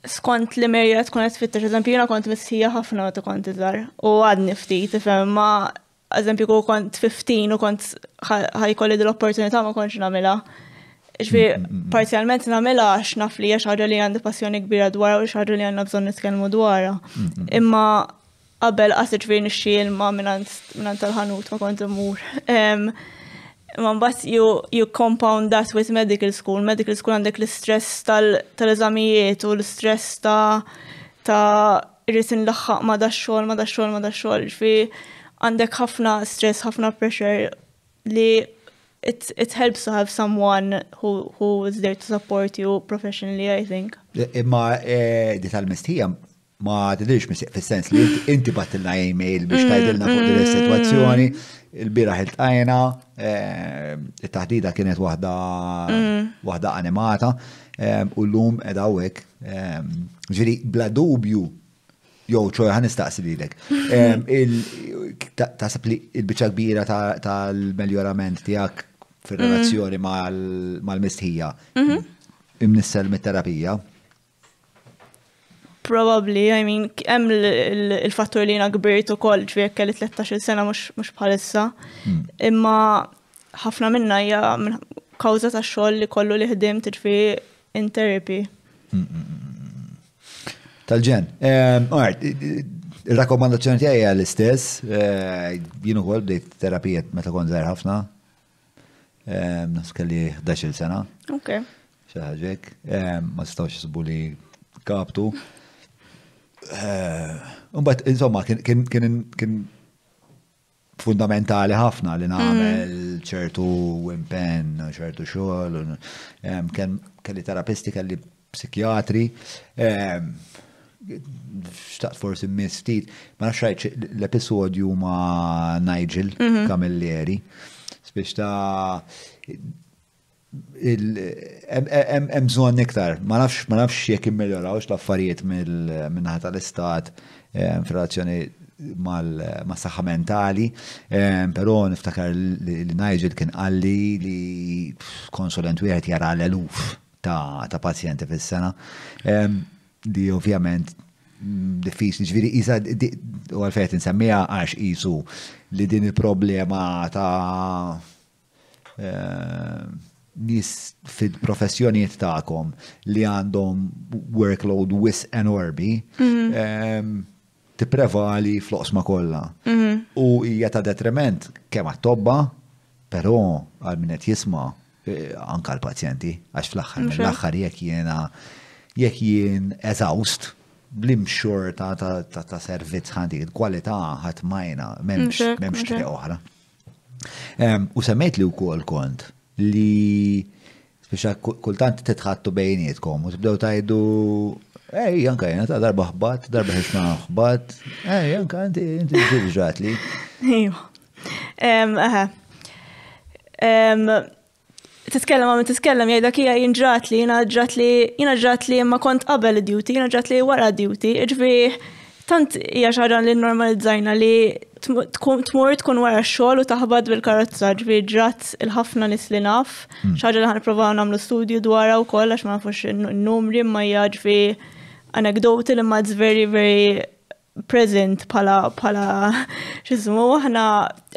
skont li merja tkun qed tfittex, eżempju jiena kont missija ħafna meta kont iżgħar u għadni ftit ifhem ma eżempju kont kont 15 u kont ħajkolli din l-opportunità ma kontx nagħmilha. Ġvi, mm, mm, mm. parzjalment namela għax naf li hija xaġa li għandi passjoni kbira dwar u xaġa li għandna bżonn nitkellmu dwarha. Imma qabel qas ġbir nixxiel ma minant tal-ħanut ma kont imur man bat you, you compound that with medical school. Medical school għandek l-stress tal-eżamijiet tal u l-stress ta' ta' irritin l-axħaq ma' da' xol, ma' da' xol, ma' da' xol. Fi għandek ħafna stress, ħafna pressure li it, it helps to have someone who, who is there to support you professionally, I think. Imma eh, di tal-mistija ma t mis fil-sens li inti il-najmejl biex mm, tajdilna fuq mm, il situazzjoni. Mm il-biraħ il-tajna, eh, il-taħdida kienet wahda mm. wahda animata, eh, u l-lum edawek, eh, ġiri, bla dubju, jow ċoj ħan istaqsi lilek. [LAUGHS] Tasab li il-bicċa kbira tal-meljorament tijak fil-relazzjoni mm. mal-mistħija, mm-hmm. imnissel mit-terapija. Probably, I mean, hemm il-fattur li kbirt u koll ġvijek kelli 13 sena mux bħalissa. Hmm. Imma ħafna minna hija kawza ta' xogħol li kollu li ħdim tiġri in therapy. Hmm, hmm, Tal-ġen. Ehm, alright, il rakomandazzjoni tiegħi hija l-istess. Eh, jien ukoll bdejt terapija meta kont żgħir ħafna. Ehm, Nas kelli 11 sena. Ok. Xi ħaġek. Ehm, ma stawx isbu li kaptu. Eh, Umbat, insomma, kien fundamentali ħafna li nagħmel mm-hmm. ċertu impenn, ċertu xogħol, kelli terapisti, kelli psikjatri, xtaqt forsi mistit, ma nafxajt l-episodju ma Nigel Kamilleri, mm-hmm. spiex ta' hemm bżonn iktar, ma nafx ma nafx jekk immeljorawx l-affarijiet mill-naħa tal-istat f'relazzjoni mal saħħa mentali, però niftakar li Nigel kien għalli li konsulent wieħed jara l-eluf ta' pazjenti fis-sena. Di ovvjament mm, diffiċli ġviri, isa, u għalfejt nsemmija għax isu li din il-problema ta' nis fid professjoniet ta'kom li għandhom workload wis enormi mhm. tipprevali fl-osma kollha. Mhm. U hija ta' detriment kemm għat-tobba, però għal min qed jisma' eh, anka l-pazjenti għax fl-aħħar mill-aħħar jekk jiena jek jien eżawst blimxur ta' ta' servizz ħanti kwalità ħadd majna m'hemmx m'hemmx triq oħra. U semmejt li wkoll kont li biex kultant titħattu bejnietkom u bdew tajdu Ej, janka jena ta' darba ħbat, darba ħiċna ħbat. Ej, janka, inti inti ġiġat li. Aha. Titkellem għamil titkellem jgħida kija jinġrat li, jina ġrat li, jina ġrat li ma kont qabel duty, jina ġrat li wara duty, ġvi tant hija xaġan li normalizzajna li tmur tkun wara xogħol u taħbad bil-karozza ġbi ġrat il-ħafna nis li naf, hmm. xaġa li ħanipprovaw nagħmlu studju dwarha wkoll għax ma nafux n-numri ma hija anekdoti li ma very very present pala pala [LAUGHS] xizmu aħna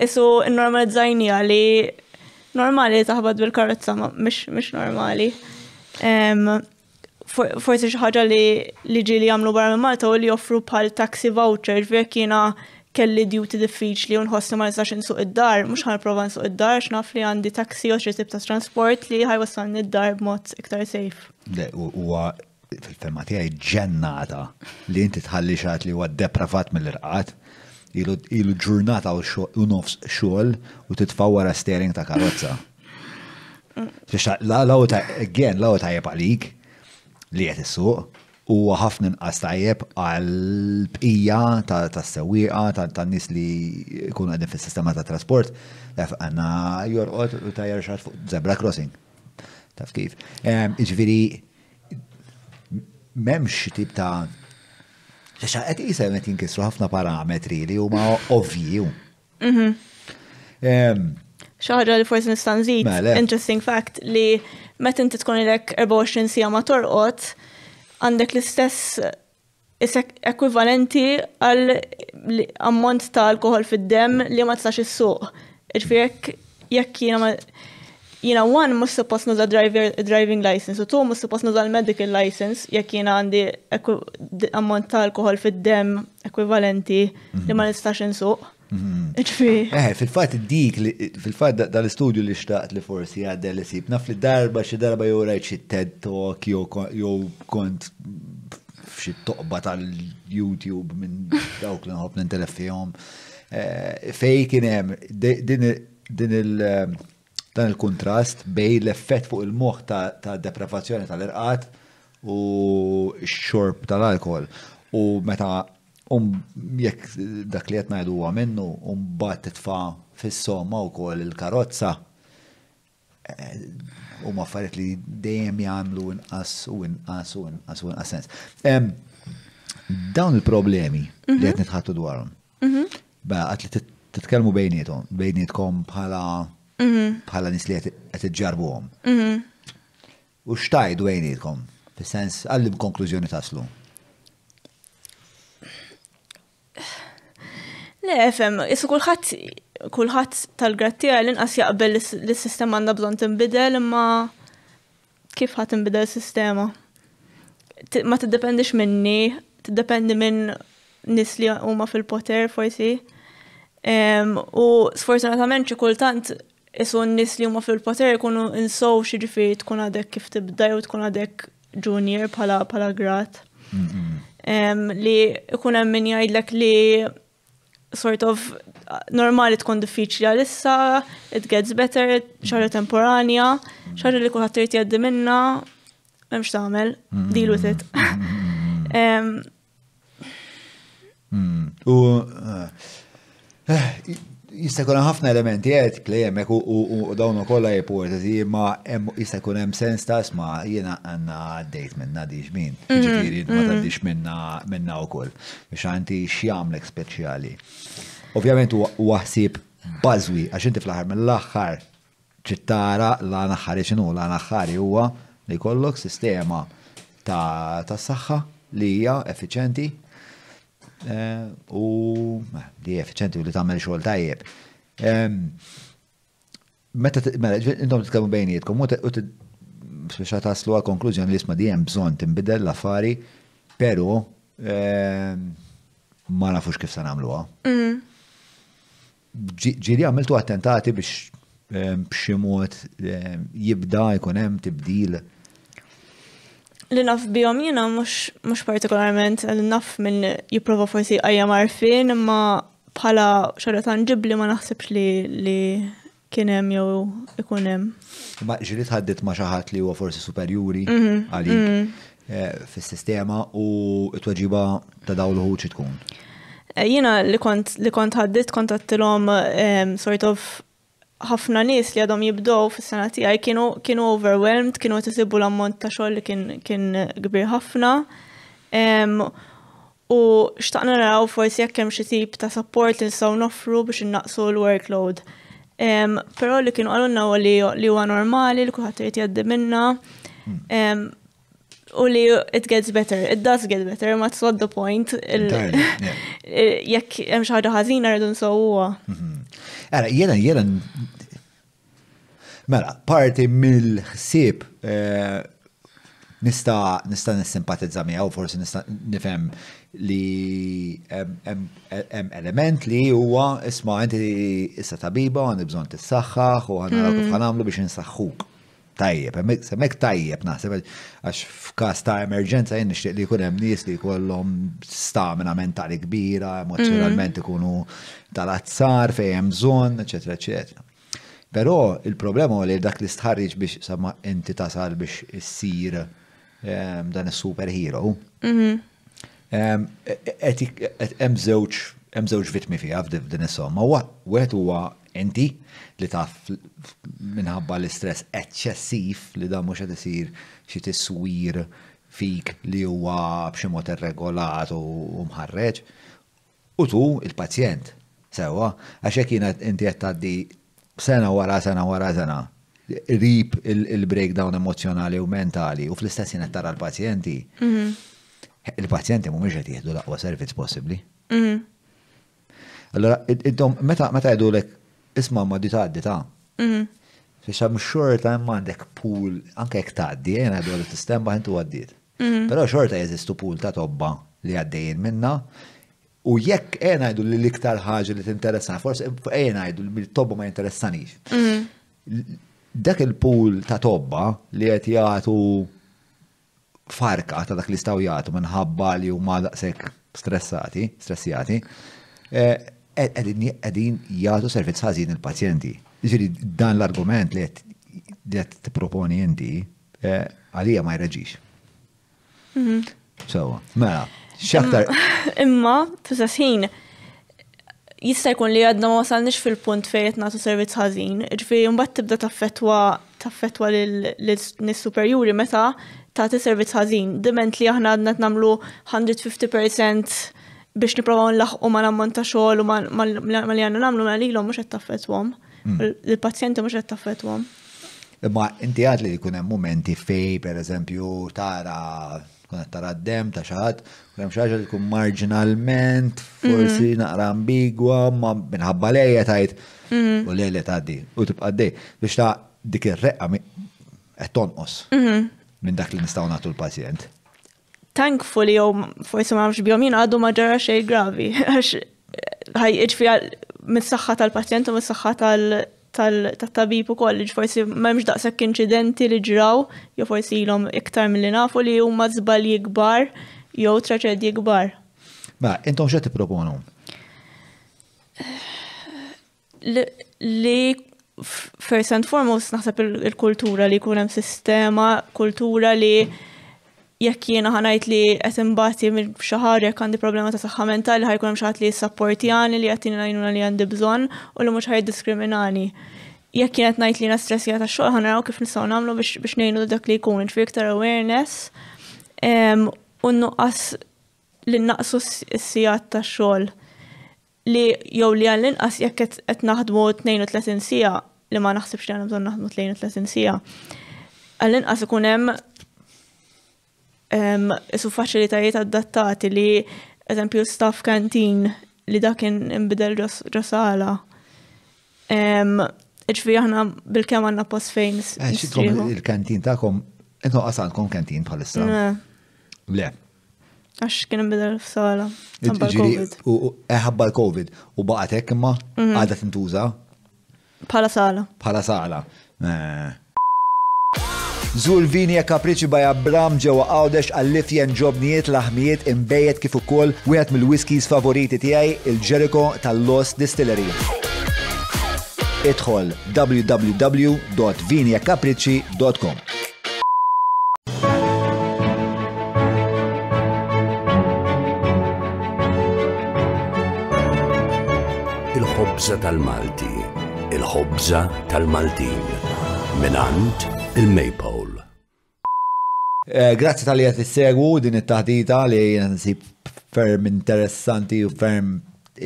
isu normalizzajni għali normali taħbad bil-karozza mish normali. Forsi xi ħaġa li ġieli jagħmlu barra minn Malta u li joffru bħal taxi voucher, ġvijek jina kelli duty diffiċli u nħossi ma nistax insuq id-dar, mhux ħanprova nsuq id-dar x'naf li għandi taksi u xi tip ta' transport li ħajwassalni id-dar b'mod iktar safe. Huwa fil-femma tiegħi ġennata li inti tħalli xat li huwa depravat mill-irqat, ilu ġurnata u nofs xogħol u titfaw steering ta' karozza. Fiex mm. la' ta' again, la' ta' jeb għalik li qed issuq, u ħafna nqas tajjeb għal bqija tas-sewwieqa tan-nies li jkunu qegħdin fis-sistema ta' trasport taf għandna jorqot u ta' jarxat fuq zebra crossing. Taf kif. Iġviri, m'hemmx tip ta' ċaċa qed isem għet jinkisru ħafna parametri li huma ovvju. ċaħġa mhm. li forsi nistanżit, mela. interesting fact, li meta inti tkun ilek 24 sija ma torqod, għandek l-istess eh, ekvivalenti għal ammont ta' alkohol fid-dem li ma tistax is-suq. Irfirek jekk jiena ma jiena one mhux suppost nuża driving license u tu mhux suppost nuża l-medical license jekk jiena għandi ammont ta' alkohol fid-dem ekvivalenti li ma mhm. nistax insuq. Mhm. Eh, fil-fat dik, fil-fat dal-istudju li xtaqt li forsi għaddel li sib, naf li darba xi darba jow rajt xi TED Talk jew kont f'xi toqba tal-YouTube minn dawk li nħobb nintelef eh, Fej kien hemm din il- eh, dan il-kontrast bej l-effett fuq il-moħ ta' depravazzjoni tal-irqat u x-xorb tal-alkohol. U meta Um, jekk dak li jatnajdu huwa minnu, um bat titfa fis-soma u kol il-karozza, eh, u ma affarijiet li dejjem jagħmlu inqas u inqas u inqas u inqas sens. dawn il-problemi li mhm. qed nitħattu dwarhom. Mm Ba qatt li titkellmu bejnietom, bejnietkom bħala mhm. bħala nis li qed iġġarbuhom. Mhm. U xtajdu bejnietkom, fis-sens għallim konklużjoni taslu. Le, FM, issu kullħat kulħadd tal gratti għal inqas jaqbel li sistema għandha bżonn tinbidel imma kif ħadd tinbidel s-sistema. Ma tiddependix minni, tiddependi minn nis li huma fil-poter forsi. U sfortunatament xi kultant isu n-nis li huma fil-poter jkunu insow xiġifieri tkun għadek kif tibda jew tkun għadek junior bħala bħala grat. Mm-hmm. Li ikun hemm min jgħidlek li sort of uh, normali tkun diffiċli għalissa, it gets better, xarra temporanja, xarra li kuħat trid jeddi minna, memx tagħmel, mm. deal with it. Mm. Mm. U eh, eh, jista' jkun ħafna elementi etik li hemmhekk u dawn ukoll ipotezi ma jista' jkun hemm sens ta' isma' jiena għandna għaddejt minna dix min. Mhm, Ġifieri ma mhm. tgħaddix minna minna wkoll biex għandi x'jamlek speċjali. Ovvjament huwa ħsieb bażwi għax inti fl-aħħar mill-aħħar ċittara la naħħari x'inhu la naħħari huwa li jkollok sistema ta' saħħa li hija effiċenti Eh, u li effiċenti u li tagħmel xogħol tajjeb. Meta mela, intom titkellmu bejnietkom u speċa taslu għal konklużjoni li jisma' di hemm bżonn tinbidel l-affari, però ma nafux kif se nagħmluha. Mm. Ġiri għamiltu attentati biex b'xi mod jibda jkun hemm tibdil li naf bihom jina mux, partikolarment, li naf minn jiprofa forsi għajja marfin, imma bħala xorra tangibli ma naħsibx li li kienem jew ikunem. Ma ġili tħaddit ma xaħat li huwa forsi superjuri mhm, mhm. għalik eh, fis-sistema u t-tweġiba ta' dawlu l tkun. Eh, jina li kont ħaddit kont għattilom eh, sort of ħafna nies li għadhom jibdow fis-sena tiegħi kienu kienu overwhelmed, kienu tisibu l-ammont ta' xogħol li kien kien kbir ħafna. U xtaqna naraw forsi jekk hemm xi tip ta' support li nistgħu noffru biex innaqsu l-workload. Però li kienu għalunna li huwa normali, li kulħadd irid jgħaddi minna. Hmm u li it gets better, it does get better, ma t the point. [LAUGHS] Jekk hemm xi ħaġa ħażina rridu nsewwa. Mhm. Ara, jena, jena. Mela, parti mill-ħsieb eh, nista nista nissimpatizza miegħu forsi nista nifhem li hemm element li huwa isma' inti issa tabiba għandi bżonn tissaħħaħ u ħanaraw kif mm. ħanamlu biex insaħħuk tajjeb, semmek tajjeb naħseb, għax f'kas ta' emerġenza jenni nixtieq li jkun hemm nies li jkollhom stamina mentali kbira, emozjonalment mm. ikunu tal-azzar fejn hemm bżonn, eċetera, eċetera. Però il-problema li dak li stħarriġ biex sama inti tasal biex issir ehm, dan is-superhero. Mhm. Ehm, hemm żewġ hemm żewġ vitmi fiha f'din is-somma. Wieħed huwa inti li taf minħabba l-istress eċċessiv li da mhux qed isir xi tiswir fik li huwa b'xi mod irregolat u mħarreġ. U tu il-pazjent sewa għaxek hekk inti qed tgħaddi sena wara sena wara sena rip il-breakdown emozjonali u mentali u fl-istess jina tara l-pazjenti. Mhm. Il-pazjenti mhumiex qed jieħdu l'aqwa aqwa servizz possibbli. Mhm. Allora, meta meta lek isma ma di taħdi ta' mhm. Fiex għam xorta imma għandek pool, anke jek taħdi, eh, jena għadu l-sistem baħintu għaddit. Mhm. Pero xorta jeżistu pool ta' tobba li għaddejn minna, U jekk jena eh, għajdu li liktar ħaġa li t-interessana, forse eh, jena għajdu li tobba ma jinteressanix. Mhm. Dak il-pool ta' tobba li għet jgħatu farka ta' dak li staw jgħatu minħabba li huma daqshekk stressati, stressjati, għedin jgħatu servizz ħażin il-pazjenti. Ġiri, dan l-argument li għed t-proponi inti, eh, għalija ma jreġix. Mhm. So, mela, xaktar. Imma, [LAUGHS] t sassin jista' jkun li għadna ma wasalniex fil-punt fejn qed nagħtu servizz ħażin, ġifieri mbagħad tibda taffettwa taffetwa l superjuri meta tagħti servizz ħażin. Diment li aħna għadna nagħmlu 150% biex niprofaw nlaħqu ma l-ammont ta' xogħol u ma li għandu nagħmlu ma lilhom mhux qed taffetwhom. Mm. Il-pazjenti mhux qed taffetwhom. Imma inti għad li jkun hemm mumenti fej, pereżempju, tara kun qed tara d-dem ta' xaħat, kun hemm xaġa li tkun marginalment, forsi mm-hmm. naqra ambigwa, ma minħabba lejja tajt mm-hmm. u lejja tgħaddi u tibqa' dej biex ta' dik ir-reqqa qed tonqos mm-hmm. minn dak li nistgħu nagħtu l-pazjent thankfully jew forsi ma nafx bihom jien għadu ma ġara xejn gravi [LAUGHS] għax ħaj iġfija mis-saħħa tal-pazjent u mis-saħħa tal- pazjent u mis saħħa tal tabib u koll, forsi memx daqshekk incidenti li ġraw, jew forsi ilhom iktar mill-li nafu li huma żbalji kbar jew traċedji kbar. Ma, intom xe proponu? [SIGHS] Li first and foremost naħseb il-kultura li kunem sistema, kultura li jekk jiena ħanajt li qed imbagħti minn xi jekk għandi problema ta' saħħa mentali ħajkun hemm xaħat li jissapportjani li qed jgħinuna li għandi bżonn u li mhux ħajdiskriminani. Jekk qed ngħid li na stressija ta' xogħol naraw kif nistgħu nagħmlu biex ngħinu dak li jkun ġifi iktar awareness u nuqqas li naqsu s-sijat tax xogħol li jew li għall-inqas jekk qed naħdmu 32 sija li ma naħsibx li għandna bżonn naħdmu 32 sija. Għall-inqas ikun hemm su faċilitajiet adattati li eżempju staff kantin li dakin imbidel ġasala. Iġvi aħna bil-kem għanna post fejn. Eh, il-kantin ta'kom, għasan kom kantin bħal-istra. Le. Għax kien imbidel f-sala. Eħabba l-Covid. U baqatek imma mhm. għada intuża. Bħala sala. Bħala sala. Eh vini e Kapriċi by Abram ġewa għawdex għall-lifjen ġobniet laħmijiet imbejet kif ukoll wieħed mill-whiskies favoriti tiegħi il-Jericho tal-Los Distillery. Idħol www.vinjakapriċi.com e Il-ħobza tal-Malti, il-ħobza tal-Maltin, minant il-Maypole. Eh, grazzi tal-li għat segwu din it-taħdita li jena nsib ferm interessanti u ferm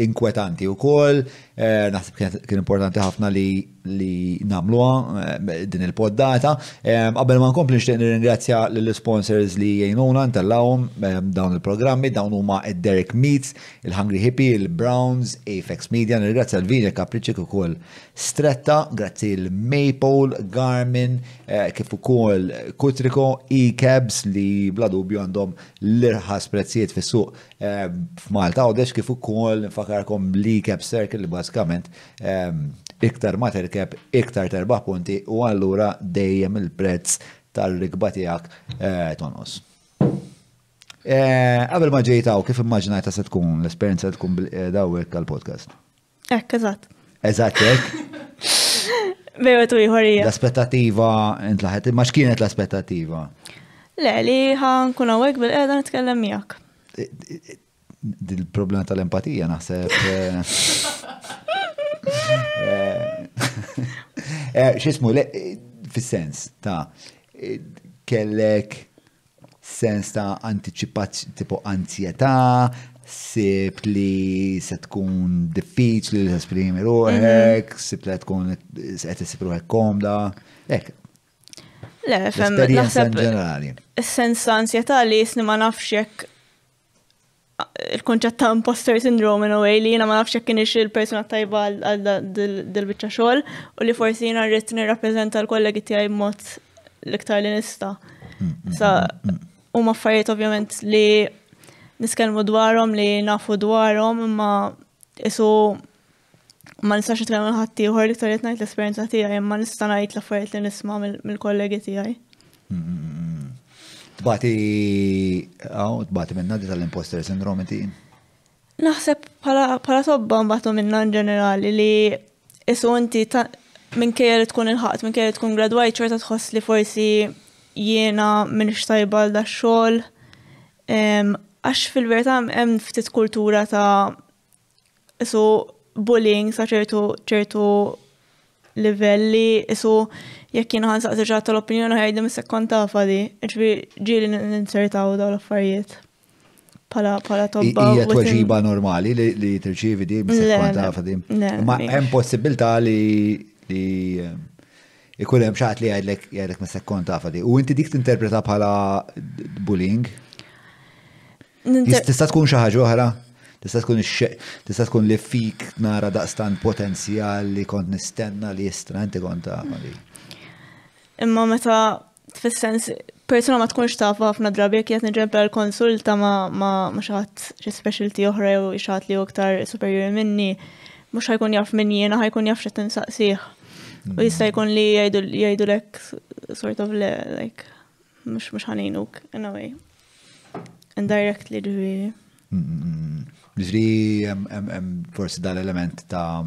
inkwetanti u koll Eh, naħseb kien importanti ħafna li li namluha eh, din il-poddata. Eh, qabel ma nkompli nixtieq nirringrazzja lill-sponsors li jgħinuna ntellawhom dawn il-programmi, dawn huma derek Meats, il-Hungry Hippie, il-Browns, Apex Media, nirringrazzja l-Vinja Kapriċik ukoll Stretta, grazzi l-Maple, Garmin, kif ukoll Kutriko, E-Cabs li bla dubju għandhom l-irħas prezzijiet fis-suq f'Malta Għawdex kif ukoll nfakarkom l-E-Cab Circle li basikament iktar ma terkeb, iktar terba punti u allura dejjem il-prezz tal-rikba tiegħek eh, tonos. Qabel eh, ma ġejtaw, kif immaġinajt se tkun l-esperjenza tkun eh, dawek għal-podcast? Ekk, eżatt. Eżatt, ekk. [LAUGHS] Bewa jħorija. L-aspettativa, intlaħet, ma xkienet l-aspettativa? Le, li ħan kun għawek bil t nitkellem miegħek dil-problema tal-empatija naħseb. Eh, eh, eh, xismu, fil-sens ta' kellek sens ta' anticipazzjoni, tipo anzjetà, sib li se tkun diffiċli li s-esprimi ruħek, mhm. sib li tkun qed s ruħek komda, ek. Le, fem, naħseb. Is-sens ta' ansjeta li jisni ma nafx il-konċett ta' imposter syndrome in a way li jina ma nafx kien ix il-persuna tajba għal dil-bicċa xogħol u li forsi jina rrid nirrappreżenta l-kollegi tiegħi b'mod l-iktar li nista. Mm, mm, Sa mm, huma affarijiet ovvjament li niskelmu dwarhom li nafu dwarhom imma isu ma nistax nitkellem ħadd ieħor l-iktar qed ngħid l-esperjenza tiegħi imma nista' ngħid l-affarijiet li nisma' mill-kollegi tiegħi. Tbati, għaw, tbati minna di tal-imposter syndrome ti? Naħseb pala sobba mbatu minna ġenerali li isu inti minn kjer tkun il-ħat, minn kjer tkun graduajt, ċerta tħoss li forsi jiena minn xtajba da xol. Għax fil-verta hemm ftit kultura ta' isu bullying sa' ċertu ċertu livelli, isu jekk jien ħan saqsi ġat l-opinjoni ħajdim is-sekond tafa ġili n-insertaw ninsertaw daw l-affarijiet. Pala, pala tobba. Ija tweġiba normali li tirċivi di mis-sekond Ma hemm li li eh, ikun hemm xaħat li jgħidlek jgħidlek ma' sekkonta tafa di. U inti dik tinterpreta bħala bullying? Tista' tkun xi ħaġa oħra? Tista' tkun tista' tkun li fik nara daqstan potenzjal li kont nistenna li jistra inti konta tafa imma meta t-fessens persona ma tkunx taf ħafna drabi jekk qed konsulta ma ma ma xaħat xi specialty oħra u xaħat li aktar superior minni mhux ħajkun jaff minni jena ħajkun jaf t insaqsih. U mm. jista' jkun li jajdu lek sort of le like mhux mux ħanejnuk in a way. Indirectly ġifieri. Mm, mm, Ġri forsi dal-element ta'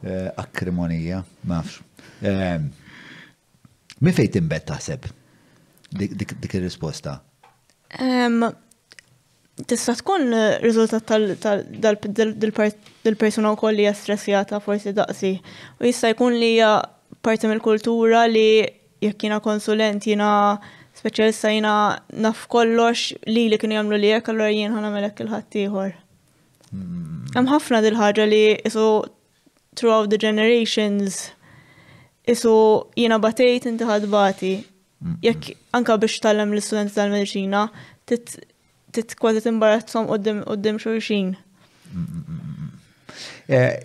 eh, akrimonija, mafx. Mi fejt timbet taħseb? Dik ir-risposta. Tista' tkun riżultat tal-persuna wkoll li hija forsi daqsi. U jista' jkun li hija parti mill-kultura li jekk jina konsulent jina speċjalista jina naf kollox li li kienu jagħmlu li hekk allura jien ħanamelek il-ħadd ieħor. Mm. Hemm ħafna dil-ħaġa li isu throughout the generations Isu jina batejt inti ħadbati. Jekk anka biex tallem l istudenti tal-medicina, tit kważi timbarazzom qoddim xurxin. Eh,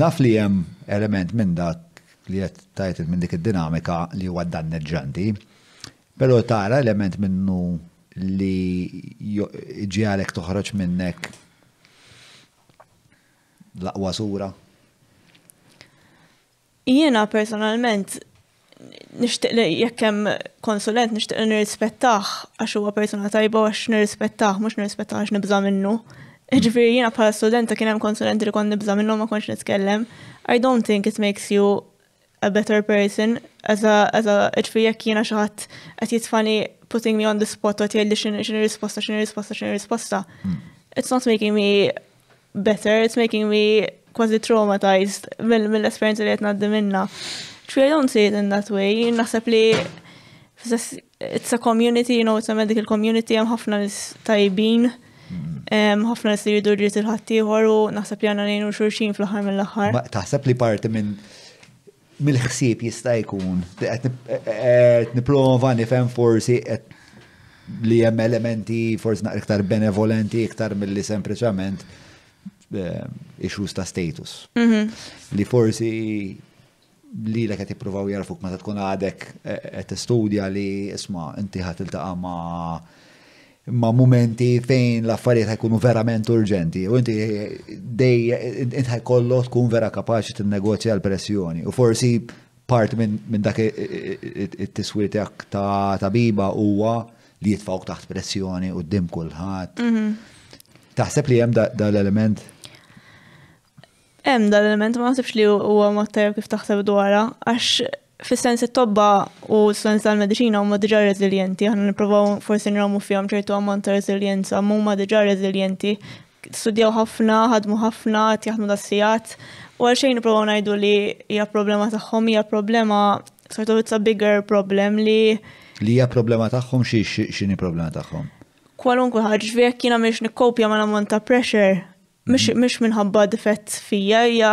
naf li jem element minn dak li jett tajt minn dik id-dinamika li huwa danneġġanti, pero tara element minnu li ġialek toħroġ minnek laqwa sura Jiena personalment nishtiq li jekkem konsulent nishtiq li nirrispettaħ għax huwa persona tajba għax nirrispettaħ, mux nirrispettaħ għax nibza minnu. Ġifiri jiena bħala studenta kien hemm konsulenti li kon nibza minnu ma konx nitkellem. I don't think it makes you a better person as a as a ġifiri jekk jiena xi ħadd qed jitfani putting me on the spot u qed jgħidli x'inhi risposta, x'inhi risposta, x'inhi risposta. Hmm. It's not making me better, it's making me kważi traumatized mill-esperienza li qed għaddi minna. True, I don't see it in that way. Naħseb li it's a community, you know, it's a medical community, hemm ħafna nis tajbin, ħafna nis li jridu dritt il-ħaddieħor u nasab li għanna ngħinu xurxin fl-aħħar mill-aħħar. Taħseb li parti minn mill-ħsieb jista' jkun qed e, e, e, nipprova nifhem forsi qed li hemm elementi forsi naqra iktar benevolenti iktar milli sempliċement issues ta' status. Li mhm. forsi li l-ek għati provaw jarfuk ma ta' tkun għadek għet e, studja li isma inti ħat il-taqa ma' ma momenti fejn l-affarijiet ħajkunu verament urġenti u inti dej inti ħajkollok tkun vera kapaċi tinnegozja l-pressjoni u forsi part minn min dak it-tiswir tiegħek ta' tabiba huwa li jitfawk taħt pressjoni u d-dim kulħadd. Mhm. Taħseb li hemm dal-element Hemm dal-element ma nasibx li huwa għamotter kif taħseb dwarha għax fis-sens it-tobba u s-sens tal-medicina huma diġà reżiljenti, aħna nippruvaw forsi nramu fihom ċertu ammont ta' reżiljenza, ma huma diġà reżiljenti. Studjaw ħafna, ħadmu ħafna, jaħdmu das-sijat, u għal xejn najdu ngħidu li hija problema tagħhom, hija problema sort of it's a bigger problem li li hija problema tagħhom xi xini problema tagħhom. Kwalunkwe ħagġ, vjek jiena mhix nikkopja ma l ta' pressure Mux mhm. minħabba difett fija, hija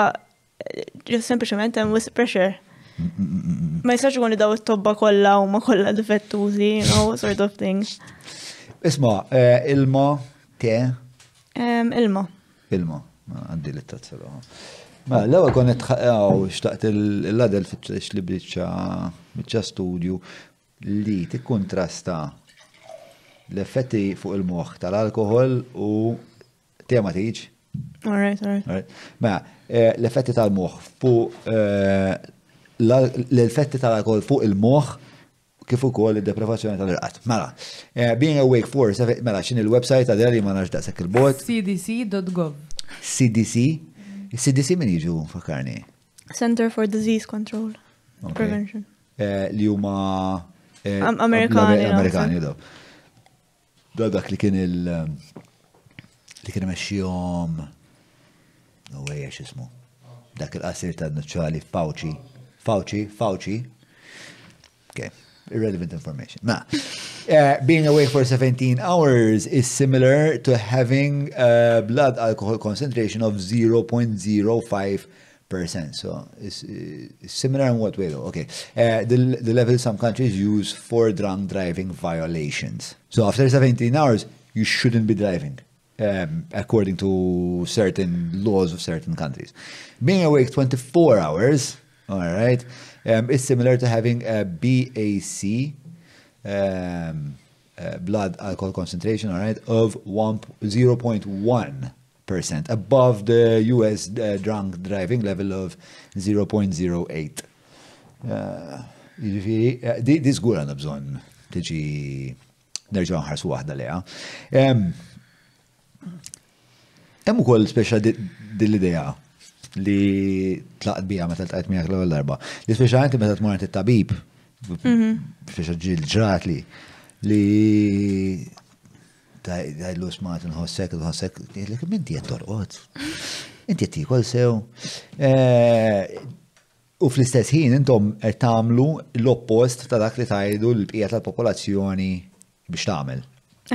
eh, just sempliciment hemm wisq pressure. Ma jistax ikun daw it-tobba kollha u ma kollha difettużi, you know, sort of things. Isma, eh, ilma, te? Ilma. Ilma, għandi li t-tazzero. Ma l-ewwel kon itħaqgħu xtaqt il-ladel fitx li biċċa studju li tikkuntrasta l-effetti fuq il-moħħ tal-alkohol u tema tiġ Alright, alright. Mela, eh, l-effetti tal-moħ fuq eh, l-effetti tal-alkohol fuq il-moħ kif ukoll id-deprivazzjoni tal-irqat. Mela, eh, being awake for, mela xin il websajt għadha li ma nafx daqshekk il-bot. cdc.gov. CDC? CDC min jiġu fakarni? Center for Disease Control Prevention. Li huma Amerikani. Amerikani, daw. Dak li kien il- um, dik nimexxihom u hija x'ismu. Dak il-qasir tan-nuċċali f'Fauci. Fauci, Fauci. Okay, irrelevant information. Ma, uh, being away for 17 hours is similar to having a uh, blood alcohol concentration of 0.05 percent. So it's, uh, it's, similar in what way though? Okay, uh, the, the level some countries use for drunk driving violations. So after 17 hours, you shouldn't be driving. um, according to certain laws of certain countries. Being awake 24 hours, all right, um, is similar to having a BAC, um, uh, blood alcohol concentration, all right, of 0.1 above the U.S. Uh, drunk driving level of 0.08. Uh, uh this di zgur tiġi nerġu għanħarsu għahda leja. Um, Hemm ukoll speċa din l-idea li tlaqt bija meta tlaqt miegħek l-ewwel darba. Li speċa inti meta tmort it-tabib mhm. speċa ġil ġrat li li dajlu smat nħossek, nħossek, jgħidlek minti qed torqod. Inti qed tikol sew. Eh, u fl-istess ħin intom qed tagħmlu l-oppost ta' dak li tajdu l-bqija tal-popolazzjoni biex tagħmel.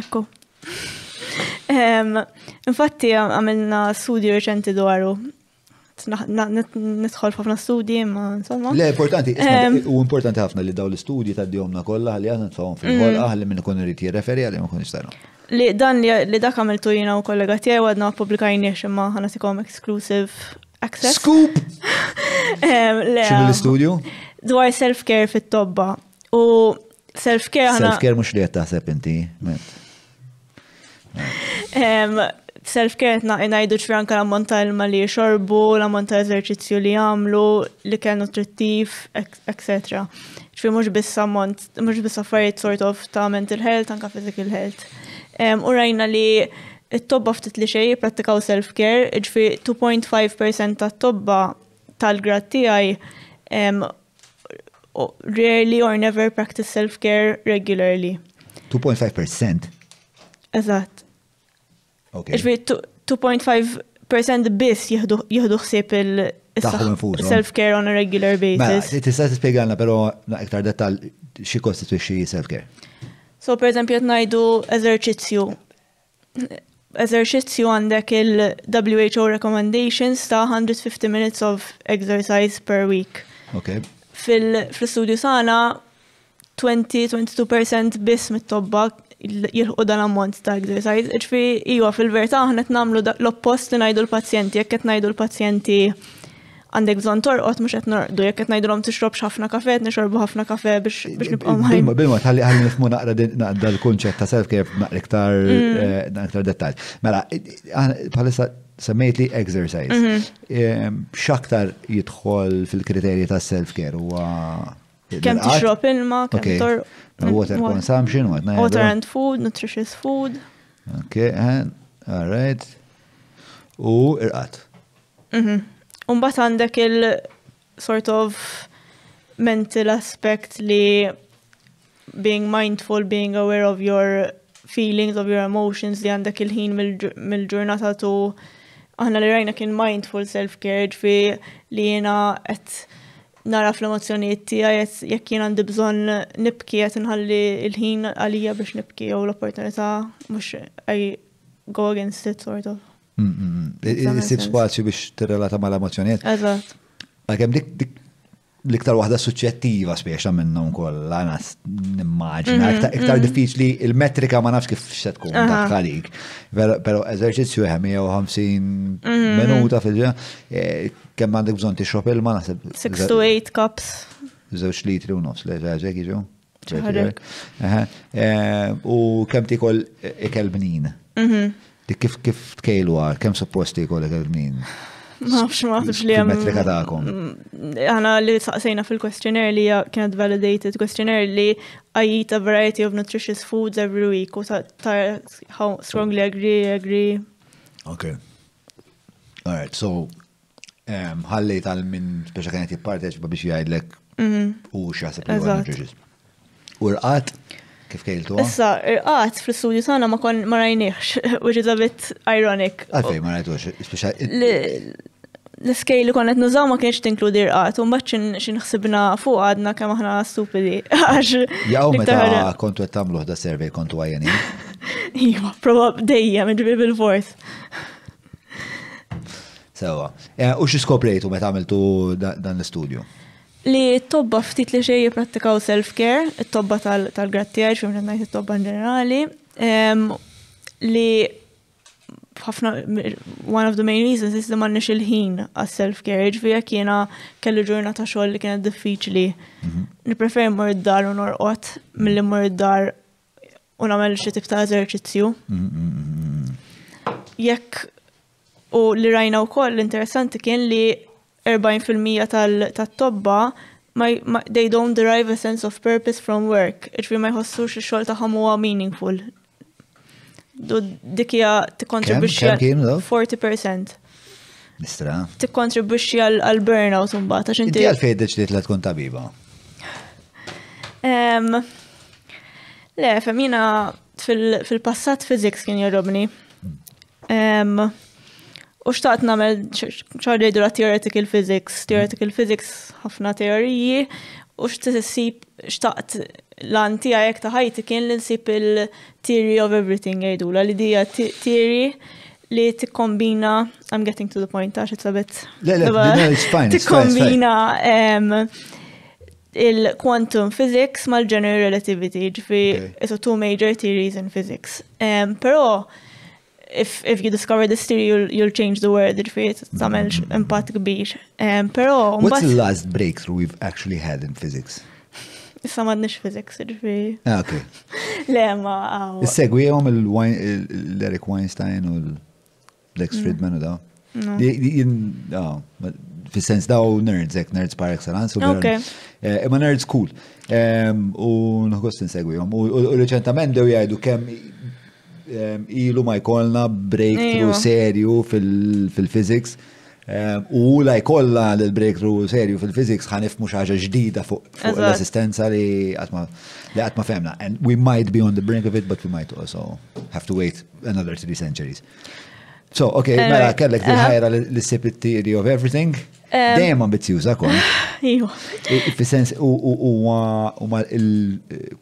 Ekku. Infatti għamilna studju reċenti dwaru nidħol ħafna studji, ma insomma. Le, importanti, u importanti ħafna li daw l-studji ta' d-jomna kolla li għadna t-fawon fil-ħol mm. għahli minn kun rriti referi għalli ma kun istaru. Li dan li dak għamiltu jina u kollega tijaj u għadna publikajni ximma ħana tikom exclusive access. Scoop! [LAUGHS] Xinu l-studio? Dwar self-care fit-tobba. U self-care ħana. Self-care mux li għattaħseb inti, Self-care na inajdu ċfranka l-ammont tal-ma li xorbu, l-ammont tal-eżerċizzju li għamlu, li kien nutrittiv, etc. ċfi mux biss ammont, mux biss affarijiet sort of ta' mental health, anka physical health. U rajna li it-tobba ftit li xej jiprattikaw self-care, ġfi 2.5% ta' tobba tal grat tiegħi rarely or never practice self-care regularly. 2.5%? Eżatt. Ġviri 2.5% bis jihdu xsib il-self-care on a regular mela, basis. Tista' tispjegana pero iktar dettal xi kostitwixxi self-care. So per esempio qed eżerċizzju. Eżerċizzju għandek il-WHO recommendations ta' 150 minutes of exercise per week. Okay. Fil-studio sana 20-22% bis mit-tobba jirħu dan ammont ta' exercise. Iġfi, iwa, fil-verta aħna t-namlu l-oppost li najdu l pazienti jekk qed najdu l pazienti għandek bżon torqot mux qed norqdu, jekk l-om t tixrob ħafna kafe, nixorbu ħafna kafe biex nibqgħu ħajn. Bilma bilma tħalli għalli nifmu naqra naqda l-kunċett ta' self care naqra iktar mm. eh, iktar dettalj. Mela, palissa semmejt li exercise. Mhm. X'aktar jitħol fil-kriterji ta' self care huwa Kem tixrob ilma, kem tor. Water consumption, what Water and food, nutritious food. Ok, all right. U irqat. Mm-hmm. Umbat għandek il-sort of mental aspect li being mindful, being aware of your feelings, of your emotions li għandek il-ħin mill-ġurnata tu aħna li rajna kien mindful self-care ġvi li jena għet nara fl-emozjonijiet tiegħi jekk jien għandi bżonn nibki qed inħalli l-ħin għalija biex nibki jew l-opportunità mhux I go against it sort of. Mm, mm, mm. Isib spazju biex tirrelata mal-emozjonijiet. Eżatt. Għakem dik l-iktar wahda suċċettiva spiex minnhom kollha għana n nimmaġina, mm-hmm, iktar mm-hmm. diffiċli il-metrika ma nafx kif se tkun taħħalik. Pero eżerċizzju hemm u 50 mm-hmm. minuta fil ġena eh, Kemm għandek bżonn tixrob ilma naħseb. 6 to 8 cups. Żewġ litri u nofs li ġaġek jiġu. Eh? Eh, u kemm tikol ikel bnin. Mhm. Dik kif kif tkejlu għar, kemm suppost tikol ikel bnin. Ma nafx ma nafx li hemm. Metrika tagħkom. Għana mm, li saqsejna fil-questionnaire li kienet validated questionnaire li I eat a variety of nutritious foods every week. U ta' how strongly agree, agree. Okay. All right, so ħalli tal-min speċa kienet jipparteċipa biex jgħidlek mhm. u xaħseb li U rqat kif kejltu? Issa, rqat fl-studio sana ma kon marajniħx, rajniex, [LAUGHS] which is a bit ironic. Għalfej ma rajtux, speċa. L-skej li konet nużaw ma kienx tinkludi rqat, un bħat xinħsibna fuq għadna kem aħna stupidi. [LAUGHS] Jaw meta kontu għet tamluħ da survey kontu għajani. [LAUGHS] Iva, probab dejja, meġbib il-forth sewa. Eh, u xi skoprejtu meta għamiltu dan l-istudju? Li t-tobba ftit li xej jipprattikaw self-care, t-tobba tal grattijaj xum najt t-tobba ġenerali, li ħafna one of the main reasons is li ma nix il-ħin għas self-care, ġvija kiena kellu ġurna ta' xogħol li kienet diffiċli. Mhm. Nipreferi mor id-dar u norqot mill-li mor id-dar u nagħmel xi tip ta' eżerċizzju. Mhm, mhm, jekk U li rajna u koll interessanti kien li 40% tal-tobba they don't derive a sense of purpose from work. Iġri ma jħossux il-xol taħħom huwa meaningful. Dikja t-kontribuċja 40%. Nistra. T-kontribuċi għal burnout un bat. Inti għal fejn deċdiet li tkun tabiba? Le, femina fil-passat fizik kien jarrobni. Hmm. U xtaqt namel ċarri dura theoretical physics, mm. theoretical physics ħafna teoriji, u xtaqt xtaqt l-anti għajek taħajti kien l-insip il-theory of everything għajdu, li dija theory li t-kombina, I'm getting to the point, għax it's a bit. T-kombina il-quantum physics mal-general relativity, ġifi, it's two major theories in physics. Pero, if, if you discover this theory, you'll, you'll change the world, some tamel impatt kbir. Pero, What's the last breakthrough we've actually had in physics? [LAUGHS] Issa madnix physics, ġifiri. Ah, okay. Le, ma, Is-segwi għom l-Eric Weinstein u l-Lex mm. Friedman u daw. Fis-sens daw nerds, ek nerds par excellence. Okay. Eh, Imma nerds cool. U um, oh, nħoss insegwi għom. U oh, oh, reċentament dew jgħidu kemm ilu ma jkollna breakthrough serju fil-physics. U la jkollna l-breakthrough serju fil-physics ħanifmu xaġa ġdida fuq l-assistenza li għatma li għatma femna. And we might be on the brink of it, but we might also have to wait another three centuries. So, okay, mela kellek din ħajra l-sip theory of everything. Dejjem ambizjuża kol. Ijo. [SIGHS] Fis-sens u ma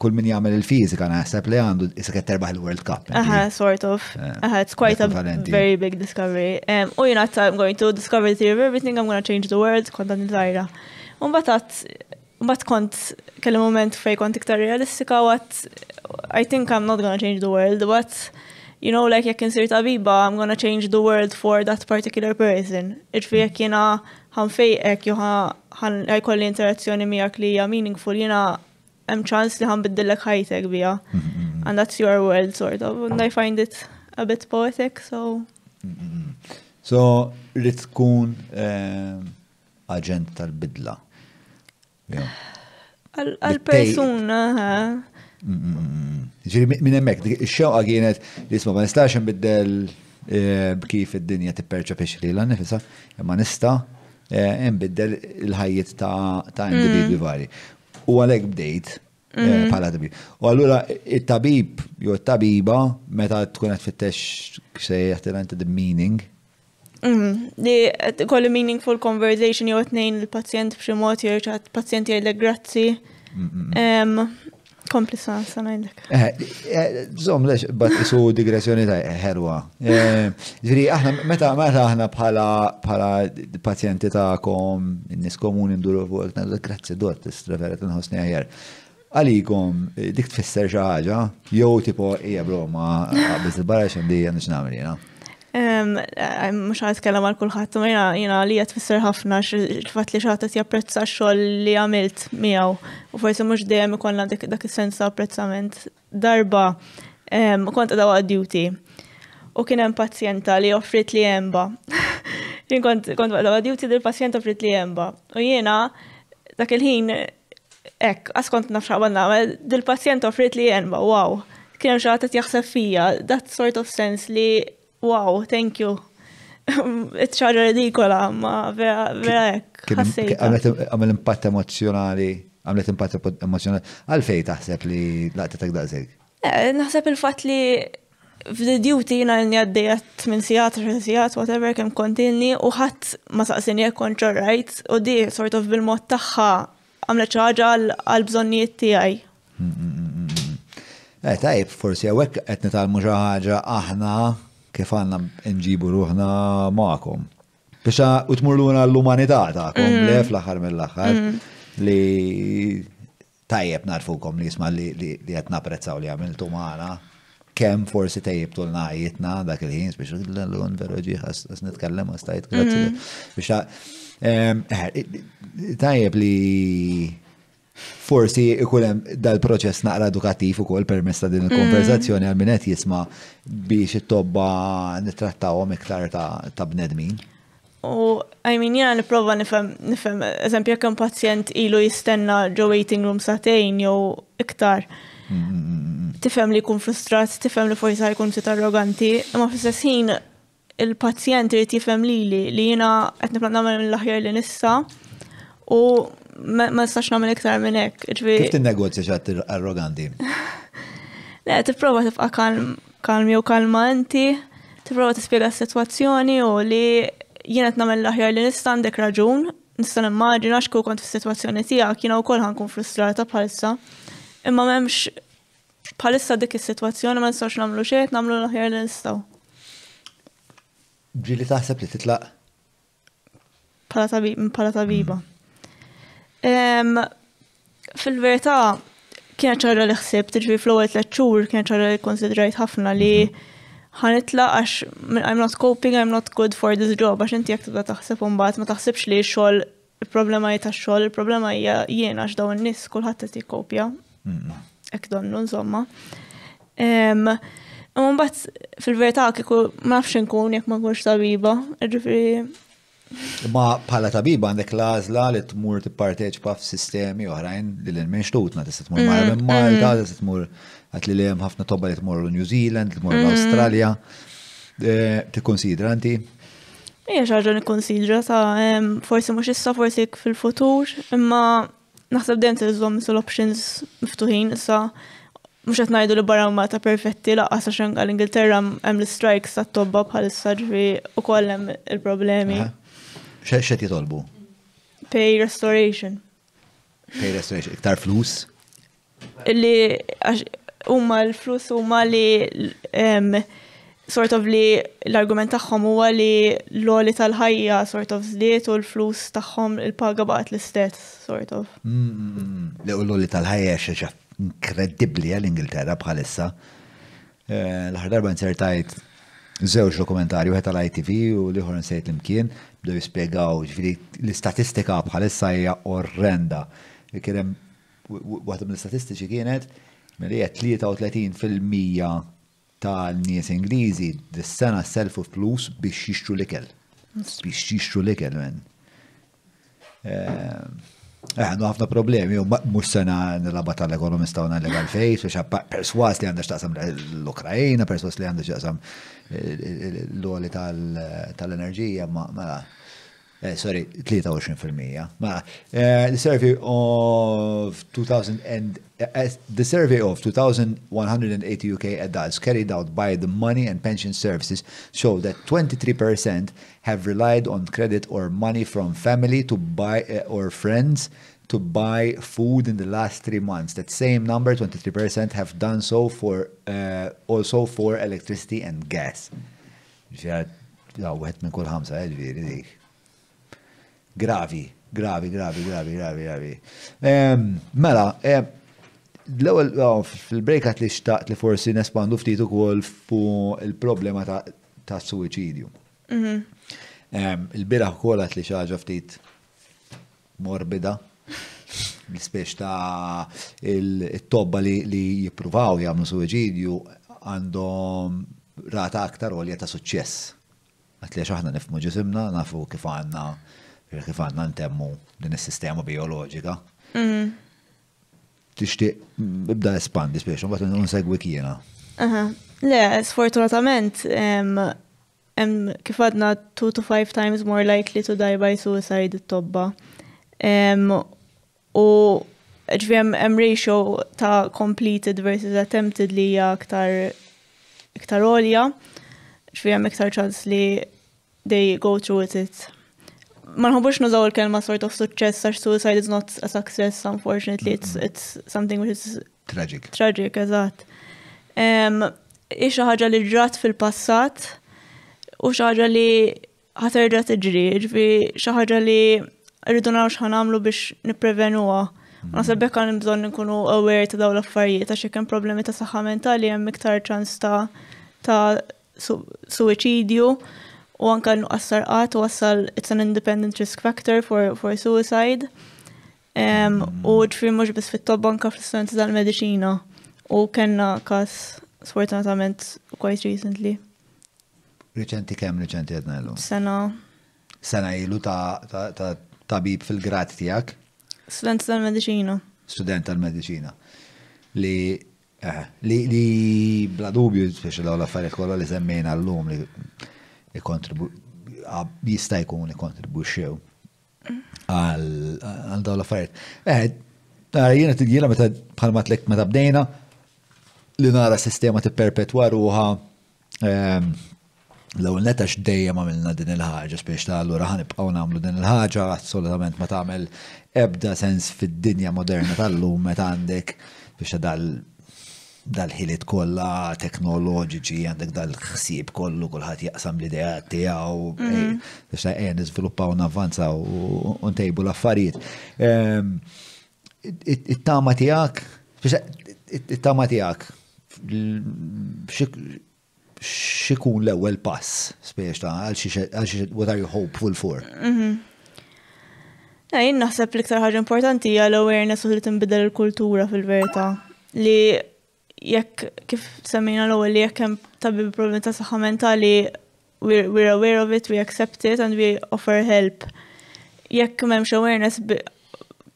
kull min jagħmel il-fiżika naħseb li għandu issa qed terbaħ il-World Cup. Aha, sort of. Eh, Aha, it's quite a very big discovery. U jiena I'm going to discover the theory of everything, I'm going to change the world, kont għandi żgħira. U mbagħad mbagħad kont kelli moment fejn kont iktar realistika what I think I'm not going to change the world, but you know, like jekk nsir tabiba, I'm gonna change the world for that particular person. Iġfi jekk jena ħan fejqek, jo ħan kolli interazzjoni miegħek li hija meaningful, jena hemm ċans li ħan biddillek ħajtek bija. Mm-hmm. And that's your world sort of. And I find it a bit poetic, so. Mm-hmm. So, li tkun ehm, aġent tal-bidla. Għal-persuna, Ġiri minn emmek, xewqa għienet, jisma ma nistax nbiddel e, kif id-dinja t tipperċepix li l-nifisa, ma nista e, nbiddel il-ħajiet ta' individwi mm. vari. U għalek bdejt e, mm. bħala tabib. U għallura il-tabib, jew il-tabiba, meta tkun fit-tex sejjaħt il the meaning. Mm. Li kolli meaningful conversation jew nejn il-pazjent b'xi mod pazient pazjent jgħidlek grazzi. Kompli sa' sanajdek. Eh, eh, zom, lex, bat isu digressjoni ta' herwa. Eh, ġviri, aħna, meta meta aħna bħala bħala pazjenti ta' kom, nis komun induru fuq, għalna grazzi dot, t nħosni għajer. Għalikom, dik tfisser xaħġa, jow tipo, ija broma, għabiz il-barra xemdi għan nix namri, Mux eh, għan t-kellem għal kullħat, ma jina li jgħat fisser ħafna xfat li xaħat japprezza xoll li għamilt miegħu. U forse mux dejjem ikollna dak il-sens apprezzament. Darba, kont għadaw duty u kien hemm pazjenta li offrit li jemba. [LAUGHS] Jien kont għadaw duty dil-pazjenta offrit li jemba. U jiena dak il-ħin, ek, askont nafxa għanna, dil-pazjenta offrit li jemba, wow. Kien hemm xaħat jaħseb fija, that sort of sense li wow, thank you. [LAUGHS] Iċċarra ridikola, ma vera, vera ek, Għamil impatt emozjonali, għamlet impatt emozjonali. Għalfej taħseb li laqta għdak daqseg? Eh, naħseb il-fat li f'd-duty jina n għaddejat minn sijat, minn sijat, whatever, kem kontinni, u ħadd ma saqsini jek kontra rajt, u di sort of bil-mod taħħa għamlet ċaġa għal-bżonnijiet tijaj. Mm, mm, mm, eh, tajb, forsi għawek għetni tal-muġaħġa aħna kif għanna nġibu ruħna maqom. Bixa u l-umanità ta'kom, mhm. lef l axar mill-axar, mhm. li tajjeb narfukom li jisma li jatna prezzaw li għamiltu maħna, kem forsi tajjeb tulna għajitna dak il-ħin, biex l-għun veru ġiħas, nitkellem, għastajt, grazzi. Mhm. Biex eh, tajjeb li forsi ikulem dal-proċess naqra edukattiv u kol permess ta' din mm. il-konverzazzjoni għal minnet jisma biex it-tobba nittrattawhom iktar ta' bnedmin. U għajmin jgħan niprofa nifem, nifem, eżempju, jekk pazjent ilu jistenna ġo waiting room satejn jew iktar. Mm, mm, tifem li kun frustrat, tifem li forsi jkun sit arroganti, imma fissess ħin il-pazjent li jifhem lili li jiena qed niplan nagħmel mill-aħjar li nissa u ma stax nagħmel iktar minn hekk. Kif tinnegozja xi arroganti? [LAUGHS] Le, tipprova tibqa' kalmi u kalmanti, tipprova tispjega s-sitwazzjoni u li jiena qed nagħmel l-aħjar li nista' għandek raġun, nista' nimmaġina xku kont fis-sitwazzjoni tiegħek jiena wkoll ħankun frustrata bħalissa. Imma m'hemmx bħalissa dik is-sitwazzjoni ma nistax nagħmlu xejn, nagħmlu l-aħjar li nistgħu. Ġili taħseb li titlaq? Pala tabiba. Fil-verità, kienet ċarra li ħsibt, ġvi fl-ewwel tliet kienet ċarra li konsidrajt ħafna li mhm. ħanitla għax I'm not coping, I'm not good for this job, għax inti jek tibda taħseb bat, ma taħsibx li xogħol il-problema hija tax-xogħol, il-problema hija jien għax dawn n-nies kulħadd qed kopja. Mhm. Hekk donnu insomma. bat fil-verità kiku ma nafx inkun jekk ma kunx tabiba, Ma bħala tabiba għandek lażla li tmur tipparteċipa f'sistemi oħrajn li l-minx tutna, tista' tmur mm, mara minn mm. Malta, tista' tmur għat li hemm ħafna tobba li tmur New Zealand, tmur mm. l-Awstralja. Eh, tikkonsidra anti? Ija xaġa nikkonsidra sa forsi mhux issa forsi fil-futur, imma naħseb dejjem żomm sul options miftuħin issa mux għet najdu li barra ma ta' perfetti laqqas sa' xanqa l-Ingilterra hemm l-strikes ta' tobba bħal ġifi u kollem il-problemi xed jitolbu? Pay restoration. Pay restoration, iktar flus? Li, umma l-flus umma li sort of li l-argument tagħhom huwa li l għoli tal-ħajja sort of żdiet u l-flus tagħhom il-paga baqgħet l-istess sort of. Mm-hmm. l għoli tal-ħajja xi inkredibbli għall-Ingilterra bħalissa. Eh, L-ħar darba nsertajt Zewġ dokumentari, u tal-ITV u liħor nsejt l-imkien, bdew jispjegaw ġifieri l-istatistika bħalissa hija orrenda. Kerem, hemm l istatistiċi kienet milli qed 33% tal-nies Ingliżi dis-sena selfu plus biex jixtru l-ikel. Biex jixtru l-ikel men. Ehm, Eh, għandu ħafna problemi, u mux sena nil-laba tal-ekonomista u legal face, biex perswas li għandax taqsam l-Ukrajina, perswas li għandax taqsam eh, l-għoli tal-enerġija, ma mela. Sorry, 23%. Ma, the survey of 2000 the survey of 2180 UK adults carried out by the Money and Pension Services showed that 23% have relied on credit or money from family to buy uh, or friends to buy food in the last three months. That same number, 23%, have done so for uh, also for electricity and gas. Eh, gravi, gravi, gravi, gravi, gravi, gravi. Mela, l-ewel fil-break għat li xtaqt li forsi nespandu ftit kol fu il-problema ta' suicidju. Mhm. Il-biraħ kolat li xaġa ftit morbida, l-spiex ta' il-tobba li jipruvaw jgħamlu suicidju għandhom rata aktar għolja ta' suċċess. Għatli xaħna nifmu ġisimna, nafu kif għanna, kif għanna ntemmu din is-sistema biologika. Tixtieq bibda espandi spiex, un segwi kiena. Le, sfortunatament, um, kif għadna 2 to 5 times more likely to die by suicide it-tobba. Um, u ġvi hemm ratio ta' completed versus attempted li hija aktar iktar olja, ġvi għem iktar ċans li they go through with it. Ma nħobbux nużaw il-kelma sort of success għax suicide is not a success unfortunately, it's, it's something which is tragic. Tragic, eżatt. Um, Ixa ħaġa li ġrat fil-passat, u xaħġa li ħaterġa tiġri, ġifi xaħġa li rridu naraw xħan għamlu biex niprevenuwa. Nasa bekk għan bżon nkunu aware ta' daw l-affarijiet, għax hemm problemi ta' saħħa mentali hemm iktar ċans ta' ta' suicidju u anka nuqqas sarqat u wassal it's an independent risk factor for, for suicide. u ġifri mux bis fit-tobba anka fl-studenti tal-medicina u kena kas sfortunatament quite recently. Riċenti kemm riċenti għedna l Sena. Sena ilu ta' tabib fil grat tijak? Student tal-medicina. Student tal-medicina. Li eh, li li bla dubju speċi l affarijiet kollha li semmejna l-lum li jista' jkun ikontribwixxew għal dawn l-affarijiet. Eh, jiena tidjila meta bħalma tlek meta bdejna li nara sistema tipperpetwa ruha ehm, L-ewwel netax dejjem għamilna din il-ħaġa spiex ta' allura ħanibqgħu nagħmlu din il-ħaġa assolutament ma tagħmel ebda sens fid-dinja moderna tal-lum meta għandek biex dal dal-ħiliet kollha teknoloġiċi għandek dal-ħsieb kollu kulħadd jaqsam l-idea tiegħu biex ta' qiegħed niżviluppaw navvanza u ntejbu l-affarijiet. It-tama tiegħek it-tama tiegħek xikun l-ewel pass, spiex ta' għal what are you hopeful for? Mhm. Jien naħseb l-iktar ħaġa importanti hija l-awareness u li tinbidel il-kultura fil-verità. Li jekk kif semmina l-ewwel li jekk hemm tabib problem ta' saħħa mentali we're, we're aware of it, we accept it and we offer help. Jekk m'hemmx awareness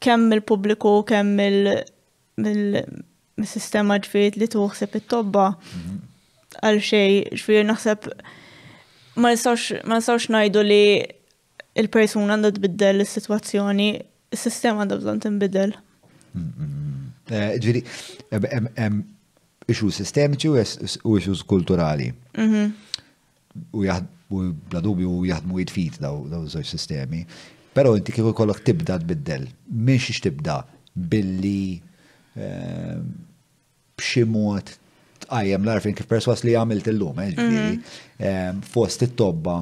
kemm il-pubbliku, kemm il-sistema ġfiet li tuħseb it-tobba. Mhm għal xej, xfir naħseb ma nistawx najdu li il-persuna għandha tbiddel is-sitwazzjoni, il sistema għandha bżonn tinbidel. Eh, Ġviri, ixu sistemiċi u ixu kulturali. Mhm. U bla dubju jaħdmu jitfit daw zoċ sistemi. Però inti kif kollok tibda tbiddel. Minn xiex tibda billi eh, b'xi mod għajem l-arfin kif perswas li għamilt illum, eh, mhm. fost it-tobba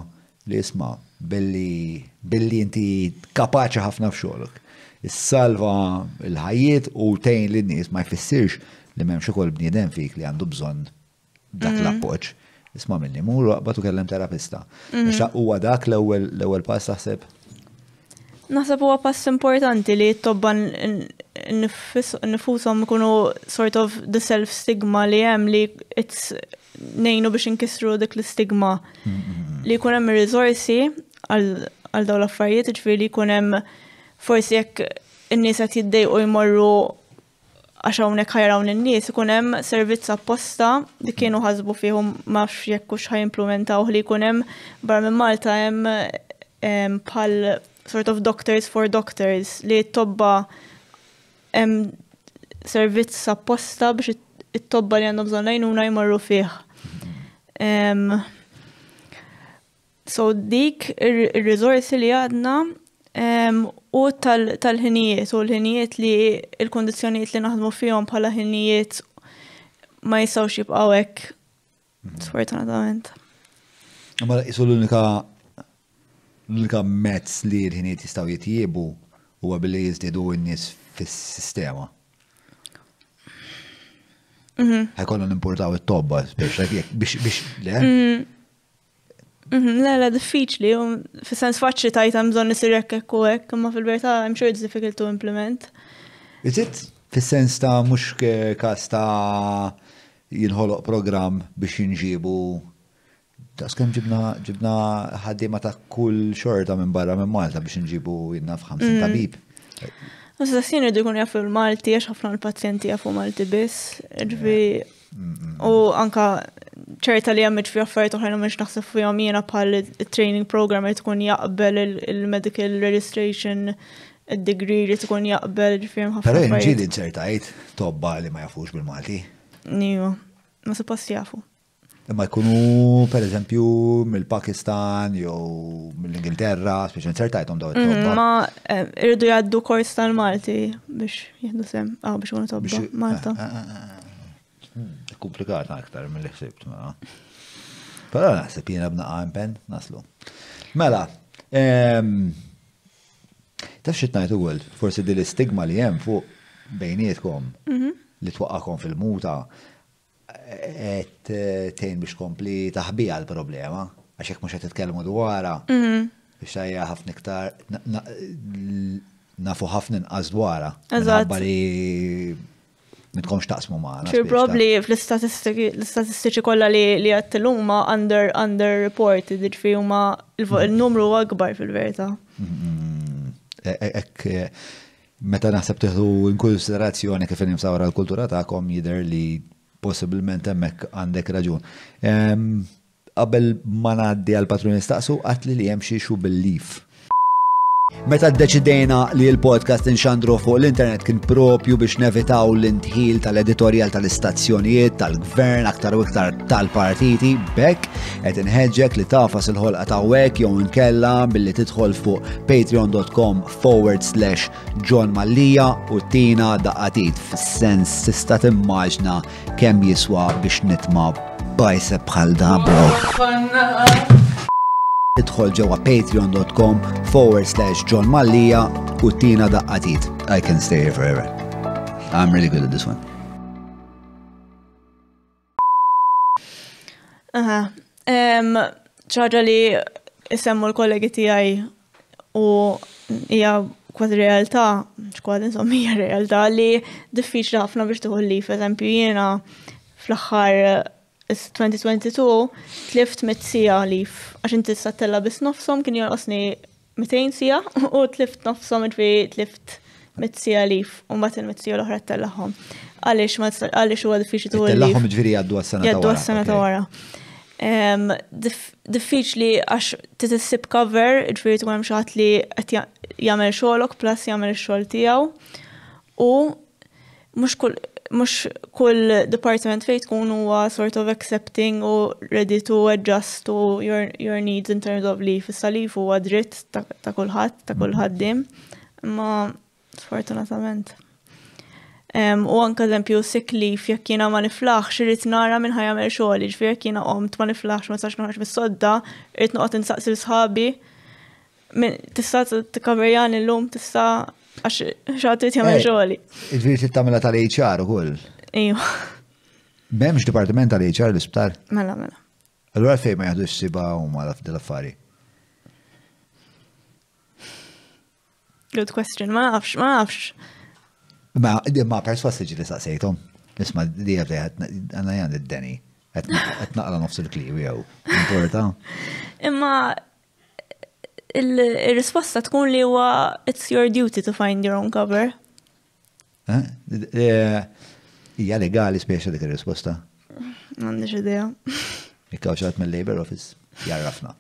li isma billi billi inti kapaċi ħafna fxolok. Is-salva l-ħajiet u tejn lin nies ma jfissirx li m'hemmx ukoll bniedem fik li għandu bżonn dak mhm. l-appoġġ. Isma' minni mur waqbad u kellem terapista. Biex mhm. huwa dak l-ewwel l-ewwel pass taħseb Nasab huwa pass importanti li t-tobban nifushom ikunu sort of the self stigma li hemm li it's nejnu biex inkisru dik l-stigma mm-hmm. li jkun hemm ir għal dawn l-affarijiet, ġifieri jkun hemm forsi jekk in-nies qed jiddejqu jmorru għax hawnhekk ħajraw lin-nies ikun hemm servizz apposta li kienu ħasbu fihom m'afx jekk hux ħajimplementaw li jkun hemm barra minn Malta hemm bħal sort of doctors for doctors li tobba hemm servizz apposta biex it-tobba li għandhom bżonn lajnuna jmorru fih. Um, so dik ir-riżorsi li għadna um, u tal-ħinijiet u l-ħinijiet li il kondizjoniet li naħdmu fihom bħala ħinijiet ma jistgħux jibqgħu hekk mhm. sfortunatament. Ma l-unika l ka mezz li l jistaw jitjibu u għabili jizdidu n-nis fis-sistema. Mhm. Ħajkollu n-importaw il tobba biex biex, biex, le? Mhm. Mhm. Le, le, diffiċli, fil-sens faċli tajt għam bżon nisir jekk u jekk, ma fil berta I'm sure it's difficult to implement. Is it fil-sens ta' mux kasta jinħoloq program biex jinġibu Ta' skem ġibna ġibna ħaddiema ta' kull xorta minn barra minn Malta biex nġibu jinnaf 50 mm. tabib. Għazda sin rridu kun jafu l-Malti, għax ħafna l pazjenti jafu Malti biss, ġvi u anka ċerta li għamġ fi affarijiet uħrajn għamġ naħseb fi għamjena pal training program li tkun jaqbel il-medical registration degree li tkun jaqbel ġvi ħafna. Pero ċerta għajt tobba li ma jafux bil-Malti. Niju, iva, ma suppost jafu. Imma jkunu per eżempju mill-Pakistan jew mill-Ingilterra, speċi nsertajtom daw mm, Ma eh, irridu jgħaddu kors tal-Malti biex jieħdu sem, ah biex kunu tobba Malta. Komplikat aktar mill ħsibt ma. Però naħseb eh, jiena b'naqqa impen naslu. Mela, ehm, taf xit najtu għol, forsi dil-istigma li jem fuq bejnietkom mhm. li twaqqakom fil-muta et tejn biex kompli taħbija l-problema, għax jek mux għet t titkellmu dwara, mhm. biex għajja ħafna iktar, nafu ħafna nqas dwara. Eżatt. li mitkomx taqsmu maħna. ċir probli fl-istatistiċi kolla li għattilum ma under, under reported, ġifi jiġifieri huma mhm. il-numru għakbar fil-verta. Mhm. E, e, ek, e, meta naħseb tiħdu in konsiderazzjoni kif nimsawra l-kultura ta'kom jider li possibilment hemmhekk għandek raġun. Qabel ma ngħaddi għal patrun nistaqsu, għatli li hemm xu bil-lif. Meta d-deċidejna li l-podcast nxandru fuq l-internet kien propju biex nevitaw l-intħil tal-editorial tal-istazzjonijiet, tal-gvern, aktar u iktar tal-partiti, bekk, et nħedġek li tafas il-ħolqa wek jew nkella billi tidħol fuq patreon.com forward slash John Mallija u tina f f'sens tista' timmaġna kemm jiswa biex nitma' bajse bħal da, bro. Idħol ġewwa patreon.com forward slash John Mallia u tina daqqatit. I can stay here forever. I'm really good at this one. Aha, ċaġa li jisemmu l-kollegi għaj u hija kważi realtà, xkwad insomma hija realtà li diffiċli ħafna biex tuħolli, f'eżempju jiena fl-aħħar 2022 tlift mit sija lif, għax inti s-sattella bis nofsom kien jorqosni 200 sija [LAUGHS] u tlift nofsom irfi tlift mit sija lif, u mbagħad il-mit sija l-oħra tellaħom. Għaliex ma għaliex huwa diffiċli tu Tellaħom ġifieri għaddu għas-sena Għaddu għas-sena ta' wara. Diffiċli għax titissib cover, ġifieri tkun hemm xi li qed jagħmel xogħolok plus jagħmel ix-xogħol tiegħu. U mhux kull mux kull department fejn tkun huwa sort of accepting u ready to adjust to your, your needs in terms of leave. Issa leave huwa dritt ta' kulħadd, ta' kulħadd dim, ma sfortunatament. Um, u anka eżempju sick leave jekk jiena ma niflaħx irid nara minn ħajamel xogħol, ġifier jekk jiena qomt ma niflaħx ma sax noħroġ bis-sodda, irid noqgħod insaqsi sħabi tista' tikkaverjan illum tista' Għax xaħtit jgħamil eh, xoħli. Ġviri trid tagħmilha tal-HR ukoll. Iju. M'hemmx dipartiment tal-HR l-isptar? Mela, mela. Allura fejn ma jaħdu s-siba u ma l-affari? Good question, ma nafx, ma nafx. Ma, ma perswas li saqsejtom. Nisma, di għabdej, għanna jgħan id-deni. Għetnaqla nofs il-kliwi għaw. Importa. Imma il-risposta tkun li huwa it's your duty to find your own cover. Eh? Eh, Ija legali spiexa dik il-risposta? Għandix idea. uċat mill-Labor Office, jarrafna.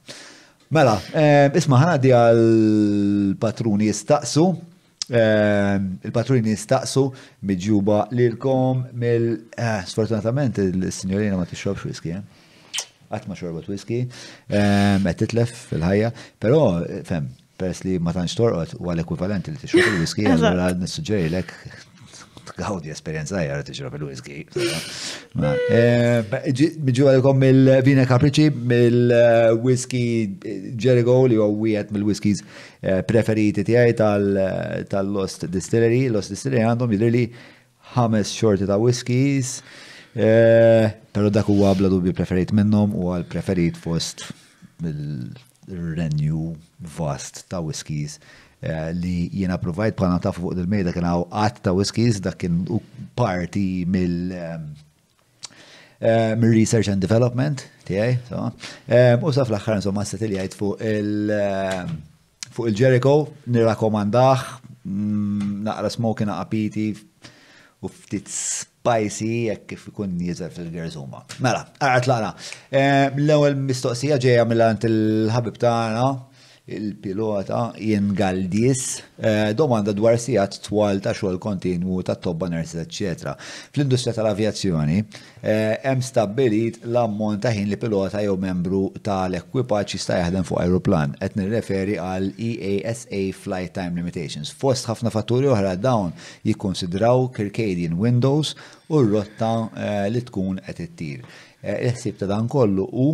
Mela, eh, isma ħana di għal-patruni jistaqsu, il-patruni jistaqsu miġuba lilkom mill-sfortunatament il-signorina ma t-xobx whisky, għatma xorbot whisky, għed ehm, titlef fil-ħajja, pero fem, pers li ma tanċ torqot u għal-ekwivalenti li t xorbot il-whisky, għallura nissuġġeri l-ek għawdi [LAUGHS] esperienza jgħar t xorbot whisky ehm, Bġu għalikom mill-vina kapriċi, mill-whisky eh, Jericho li għu wieħed mill-whiskies eh, preferiti tiegħi tal-Lost Distillery. Lost Distillery għandhom jidrili ħames xorti ta' whiskies. Eh, pero dak huwa bla dubju preferit minnhom u għal preferit fost il-renju vast ta' whiskies eh, li jiena provajt bħala ta' fuq il-mejda kien hawn għat ta' whiskies dak kien parti mill eh, mill research and development tiegħi, so. U sa fl-aħħar insomma se tiljajt fuq il- fuq il-Jericho, nirrakkomandah, mm, naqra smoking naqra piti, u ftit spicy jekk kif ikun nieżel fil-gerżuma. Mela, għarat l-għana. L-ewwel mistoqsija ġejja mill għant il-ħabib tagħna il-pilota jien Galdis eh, domanda dwar sijat twal ta' xogħol kontinu ta' tobba nerset, etc. Fl-industrija tal-avjazzjoni eh, hemm stabbilit l-ammont ta' ħin li pilota jew membru tal-ekwipaġġ jista' jaħdem fuq aeroplan qed nirreferi għal EASA Flight Time Limitations. Fost ħafna fatturi oħra dawn jikkonsidraw Kirkadian Windows u r-rotta eh, li tkun qed ittir. Eh, il ta' dan kollu u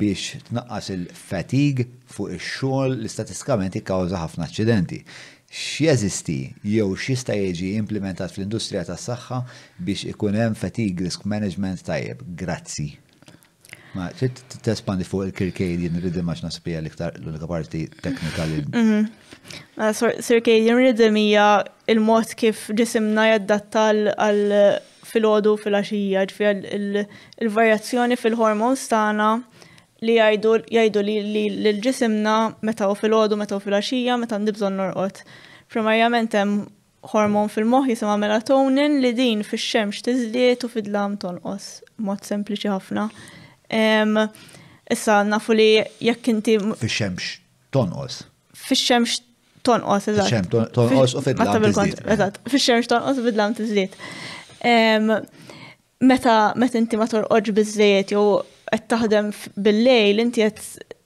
biex tnaqqas il-fatig fuq ix-xogħol li statistikament ikkawża ħafna aċċidenti. X'jeżisti jew x'jista' jiġi implementat fl-industrija tas-saħħa biex ikun hemm fatigue risk management tajjeb. Grazzi. Ma t-tespandi fuq il-Kirkadian Rhythm għax nasbija l-iktar l-unika parti teknika li. Circadian Rhythm hija il-mod kif ġisimna jaddatta għal fil-ħodu, fil ħaxija il-varjazzjoni fil-hormons tagħna li jgħidu li l-ġisimna meta u fil-ħodu, meta u fil ħaxija meta ndibżon norqot. Primarjament hemm hormon fil-moħ jisima melatonin li din fix-xemx tizliet u fid-dlam tonqos, mod sempliċi ħafna. Issa nafu li jekk inti. Fix-xemx tonqos. Fix-xemx tonqos, eżat. Fix-xemx tonqos u fid-dlam tizliet. Eżatt, fix-xemx tonqos u fid-dlam Meta meta inti ma torqodx biżejjed jew qed taħdem bil-lejl inti qed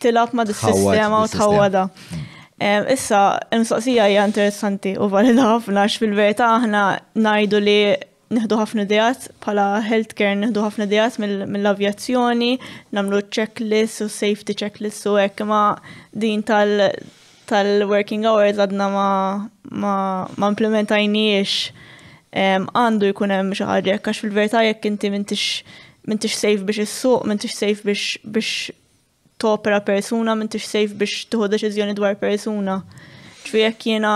tilab ma dis-sistema u tħawwada. Mm. Issa, l mistoqsija hija interessanti u valida ħafna x fil-verità aħna ngħidu li nieħdu ħafna dejat, bħala healthcare nieħdu ħafna dejat mill-avjazzjoni, nagħmlu checklist u safety checklist u hekk ma din tal- tal-working hours għadna ma, ma, ma implementajniex għandu jkun hemm xi ħaġa jekk għax fil-verità jekk inti m'intix m'intix safe biex is-suq, m'intix safe biex biex topera persuna, m'intix safe biex tieħu deċiżjoni dwar persuna. Ġifieri jekk jiena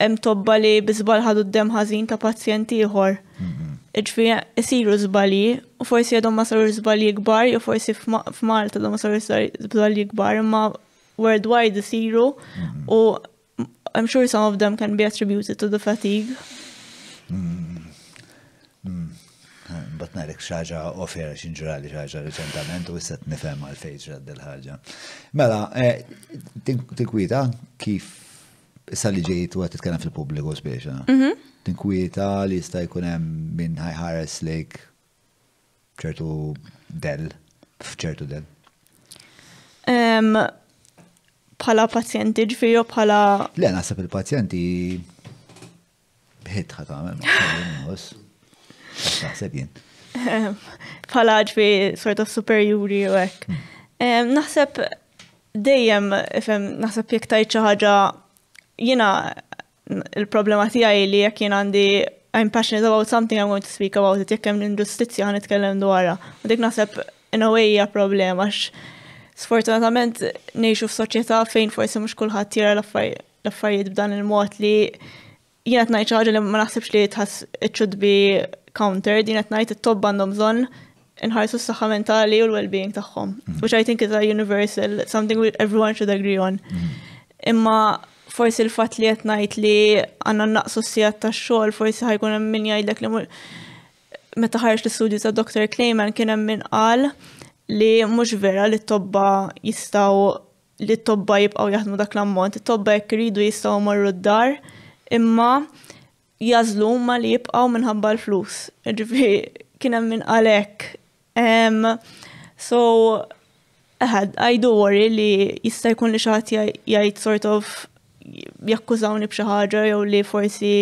hemm tobba li biżbal ħadu d-dem ħażin ta' pazjenti ieħor. Mhm. Ġifieri isiru żbalji u forsi għadhom ma saru żbalji kbar, jew forsi f'Malta għadhom ma saru żbalji kbar, imma worldwide isiru mhm. u I'm sure some of them can be attributed to the fatigue. Batnarek xaġa offer xinġurali xaġa reċentament u jisset nifem għal fejġa del ħagġa. Mela, eh, tinkwita kif issa ġejt u għatitkena fil-publiku spiexa. Mhm. Tinkwita li jista' jkunem minn ħajħares lejk ċertu del, fċertu del. Pala pazjenti ġifiri pala. Le, nasa il-pazjenti hit ħat għamil maħħus. Naħseb ehm, sort of superjuri u għek. Hmm. Ehm, naħseb dejjem, ifem, naħseb jek tajċa ħaġa jina il-problema tijaj li jek jien għandi I'm passionate about something I'm going to speak about it, jekk hemm l-inġustizzja għan nitkellem dwarha. U dik naħseb in a way hija problema għax sfortunatament f f'soċjetà fejn forsi mhux kulħadd jara l-affarijiet b'dan il mot li jien qed ngħid li ma naħsibx li tħas it should be countered, jien qed ngħid it-tob għandhom bżonn inħarsu s-saħħa mentali u l-well-being tagħhom, mm-hmm. which I think is a universal, something which everyone should agree on. Mm-hmm. Imma forsi l-fatt li qed ngħid li għandna naqsu s-sijat tax-xogħol, forsi ħajkun hemm min jgħidlek li meta ħarġ l sudju ta' Dr. Clayman kien hemm min qal li mhux vera li t-tobba jistgħu li t-tobba jibqgħu jaħdmu dak l-ammont, it-tobba jekk iridu jistaw morru d-dar imma jazlu ma li jibqaw minħabba l-flus. Ġifri, kienem minn għalek. Um, so, aħad, I do worry li jista' jkun li xaħat jgħid sort of jakkużawni b'xi ħaġa jew li forsi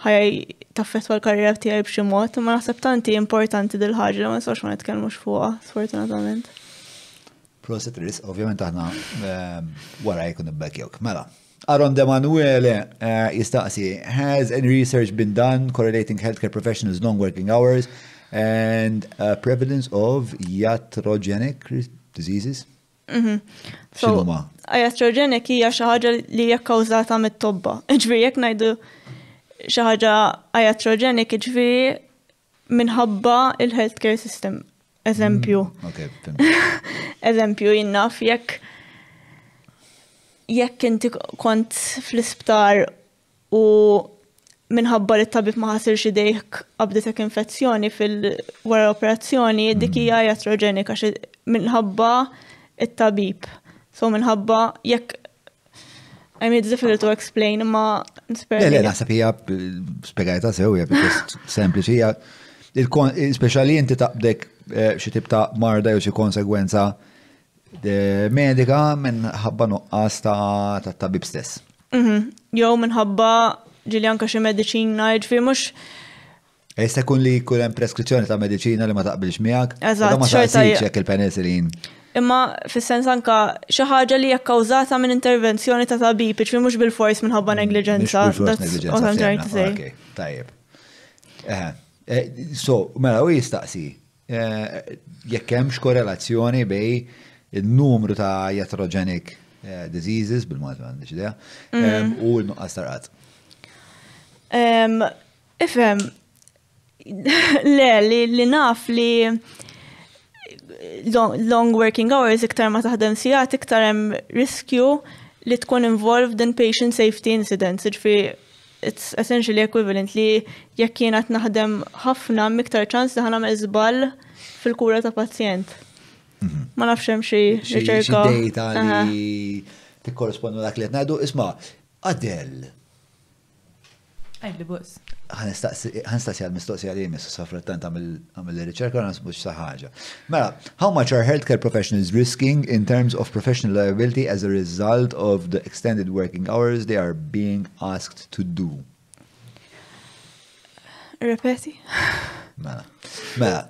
ħaj taffet għal karriera tiegħi b'xi mod, ma naħseb tanti importanti dil ħagġa ma nsoċ ma nitkellmux fuqha, sfortunatament. Proset ris, ovvjament aħna wara jkun ibbekjewk. Mela, Aaron Demanuele, Manuele uh, has any research been done correlating healthcare professionals' long working hours and uh, prevalence of iatrogenic diseases? Mm -hmm. So, iatrogenic hija xi ħaġa li hija kkawżata mit-tobba. [LAUGHS] Ġifieri jekk ngħidu xi ħaġa iatrogenic ġifieri minħabba il-healthcare system. Eżempju. Mm-hmm. [LAUGHS] Eżempju, jinnaf jekk jekk inti kont fl-isptar u minħabba li t-tabib ma ħasirx idejk qabdetek infezzjoni fil-wara operazzjoni, mm-hmm. dik hija jatroġenika minħabba it-tabib. So minħabba jekk I mean, it's difficult to explain, ma Le, le, naħseb hija spiegajta sew, hija [LAUGHS] sempliċi, hija speċjali inti taqdek eh, xi tip ta' marda jew xi konsegwenza medika minħabba nuqqas ta' tabib stess. Mhm. Jow minħabba ġili anka xi medicina ġifi mhux. Issa kun li kull hemm preskrizzjoni ta' medicina li ma taqbilx miegħek. Eżatt, ma taqbilx jekk il-penicillin. Imma fis-sens anka xi ħaġa li hija kawżata minn intervenzjoni ta' tabib, ġifi mhux bil-fors minħabba mm, negliġenza. Tajjeb. E, so, mela u jistaqsi, e, jekk hemmx korrelazzjoni bej il-numru ta' iatrogenic eh, diseases, bil-mod ma' għandix idea, mm. u l-nuqqas tarqat. Ifem, [LAUGHS] le, li naf li long working hours iktar ma taħdem sijat iktar hemm riskju li tkun involved in patient safety incidents, ġifi it's essentially equivalent li jekk jien naħdem ħafna miktar ċans li ħana fil-kura ta' pazjent. Mhm. Ma nafxem xie ċerka. riċerka. data li t-korrespondu dak li qed ngħidu, isma' Adele. Għajli bus. Għanistaxi għal-mistoqsi għal jemi, s-safrattant għamil ricerka għan s bux saħħaġa. Mela, how much are healthcare professionals risking in terms of professional liability as a result of the extended working hours they are being asked to do? Repeti. Mela, mela,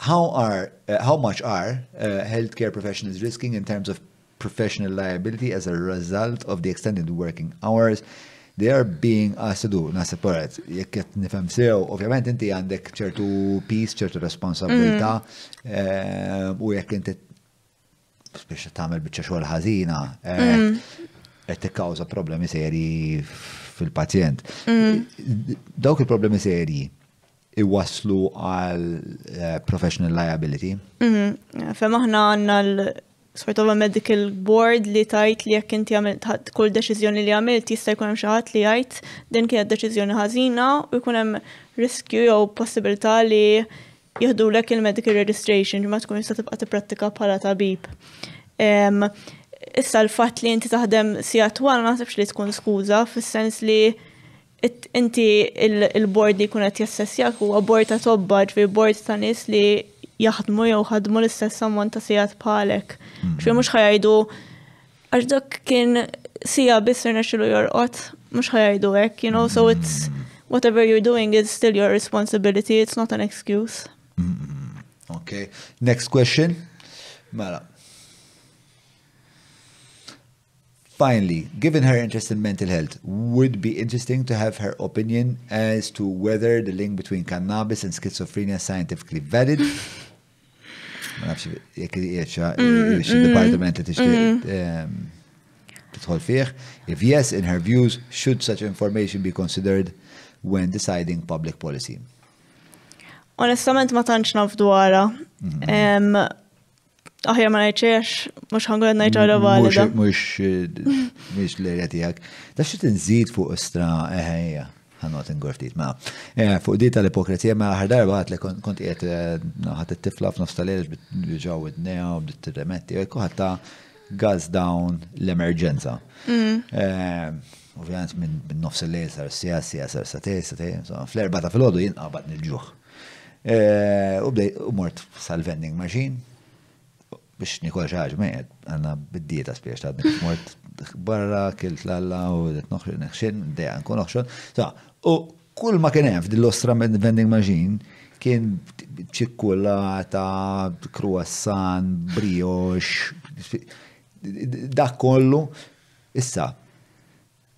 how are uh, how much are uh, healthcare professionals risking in terms of professional liability as a result of the extended working hours they are being asked to na separate jekk qed nifhem sew ovvjament inti għandek ċertu peace, ċertu responsabilità mm. eh, u jekk inti biex tagħmel biċċa xogħol ħażina eh, mm. qed tikkawża problemi serji fil-pazjent. Mm. Dawk il-problemi serji iwaslu għal eh, professional liability. Mm-hmm. Fem aħna għanna l-sort of a medical board li tajt li jekk inti għamilt kull deċiżjoni li għamilt jista' jkun hemm xi ħadd li jgħid din kienet deċiżjoni ħażina u jkun hemm riskju jew possibilità li jihdulek il-medical registration ma tkun jista' tibqa' tipprattika bħala tabib. Issa l-fatt li inti taħdem si attwal ma nasibx li tkun skuża fis-sens li inti il-bord li kunet jassessjak u bord ta' tobba fi bord ta' nis li jaħdmu jew ħadmu l-istess samman ta' sijat palek. ċvi mm-hmm. mux ħajdu, għax dak kien sija bisser nexilu jorqot, mux ħajdu ek, you know, so mm-hmm. it's whatever you're doing is still your responsibility, it's not an excuse. Mm-hmm. Okay, next question. Mela, Finally, given her interest in mental health, would be interesting to have her opinion as to whether the link between cannabis and schizophrenia is scientifically valid. Ma nafx jekk jieċa il-departament li tixtieq mm. ehm, fih. If yes, in her views, should such information be considered when deciding public policy? Onestament ma tantx naf aħjar ma ngħidx mhux ħangol ngħid ġara valida. Mhux mhux lejja tiegħek. Da xi tinżid fuq istra eħejja eh, eh, eh, ħanot ingortit ma. Fuq di tal-ipokrizija ma aħar darba għat li kont qiegħed naħat it-tifla f'nofs tal-lejl ġaw id-neja u tirremetti, kuħat ta' gas down l-emerġenza. Mm. Ovvijament minn nofs il-lejl sar sija, sija sar satej, satej, fl-erba ta' fil-ħodu jinqabat nil-ġuħ. u mort sal-vending machine, biex nikol xaġ meħed, għanna bid-dieta spiex ta' mort barra, kilt lalla u noħxin, nħxin, deja, nkun noħxin. U kull ma kien hemm f'dil-ostra vending machine kien ċikkulata, croissant, brioche, dak kollu. Issa,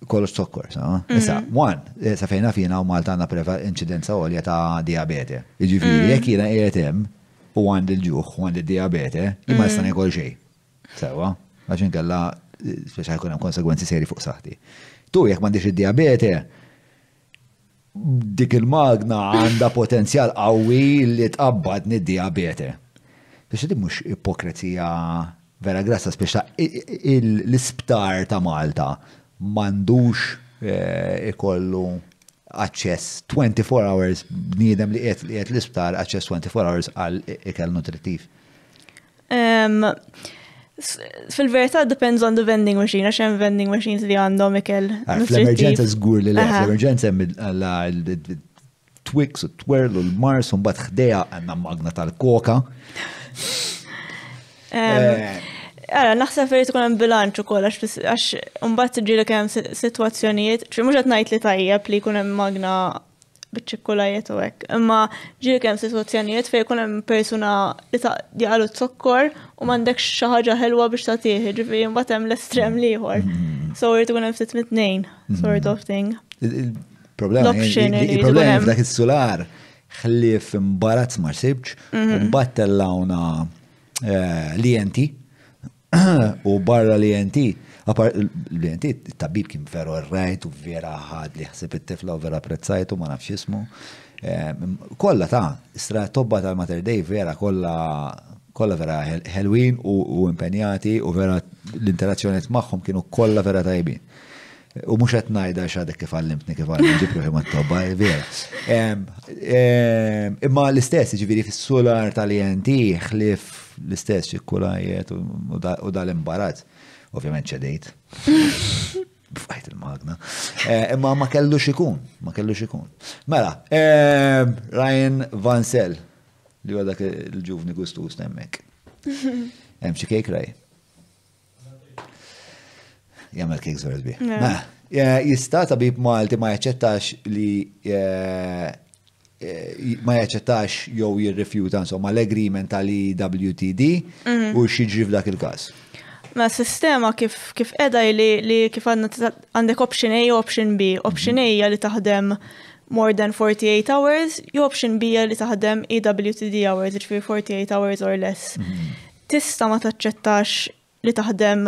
kollu sokkor, eh? mhm. issa, one, eh, sa fejna fina u Malta għanna preva incidenza olja ta' diabete. Iġifiri, mhm. jek jina jgħetem, u għand il-ġuħ, u għand il-diabete, eh? imma mm. jistan jgħol xej. Sewa, għaxin kalla, eh, speċa jkun hemm konsegwenzi seri fuq saħti. Tu jekk m'għandix id-diabete, dik il-magna għandha potenzjal qawwi li tqabbad nid-diabete. Biex di mhux ipokrezija vera grassa speċa l-isptar ta' Malta mandux eh, ikollu access 24 hours bniedem li qed li qed l-isptar access 24 hours għal ikel nutritiv. Um, fil verta depends on the vending machine, għax hemm vending machines li għandhom ikel. Ah, Fl-emerġenza żgur li l-emerġenza hemm Twix u Twirl u l-Mars u mbagħad ħdejha għandna magna tal-koka. Eh, Għara, naħseb li tkun hemm bilanċ ukoll għax mbagħad tiġilek hemm sitwazzjonijiet, xi mhux qed ngħid li tajjeb li jkun hemm magna biċċikkulajiet u hekk, imma ġilek hemm sitwazzjonijiet fejn jkun hemm persuna li jaqalu t-sokkor u m'għandekx xi ħaġa ħelwa biex tagħtih, ġifieri mbagħad hemm l-estrem ieħor. Mm-hmm. So jrid ikun hemm ftit mit-tnejn sort of thing. Il-problema il-problema f'dak is sular ħlief imbarazz ma sibx mm-hmm. u mbattellawna eh, li jenti. [CLEARS THROAT] u barra li jenti, għapar li jenti, tabib kien veru rajt u vera ħad li ħsib it-tifla u vera prezzajt u ma nafx jismu. Kolla ta' istra tobba tal-Mater Dei vera kolla kolla vera helwin u impenjati u vera l-interazzjoniet magħhom kienu kolla vera tajbin. U mux qed najda xadek kif għallimtni kif għallim ġibru ma t-tobba, eh, vera. Imma l-istess ġiviri fis sular tal-INT ħlif l-istess xikkulajiet u dal-imbarazz. Ovvijament ċedejt. [LAUGHS] Fajt il-magna. Eh, imma ma kellu xikun, ma kellu xikun. Mela, eh, Ryan Vansell, li għadak il-ġuvni gustus nemmek. [LAUGHS] Hemm xi kejk raj. Jagħmel kejk żoret mela, eh, Jista' tabib Malti ma jaċċettax li Eh, ma jaċċettax jew jirrifjuta insomma l-agreement tal-WTD mhm. u xieġri f'dak il-każ. Ma sistema kif kif li, li kif għandek option A u option B. Option A li taħdem more than 48 hours, jew option B li taħdem EWTD hours, ġifi jiġifieri 48 hours or less. Mhm. Tista ma taċċettax li taħdem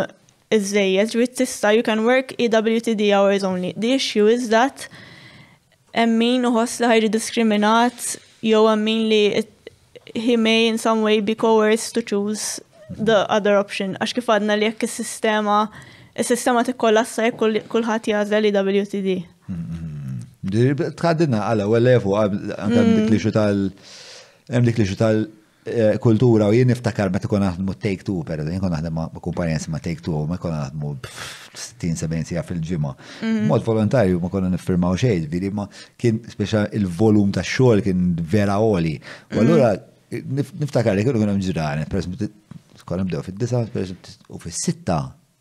iż-żejjed, ġifi tista you can work EWTD hours only. The issue is that emmin u li ħajri diskriminat jo emmin li he may in some way be coerced to choose the other option. Għax kif għadna li jekk is-sistema il sistema kollassa jekk kulħadd jażel li mm-hmm. WTD. Tħaddina għala, għal levu, għam mm. dik li xutal, hemm dik li xutal Eh, kultura u jien niftakar meta kon naħdmu Take Two, per jien kon naħdem ma' kumpanija ma' Take Two, ma' kon naħdmu 60-70 sija fil-ġimma. Mod volontarju ma' konna nifirmaw xejn, vidi ma' kien speċa il-volum ta' xogħol kien vera oli. U mhm. allura niftakar li kienu kien hemm ġirani, per kon bdew fid-disa, u fis-sitta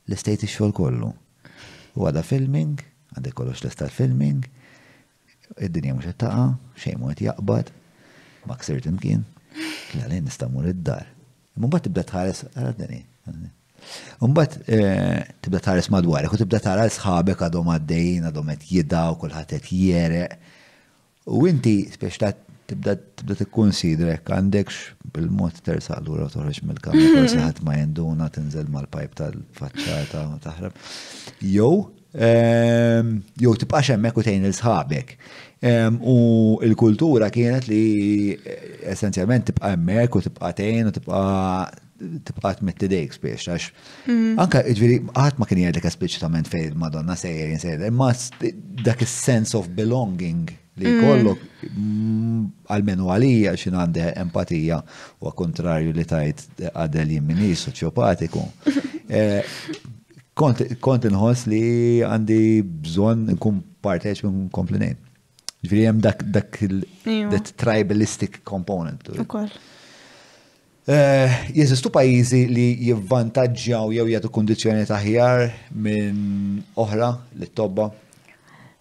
l-estate ix-xogħol kollu. U għada filming, għandek kollox l-estat filming, id-dinja mhux qed taqa', xejn mhu jaqbad, ma ksirt imkien. Għalli nista' mur id-dar. Mumbat tibda tħares għaradni. Mbagħad tibda tħares eh, madwar, u tibda tara sħabek għadhom għaddejn, għadhom għed jidaw kulħadd qed jereq. U inti speċta tibda tibda tikkunsidra jekk għandekx bil-mod tersaq u toħroġ mill-kamra forsi ħadd ma jenduna tinżel mal-pajp tal-faċċata u taħrab. Jew ehm, jow, tibqa xemmek u tgħin il-sħabek. U il-kultura kienet li eh, essenzjalment tibqa emmek u tibqa tejn u tibqa tibqa tmetti dejk spiex, għax. Hmm. Anka, ġviri, jiġifieri għat ma kien jgħidlek esplicitament fej Madonna sejjer jinsejjer, imma dak il-sense of belonging li hmm. kollok mm, għalmenu għalija xin għandi empatija u kontrarju li tajt għadel jimmini soċiopatiku. [LAUGHS] Eh, kont nħos li għandi bżon nkun parteċ minn komplinejn. Ġviri jem dak, dak il-tribalistic iva. component. Eh, Jesistu koll. pajizi li jivvantagġaw jew jgħatu kondizjoni taħjar minn oħra li tobba?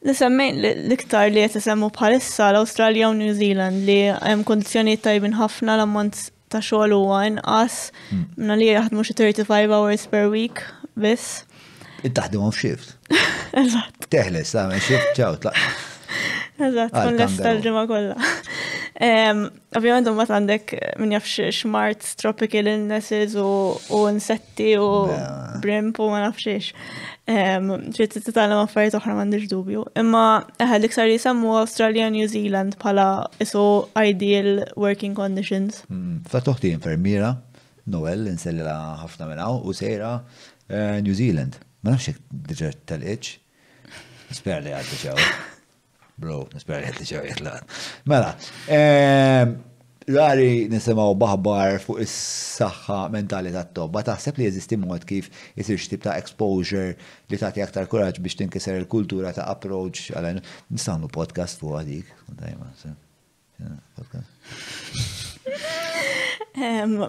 Nisemmejn l-iktar li jgħet semmu bħalissa l-Australia u New Zealand li hemm kondizjoni tajbin ħafna l-ammont ta' xogħol huwa inqas hmm. minna li jaħdmu xi 35 hours per week biss. Intaħdimhom f'xift. [LAUGHS] Eżatt. Teħles, ta' xift ċaw tlaq. [LAUGHS] Eżatt, kun lesta l-ġimma kolla. Ovvijament ma għandek minn jafx smart tropical illnesses u insetti u brimp u ma nafxiex. Ġiet t-tit titgħallem affarijiet oħra m'għandix dubju. Imma eħed iktar li Australia New Zealand pala isu ideal working conditions. Hmm, Fa toħti infermiera, Noel, insellila ħafna minn u sejra eh, New Zealand. Ma nafx diġa tal-iċ. Sper li għaddi ċew. Bro, nispera li ġew jitlaq. Mela, ehm, rari nisimaw baħbar fuq is-saħħa mentali tat-tobba, taħseb li jeżisti mod kif isir xtib ta' exposure li ta' aktar kuraġġ biex tinkiser il-kultura ta' approach għal nistgħu podcast fuq għadik. Ehm,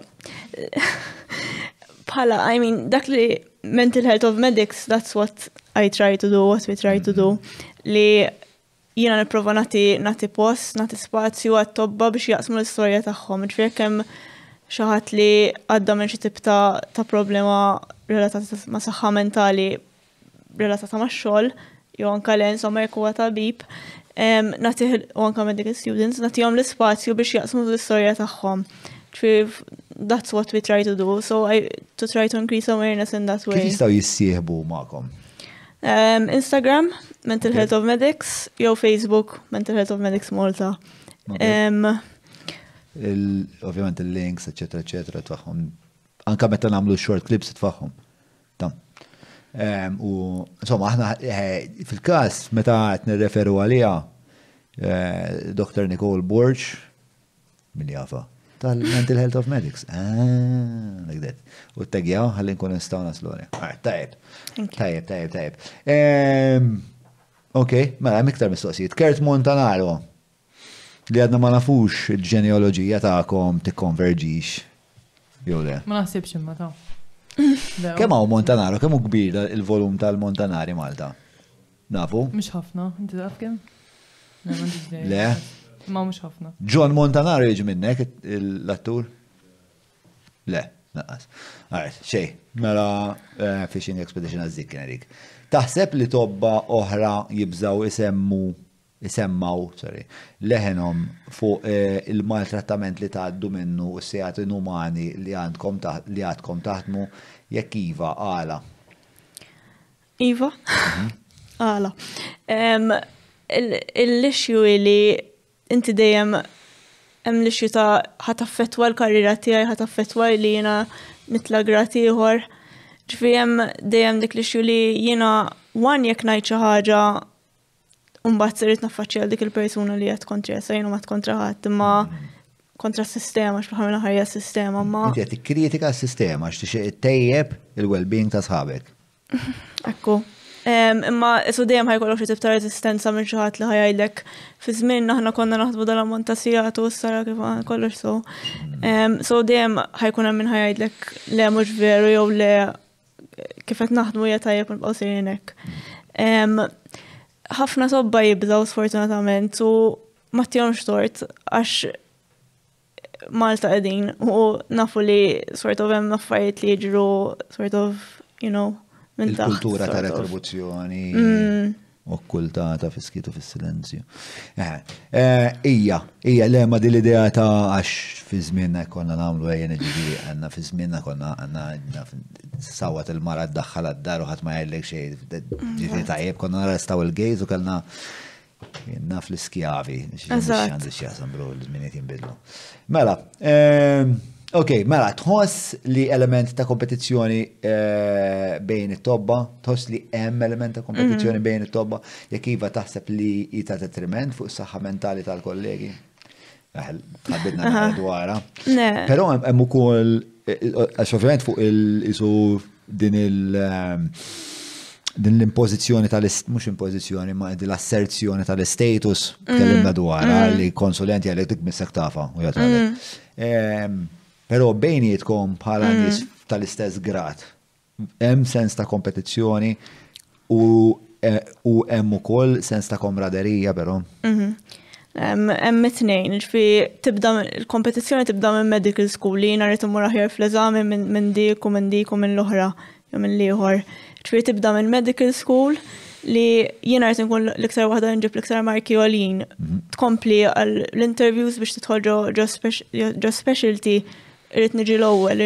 I mean, dak li mental health of medics, that's what I try to do, what we try to do. Mhm. Li jina niprofa nati, nati post, nati spazju għat-tobba biex jaqsmu l-istoria taħħom. Ġifier kem xaħat li għadda minn xi tip ta', ta problema relatata ma' saħħa mentali relatata ma' xogħol, jew anka l insomma jekk huwa tabib, um, nati u anka medical students, natihom l spazju biex jaqsmu l-istorja tagħhom. That's what we try to do, so I, to try to increase awareness in that way. Kif jistaw jissieħbu ma'kom? Um, Instagram, Mental Health of Medics, jew Facebook, Mental Health of Medics Malta. Ovvijament il-links, etc., eccetera, tfaħħom. Anka meta namlu short clips tfaħħom. Tam. U, insomma, aħna eh, fil-kas, meta għet nirreferu għalija, eh, Dr. Nicole Borch, min jafa, tal-Mental Health of Medics. Ah, U t-tegjaw, għallin kun instawna s-lori. Ah, tajib, tajib, tajib, tajib. Ok, mela miktar mistoqsijiet. Kert Montanaro, li għadna ma nafux il-ġeneologija ta'kom tikkonverġix. Jew le. Ma nasibx imma ta' [LAUGHS] Kemm hawn Montanaro, kemm hu kbir il-volum tal-Montanari Malta? Nafu? Mhux ħafna, inti taf kemm? Le. Ma mhux ħafna. John Montanaro jiġi minnek l-attur? Le, naqas. Alright, xej, mela eh, Fishing Expedition għażdik kien Taħseb li tobba oħra jibżaw isemmu isemmaw, sorry, leħenom fuq eh, il-maltrattament li taħddu minnu u s-sejat inumani li għandkom li għadkom taħdmu jekk Iva għala. Iva? Mhm. Għala. l lixju li inti dejjem hemm l ta' ħataffetwa l-karriera tiegħi, ħataffetwa li jiena mitla gratiħor. ieħor ġvijem dejjem dik li li jina wan jek najt xi ħaġa mbagħad sirit naffaċċja dik il-persuna li jgħat kontra jina mat kontra ħat ma mhm. kontra s-sistema x'bħal ħajja s-sistema ma. Inti kritika tikkritika s-sistema x'tixtieq tejjeb il-well-being ta' sħabek. [LAUGHS] Ekku. Imma isu dejjem ħaj xi tip ta' minn xi ħadd li ħajajlek fi żmien aħna konna naħdmu dal-ammont ta' sigħat u s-sara kif kollox so. Mhm. So dejjem ħajkun hemm min ħajajlek le mhux veru jew le kifet naħdmu hija tajjeb nibqgħu sirinek. Ħafna sobba jibżaw sfortunatament u ma tjomx tort għax Malta qegħdin u nafu li sort of hemm affarijiet li jiġru sort of, you know, minn taħt. Il-kultura ta' retribuzzjoni. Mm okkultata skitu fis-silenzju. Eh, eh, ija, ija le ma dil idea ta' għax fi żmienna konna nagħmlu ejjen ġibi għandna fi żmienna konna għandna sawat il-mara ddaħħal għad-dar u ħadd ma jgħidlek xejn ta' mm. tajjeb konna narastaw il-gejz u kellna naf l-iskjavi. Għandi xi jasam bro l-żminiet jinbidlu. Mela, eh, Ok, mela, tħoss li element ta' kompetizzjoni eh, bejn it-tobba, tħoss li hemm element ta' mhm. kompetizzjoni bejn it-tobba, jekk iva taħseb li jita detriment fuq is-saħħa mentali tal-kollegi. Eh, tħabbidna dwarha. Però hemm ukoll eh, għax ovvjament fuq il-isu din il- din l-impożizzjoni tal mhux impozizjoni, ma din l-asserzjoni tal-status kellimna mhm. dwar, mhm. li konsulenti għalek dik mis-sektafa, u jagħtu Pero bejnietkom bħala mm. nies tal-istess grad. Hemm sens ta' kompetizzjoni u e, u hemm ukoll sens ta' komraderija però. Hemm mhm. it-tnejn, ġifi tibda l-kompetizzjoni tibda minn medical school li jiena rrid mura ħjar fl-eżami minn dik u minn dik u minn l-oħra minn liħor. Ġifi tibda minn medical school li jiena rritu nkun l-iktar wahda nġib l-iktar marki għolin. Mhm. Tkompli l-interviews biex titħol ġo specialty irrit niġi l-ewwel,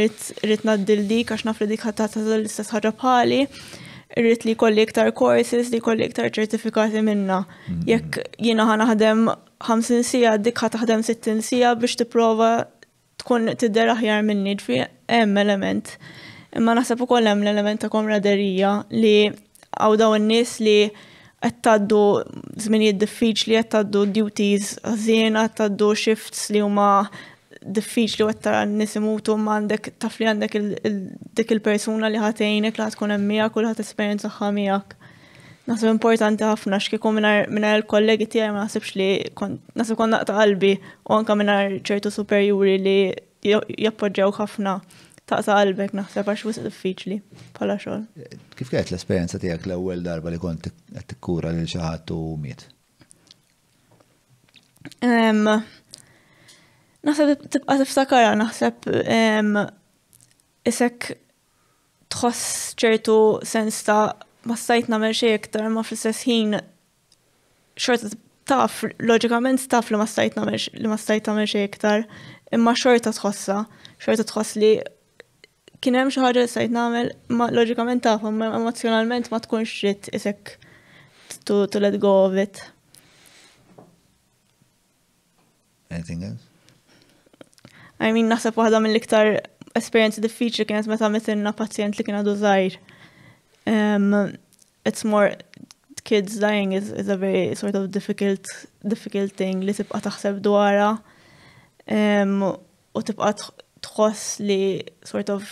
irrit naddil dik għax nafri li dik ħadd l-istess ħaġa bħali, irrit li kolli iktar courses, li kolli iktar ċertifikati minna. Mm-hmm. Jekk jiena ħa naħdem 50 sija, dik ħa taħdem 60 sija biex tipprova tkun tidher aħjar minni, ġifi hemm element. Imma naħseb ukoll hemm l-element ta' komraderija li għaw daw n-nies li qed tgħaddu żminijiet diffiċli, qed tgħaddu duties għażin, qed tgħaddu shifts li huma diffiċli li għetta nisimutu għandek taf li għandek dik il-persuna li ħatejnek li ħatkun emmijak u li ħat esperienza ħamijak. Nasib importanti ħafna xkiku minna l kollegi tijaj ma nasibx li nasib kon naqta qalbi u anka minna ċertu superjuri li jappoġġew ħafna taqsa qalbek naħseb għax wisq diffiċli bħala xogħol. Kif kienet l-esperjenza tiegħek l-ewwel darba li kont qed tikkura lil xi ħadd u miet? Naħseb tibqa tiftakara, naħseb isek tħoss ċertu sens ta' ma stajt namel xej iktar ma fl-istess ħin xorta taf, loġikament taf li ma stajt namel li ma stajt namel xej iktar, imma xorta tħossa, xorta tħoss li kien hemm xi ħaġa li stajt namel, ma loġikament taf, imma emozjonalment ma tkunx trid isek to, to let go of it. Anything else? I mean, nasab waħda mill-iktar esperienzi diffiċli kienet meta mitinna pazjent li kien għadu zaħir. Um, it's more, kids dying is, is a very sort of difficult, difficult thing li tibqa taħseb dwara um, u tibqa tħoss li sort of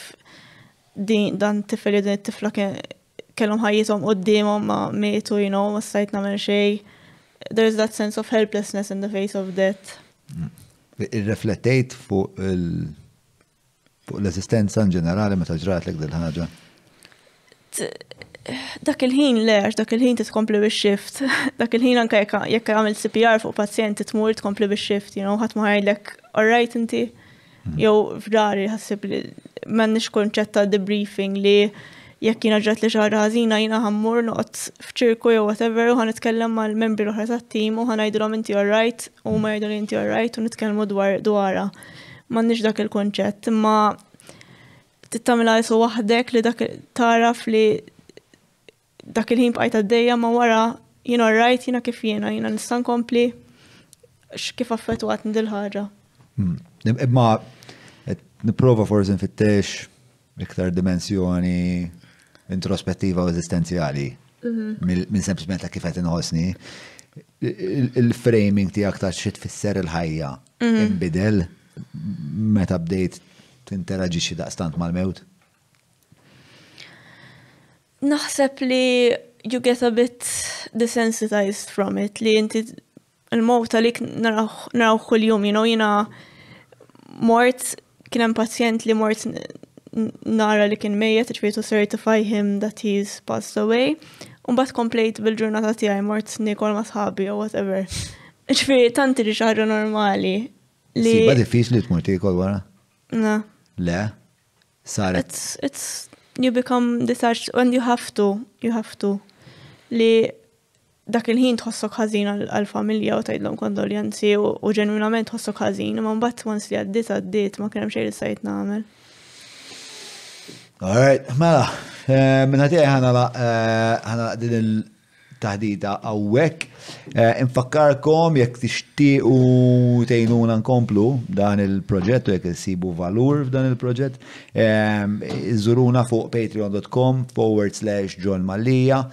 din dan tifel din it-tifla kellhom ħajjithom qudiemhom ma mietu, you know, ma stajt nagħmel xejn. There's that sense of helplessness in the face of death. Mm irreflettejt fuq l-esistenza in ġenerali meta ġrat l dil-ħaġa? dak il-ħin leħ, dak il-ħin titkompli biex shift, [LAUGHS] dak il-ħin anka jekk għamil CPR fuq pazjenti tmur tkompli biex shift, you know, ħatma ħajlek, right inti, mhm. jew frari għasib li mannix konċetta debriefing li jekk jiena ġat li xaħra għazina jina għammur noqt f'ċirku jew whatever u ma mal-membri l-oħra tat-tim u ħanajdulhom inti all right u ma jgħidu li inti all u nitkellmu dwar dwarha. M'għandniex dak il-konċett, ma tittamilha isu waħdek li dak taraf li dak il-ħin d għaddejja ma wara jiena għarrajt jina jiena kif jiena jiena nista' nkompli x'kif għatn dil-ħaġa. Hmm. Imma nipprova forsi nfittex iktar dimensjoni introspettiva u esistenziali minn mhm. sempliciment ta' kif qed inħossni. Il-framing tiegħek ta' xit tfisser il-ħajja mhm. inbidel meta bdejt tinteraġixxi daqstant mal-mewt? Naħseb li you get a bit desensitized from it li inti il-mowt għalik naraw kull-jum, you know, jina mort kien hemm pazjent li mort nara li kien mejjet ġifieri to certify him that he's passed away. bat komplejt bil-ġurnata tiegħi mort nikol ma sħabi whatever. Ġifieri tanti li ċaħġa normali li. Siba diffiċli tmur tikol wara? Na. Le. Saret. It's, it's you become detached and you have to, you have to. Li dak il-ħin tħossok ħażin għal-familja u tajdlom kondoljanzi u ġenwinament tħossok ħażin, ma mbagħad once li għaddit għaddit ma kien hemm xejn li sajt nagħmel. Alright, mela, eh, minna tiegħi ħana eh, din il-taħdita għawek. Eh, infakkarkom jekk tixtiequ tejnuna nkomplu dan il-proġett u jekk isibu valur f'dan il-proġett, iżuruna fuq patreon.com forward slash John Mallija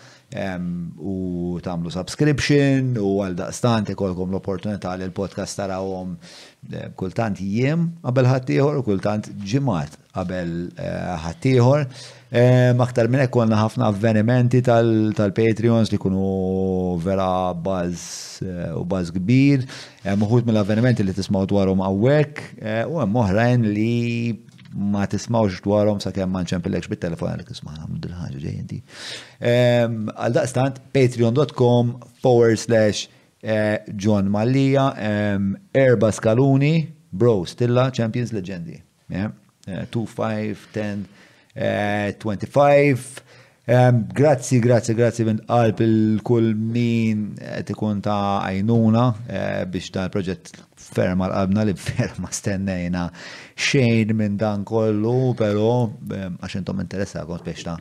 u tamlu subscription u għal daqstant ikolkom l-opportunità li l-podcast tarawhom eh, kultant jiem qabel ħaddieħor u kultant ġimgħat qabel eh, ħaddieħor. Maktar minn hekk konna ħafna avvenimenti tal-Patreons li kunu vera baz eh, u baz kbir, uħud mill-avvenimenti li tismaw dwarhom hawnhekk u hemm oħrajn li ma tismawx dwarhom sakemm ma nċempillekx bit-telefon għalek tisma' għamlu dil-ħaġa ġejjenti. Għal daqstant patreon.com forward slash eh, John Mallija, erba skaluni, bro, stilla Champions Legendi. 2, 5, 10, 25. Grazzi, grazzi, grazzi minn qalb il-kull min eh, tikun ta' għajnuna eh, biex l proġett ferma l qabna li ferma stennejna xejn minn dan kollu, pero għax intom interessa kont biex ta'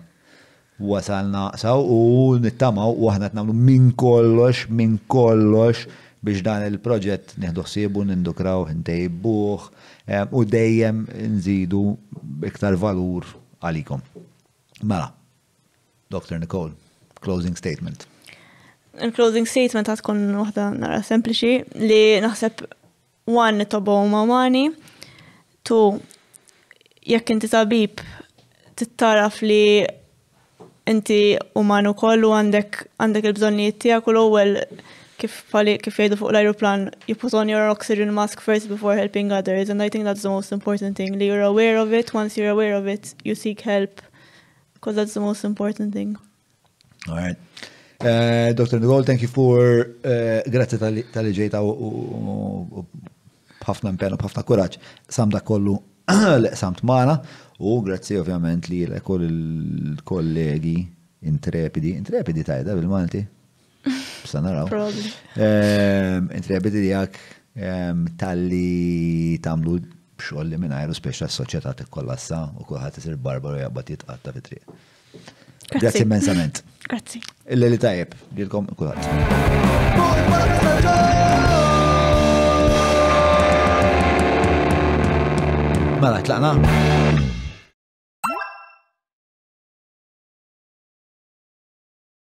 wasalna saw u nittamaw u għahna t-namlu minn kollox, minn kollox biex dan il-proġett neħdu xsibu, nindukraw, ntejbuħ eh, u dejjem nżidu iktar valur għalikom. Mela, Dr. Nicole, closing statement. Il-closing statement tkun waħda nara sempliċi li naħseb one nitobu ma' mani, tu jekk inti tabib tittaraf li inti uman u kollu għandek għandek il-bżonnijiet tiegħek u l-ewwel kif pali kif jgħidu fuq l-aeroplan you put on your oxygen mask first before helping others and I think that's the most important thing li you're aware of it once you're aware of it you seek help because that's the most important thing all right uh, Dr. Nicole, thank you for uh, grazie tal-ġejta u b'ħafna impenn u b'ħafna kuraġġ. Sam dak kollu l [CLEARS THROAT] eqsamt maħna u grazzi ovvjament li l il-kollegi intrepidi, intrepidi tajda bil-Malti. Bsa [LAUGHS] ehm, Intrepidi ehm, li tal-li tamlu xoll li minn għajru speċa s-soċieta t-kollassa u kullħat isir barbaru jgħabbat jitqatta fit Grazzi immensament. Grazzi. Il-li tajib, dilkom kullħat. Mela, tlaqna.